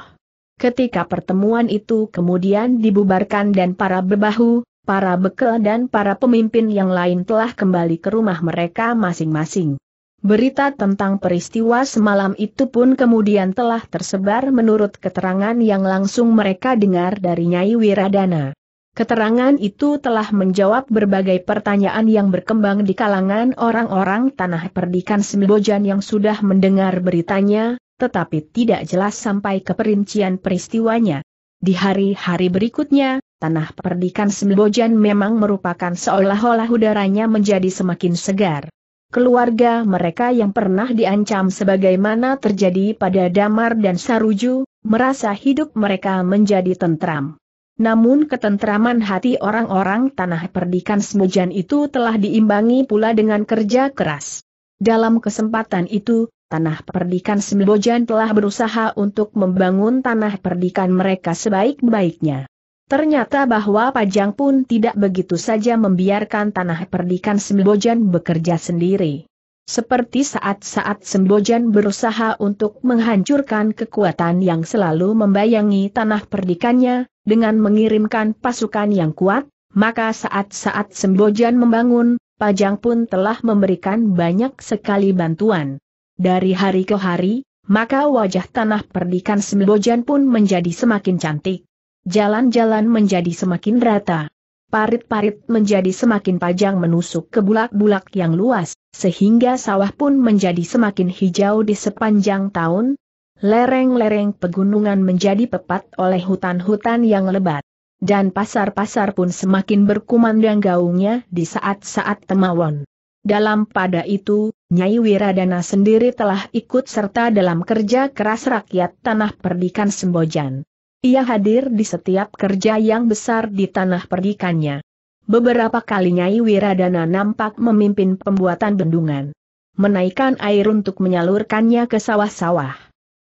Ketika pertemuan itu kemudian dibubarkan dan para bebahu, para bekel dan para pemimpin yang lain telah kembali ke rumah mereka masing-masing. Berita tentang peristiwa semalam itu pun kemudian telah tersebar menurut keterangan yang langsung mereka dengar dari Nyai Wiradana. Keterangan itu telah menjawab berbagai pertanyaan yang berkembang di kalangan orang-orang tanah perdikan Sembojan yang sudah mendengar beritanya, tetapi tidak jelas sampai ke perincian peristiwanya. Di hari-hari berikutnya, tanah perdikan Sembojan memang merupakan seolah-olah udaranya menjadi semakin segar keluarga mereka yang pernah diancam sebagaimana terjadi pada Damar dan Saruju, merasa hidup mereka menjadi tentram. Namun ketentraman hati orang-orang tanah perdikan semujan itu telah diimbangi pula dengan kerja keras. Dalam kesempatan itu, tanah perdikan Sembojan telah berusaha untuk membangun tanah perdikan mereka sebaik-baiknya. Ternyata bahwa Pajang pun tidak begitu saja membiarkan tanah perdikan Sembojan bekerja sendiri. Seperti saat-saat Sembojan berusaha untuk menghancurkan kekuatan yang selalu membayangi tanah perdikannya, dengan mengirimkan pasukan yang kuat, maka saat-saat Sembojan membangun, Pajang pun telah memberikan banyak sekali bantuan. Dari hari ke hari, maka wajah tanah perdikan Sembojan pun menjadi semakin cantik. Jalan-jalan menjadi semakin rata parit-parit menjadi semakin panjang menusuk ke bulak-bulak yang luas, sehingga sawah pun menjadi semakin hijau di sepanjang tahun. Lereng-lereng pegunungan menjadi pepat oleh hutan-hutan yang lebat. Dan pasar-pasar pun semakin berkumandang gaungnya di saat-saat temawon. Dalam pada itu, Nyai Wiradana sendiri telah ikut serta dalam kerja keras rakyat tanah perdikan Sembojan. Ia hadir di setiap kerja yang besar di tanah perdikannya. Beberapa kali Nyai Wiradana nampak memimpin pembuatan bendungan. Menaikkan air untuk menyalurkannya ke sawah-sawah.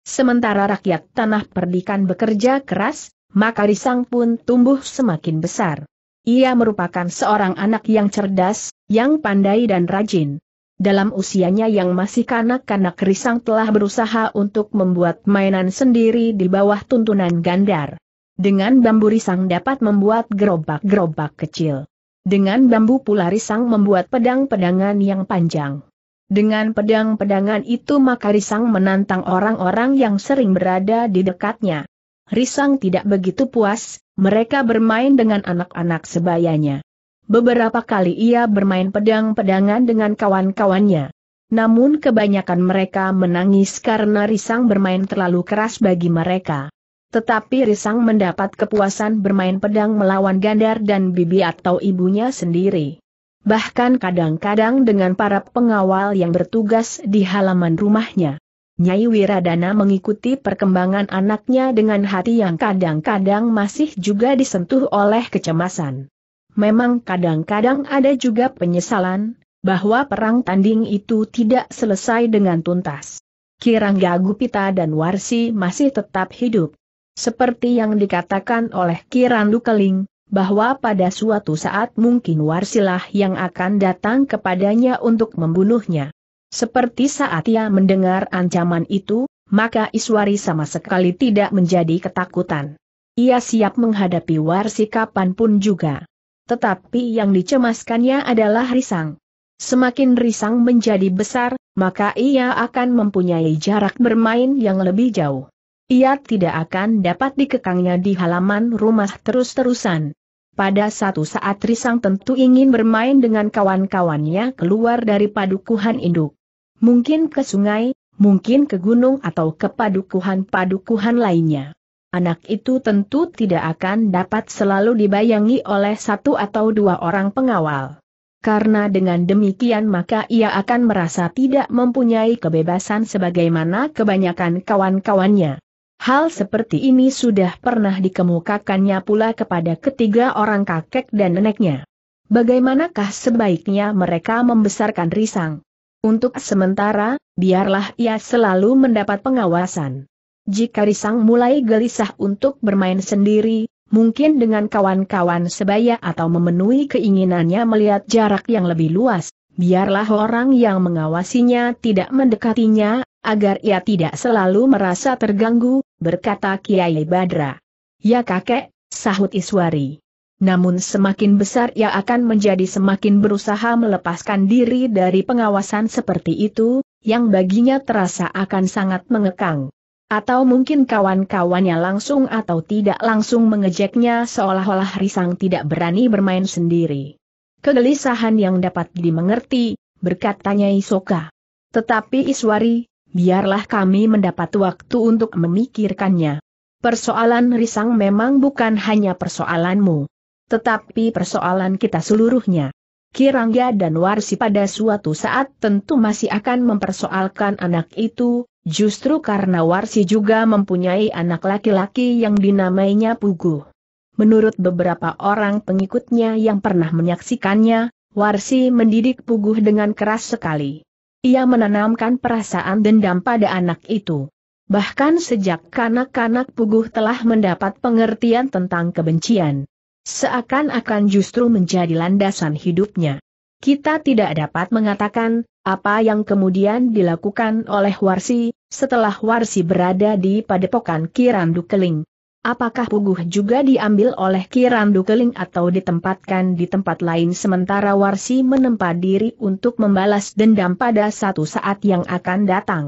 Sementara rakyat tanah perdikan bekerja keras, maka Risang pun tumbuh semakin besar. Ia merupakan seorang anak yang cerdas, yang pandai dan rajin dalam usianya yang masih kanak-kanak Risang telah berusaha untuk membuat mainan sendiri di bawah tuntunan Gandar. Dengan bambu Risang dapat membuat gerobak-gerobak kecil. Dengan bambu pula Risang membuat pedang-pedangan yang panjang. Dengan pedang-pedangan itu maka Risang menantang orang-orang yang sering berada di dekatnya. Risang tidak begitu puas, mereka bermain dengan anak-anak sebayanya. Beberapa kali ia bermain pedang-pedangan dengan kawan-kawannya. Namun kebanyakan mereka menangis karena Risang bermain terlalu keras bagi mereka. Tetapi Risang mendapat kepuasan bermain pedang melawan Gandar dan Bibi atau ibunya sendiri. Bahkan kadang-kadang dengan para pengawal yang bertugas di halaman rumahnya. Nyai Wiradana mengikuti perkembangan anaknya dengan hati yang kadang-kadang masih juga disentuh oleh kecemasan memang kadang-kadang ada juga penyesalan, bahwa perang tanding itu tidak selesai dengan tuntas. Kirangga Gupita dan Warsi masih tetap hidup. Seperti yang dikatakan oleh Kiran Dukeling, bahwa pada suatu saat mungkin Warsilah yang akan datang kepadanya untuk membunuhnya. Seperti saat ia mendengar ancaman itu, maka Iswari sama sekali tidak menjadi ketakutan. Ia siap menghadapi Warsi kapanpun juga tetapi yang dicemaskannya adalah risang. Semakin risang menjadi besar, maka ia akan mempunyai jarak bermain yang lebih jauh. Ia tidak akan dapat dikekangnya di halaman rumah terus-terusan. Pada satu saat risang tentu ingin bermain dengan kawan-kawannya keluar dari padukuhan induk. Mungkin ke sungai, mungkin ke gunung atau ke padukuhan-padukuhan lainnya. Anak itu tentu tidak akan dapat selalu dibayangi oleh satu atau dua orang pengawal. Karena dengan demikian maka ia akan merasa tidak mempunyai kebebasan sebagaimana kebanyakan kawan-kawannya. Hal seperti ini sudah pernah dikemukakannya pula kepada ketiga orang kakek dan neneknya. Bagaimanakah sebaiknya mereka membesarkan Risang? Untuk sementara, biarlah ia selalu mendapat pengawasan. Jika Risang mulai gelisah untuk bermain sendiri, mungkin dengan kawan-kawan sebaya atau memenuhi keinginannya melihat jarak yang lebih luas, biarlah orang yang mengawasinya tidak mendekatinya, agar ia tidak selalu merasa terganggu, berkata Kiai Badra. Ya kakek, sahut Iswari. Namun semakin besar ia akan menjadi semakin berusaha melepaskan diri dari pengawasan seperti itu, yang baginya terasa akan sangat mengekang. Atau mungkin kawan-kawannya langsung atau tidak langsung mengejeknya seolah-olah Risang tidak berani bermain sendiri. Kegelisahan yang dapat dimengerti, berkatanya Isoka. Tetapi Iswari, biarlah kami mendapat waktu untuk memikirkannya. Persoalan Risang memang bukan hanya persoalanmu. Tetapi persoalan kita seluruhnya. Kirangga dan Warsi pada suatu saat tentu masih akan mempersoalkan anak itu, Justru karena Warsi juga mempunyai anak laki-laki yang dinamainya Pugu. Menurut beberapa orang pengikutnya yang pernah menyaksikannya, Warsi mendidik Pugu dengan keras sekali. Ia menanamkan perasaan dendam pada anak itu. Bahkan sejak kanak-kanak Puguh telah mendapat pengertian tentang kebencian. Seakan-akan justru menjadi landasan hidupnya. Kita tidak dapat mengatakan, apa yang kemudian dilakukan oleh Warsi, setelah Warsi berada di padepokan Kirandukeling. Keling. Apakah Puguh juga diambil oleh Kirandukeling Keling atau ditempatkan di tempat lain sementara Warsi menempa diri untuk membalas dendam pada satu saat yang akan datang?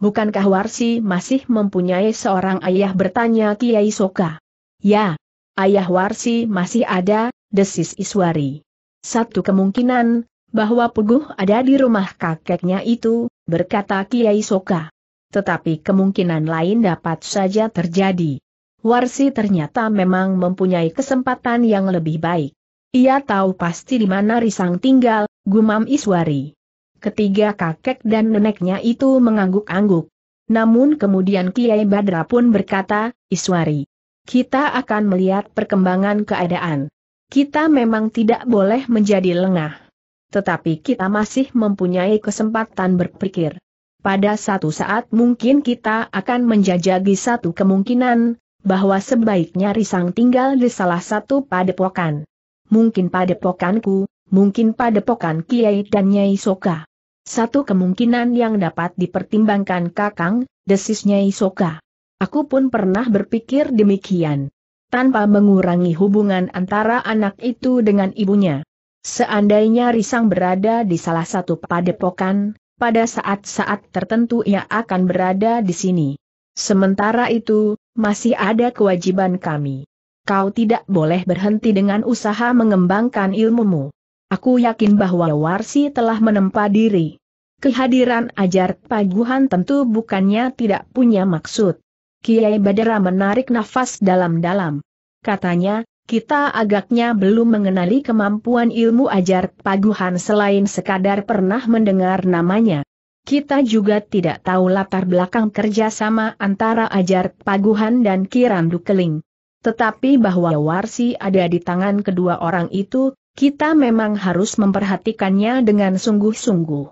Bukankah Warsi masih mempunyai seorang ayah bertanya Kiai Soka? Ya, ayah Warsi masih ada, desis Iswari. Satu kemungkinan, bahwa Puguh ada di rumah kakeknya itu, berkata Kiai Soka. Tetapi kemungkinan lain dapat saja terjadi. Warsi ternyata memang mempunyai kesempatan yang lebih baik. Ia tahu pasti di mana Risang tinggal, gumam Iswari. Ketiga kakek dan neneknya itu mengangguk-angguk. Namun kemudian Kiai Badra pun berkata, Iswari, kita akan melihat perkembangan keadaan kita memang tidak boleh menjadi lengah. Tetapi kita masih mempunyai kesempatan berpikir. Pada satu saat mungkin kita akan menjajagi satu kemungkinan, bahwa sebaiknya Risang tinggal di salah satu padepokan. Mungkin padepokanku, mungkin padepokan Kiai dan Nyai Soka. Satu kemungkinan yang dapat dipertimbangkan Kakang, desis Nyai Soka. Aku pun pernah berpikir demikian tanpa mengurangi hubungan antara anak itu dengan ibunya. Seandainya Risang berada di salah satu padepokan, pada saat-saat tertentu ia akan berada di sini. Sementara itu, masih ada kewajiban kami. Kau tidak boleh berhenti dengan usaha mengembangkan ilmumu. Aku yakin bahwa Warsi telah menempa diri. Kehadiran ajar paguhan tentu bukannya tidak punya maksud. Kiai Badara menarik nafas dalam-dalam. Katanya, kita agaknya belum mengenali kemampuan ilmu ajar paguhan selain sekadar pernah mendengar namanya. Kita juga tidak tahu latar belakang kerjasama antara ajar paguhan dan kirandu keling. Tetapi bahwa warsi ada di tangan kedua orang itu, kita memang harus memperhatikannya dengan sungguh-sungguh.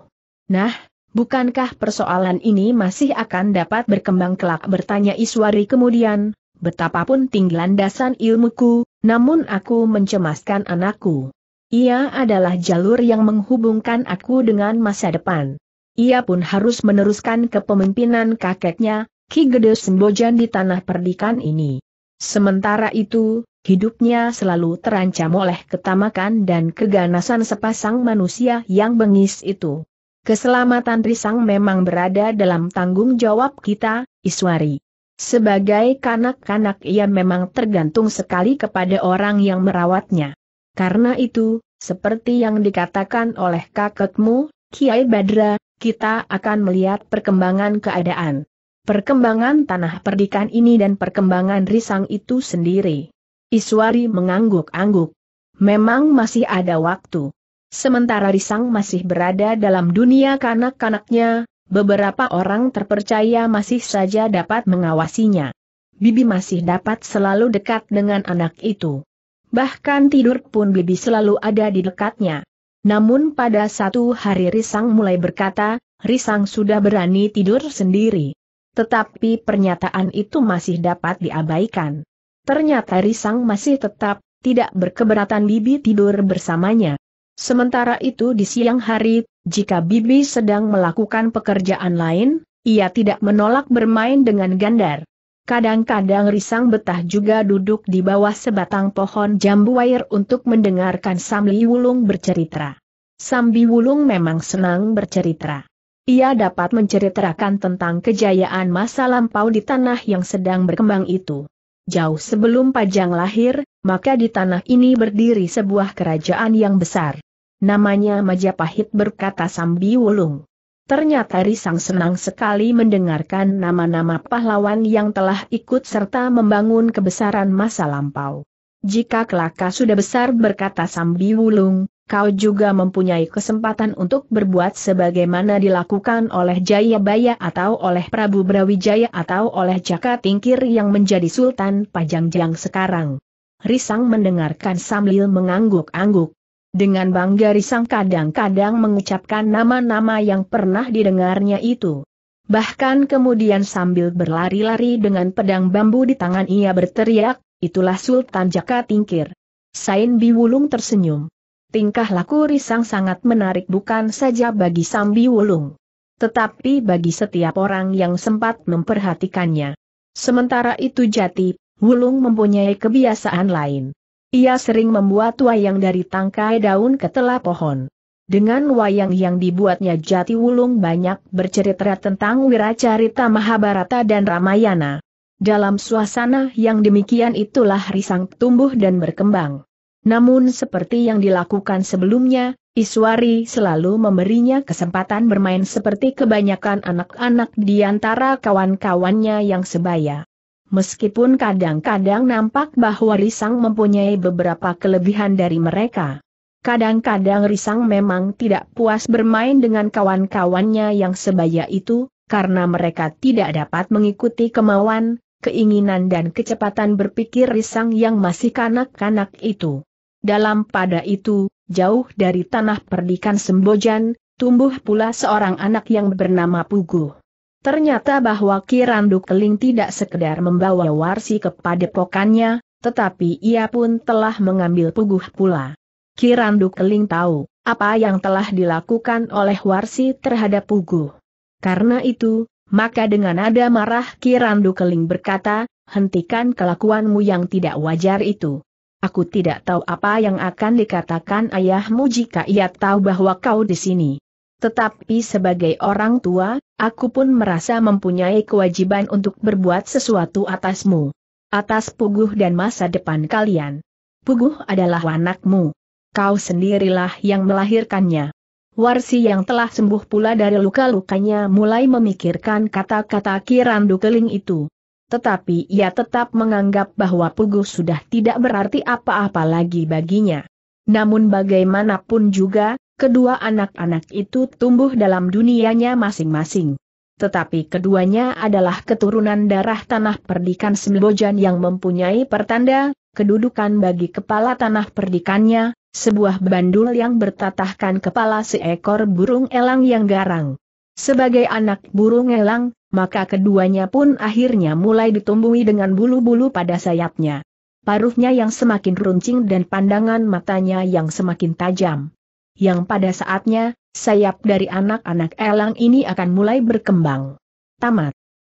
Nah, Bukankah persoalan ini masih akan dapat berkembang kelak bertanya Iswari kemudian, betapapun tinggi landasan ilmuku, namun aku mencemaskan anakku. Ia adalah jalur yang menghubungkan aku dengan masa depan. Ia pun harus meneruskan kepemimpinan kakeknya, Ki Gede Sembojan di tanah perdikan ini. Sementara itu, hidupnya selalu terancam oleh ketamakan dan keganasan sepasang manusia yang bengis itu. Keselamatan Risang memang berada dalam tanggung jawab kita, Iswari. Sebagai kanak-kanak ia memang tergantung sekali kepada orang yang merawatnya. Karena itu, seperti yang dikatakan oleh kakekmu, Kiai Badra, kita akan melihat perkembangan keadaan. Perkembangan tanah perdikan ini dan perkembangan risang itu sendiri. Iswari mengangguk-angguk. Memang masih ada waktu. Sementara Risang masih berada dalam dunia kanak-kanaknya, beberapa orang terpercaya masih saja dapat mengawasinya. Bibi masih dapat selalu dekat dengan anak itu. Bahkan tidur pun Bibi selalu ada di dekatnya. Namun pada satu hari Risang mulai berkata, Risang sudah berani tidur sendiri. Tetapi pernyataan itu masih dapat diabaikan. Ternyata Risang masih tetap, tidak berkeberatan Bibi tidur bersamanya. Sementara itu di siang hari, jika Bibi sedang melakukan pekerjaan lain, ia tidak menolak bermain dengan gandar. Kadang-kadang Risang Betah juga duduk di bawah sebatang pohon jambu air untuk mendengarkan Samli Wulung bercerita. Sambi Wulung memang senang bercerita. Ia dapat menceritakan tentang kejayaan masa lampau di tanah yang sedang berkembang itu. Jauh sebelum Pajang lahir, maka di tanah ini berdiri sebuah kerajaan yang besar. Namanya Majapahit berkata Sambi Wulung. Ternyata Risang senang sekali mendengarkan nama-nama pahlawan yang telah ikut serta membangun kebesaran masa lampau. Jika kelaka sudah besar berkata Sambi Wulung, kau juga mempunyai kesempatan untuk berbuat sebagaimana dilakukan oleh Jayabaya atau oleh Prabu Brawijaya atau oleh Jaka Tingkir yang menjadi Sultan Pajangjang sekarang. Risang mendengarkan sambil mengangguk-angguk. Dengan bangga Risang kadang-kadang mengucapkan nama-nama yang pernah didengarnya itu. Bahkan kemudian sambil berlari-lari dengan pedang bambu di tangan ia berteriak, itulah Sultan Jaka Tingkir. Sain Biwulung tersenyum. Tingkah laku Risang sangat menarik bukan saja bagi Sambi Wulung. Tetapi bagi setiap orang yang sempat memperhatikannya. Sementara itu Jati Wulung mempunyai kebiasaan lain. Ia sering membuat wayang dari tangkai daun ketela pohon. Dengan wayang yang dibuatnya Jati Wulung banyak bercerita tentang wiracarita Mahabharata dan Ramayana. Dalam suasana yang demikian itulah Risang tumbuh dan berkembang. Namun seperti yang dilakukan sebelumnya, Iswari selalu memberinya kesempatan bermain seperti kebanyakan anak-anak di antara kawan-kawannya yang sebaya. Meskipun kadang-kadang nampak bahwa Risang mempunyai beberapa kelebihan dari mereka. Kadang-kadang Risang memang tidak puas bermain dengan kawan-kawannya yang sebaya itu, karena mereka tidak dapat mengikuti kemauan, keinginan dan kecepatan berpikir Risang yang masih kanak-kanak itu. Dalam pada itu, jauh dari tanah perdikan Sembojan, tumbuh pula seorang anak yang bernama Puguh. Ternyata bahwa Kiranduk Keling tidak sekedar membawa Warsi kepada pokannya, tetapi ia pun telah mengambil puguh pula. Kiranduk Keling tahu apa yang telah dilakukan oleh Warsi terhadap puguh. Karena itu, maka dengan nada marah Kiranduk Keling berkata, hentikan kelakuanmu yang tidak wajar itu. Aku tidak tahu apa yang akan dikatakan ayahmu jika ia tahu bahwa kau di sini. Tetapi sebagai orang tua, aku pun merasa mempunyai kewajiban untuk berbuat sesuatu atasmu. Atas Puguh dan masa depan kalian. Puguh adalah anakmu. Kau sendirilah yang melahirkannya. Warsi yang telah sembuh pula dari luka-lukanya mulai memikirkan kata-kata Kirandu Keling itu. Tetapi ia tetap menganggap bahwa Puguh sudah tidak berarti apa-apa lagi baginya. Namun bagaimanapun juga, kedua anak-anak itu tumbuh dalam dunianya masing-masing. Tetapi keduanya adalah keturunan darah tanah perdikan Sembojan yang mempunyai pertanda, kedudukan bagi kepala tanah perdikannya, sebuah bandul yang bertatahkan kepala seekor burung elang yang garang. Sebagai anak burung elang, maka keduanya pun akhirnya mulai ditumbuhi dengan bulu-bulu pada sayapnya. Paruhnya yang semakin runcing dan pandangan matanya yang semakin tajam yang pada saatnya, sayap dari anak-anak elang ini akan mulai berkembang. Tamat.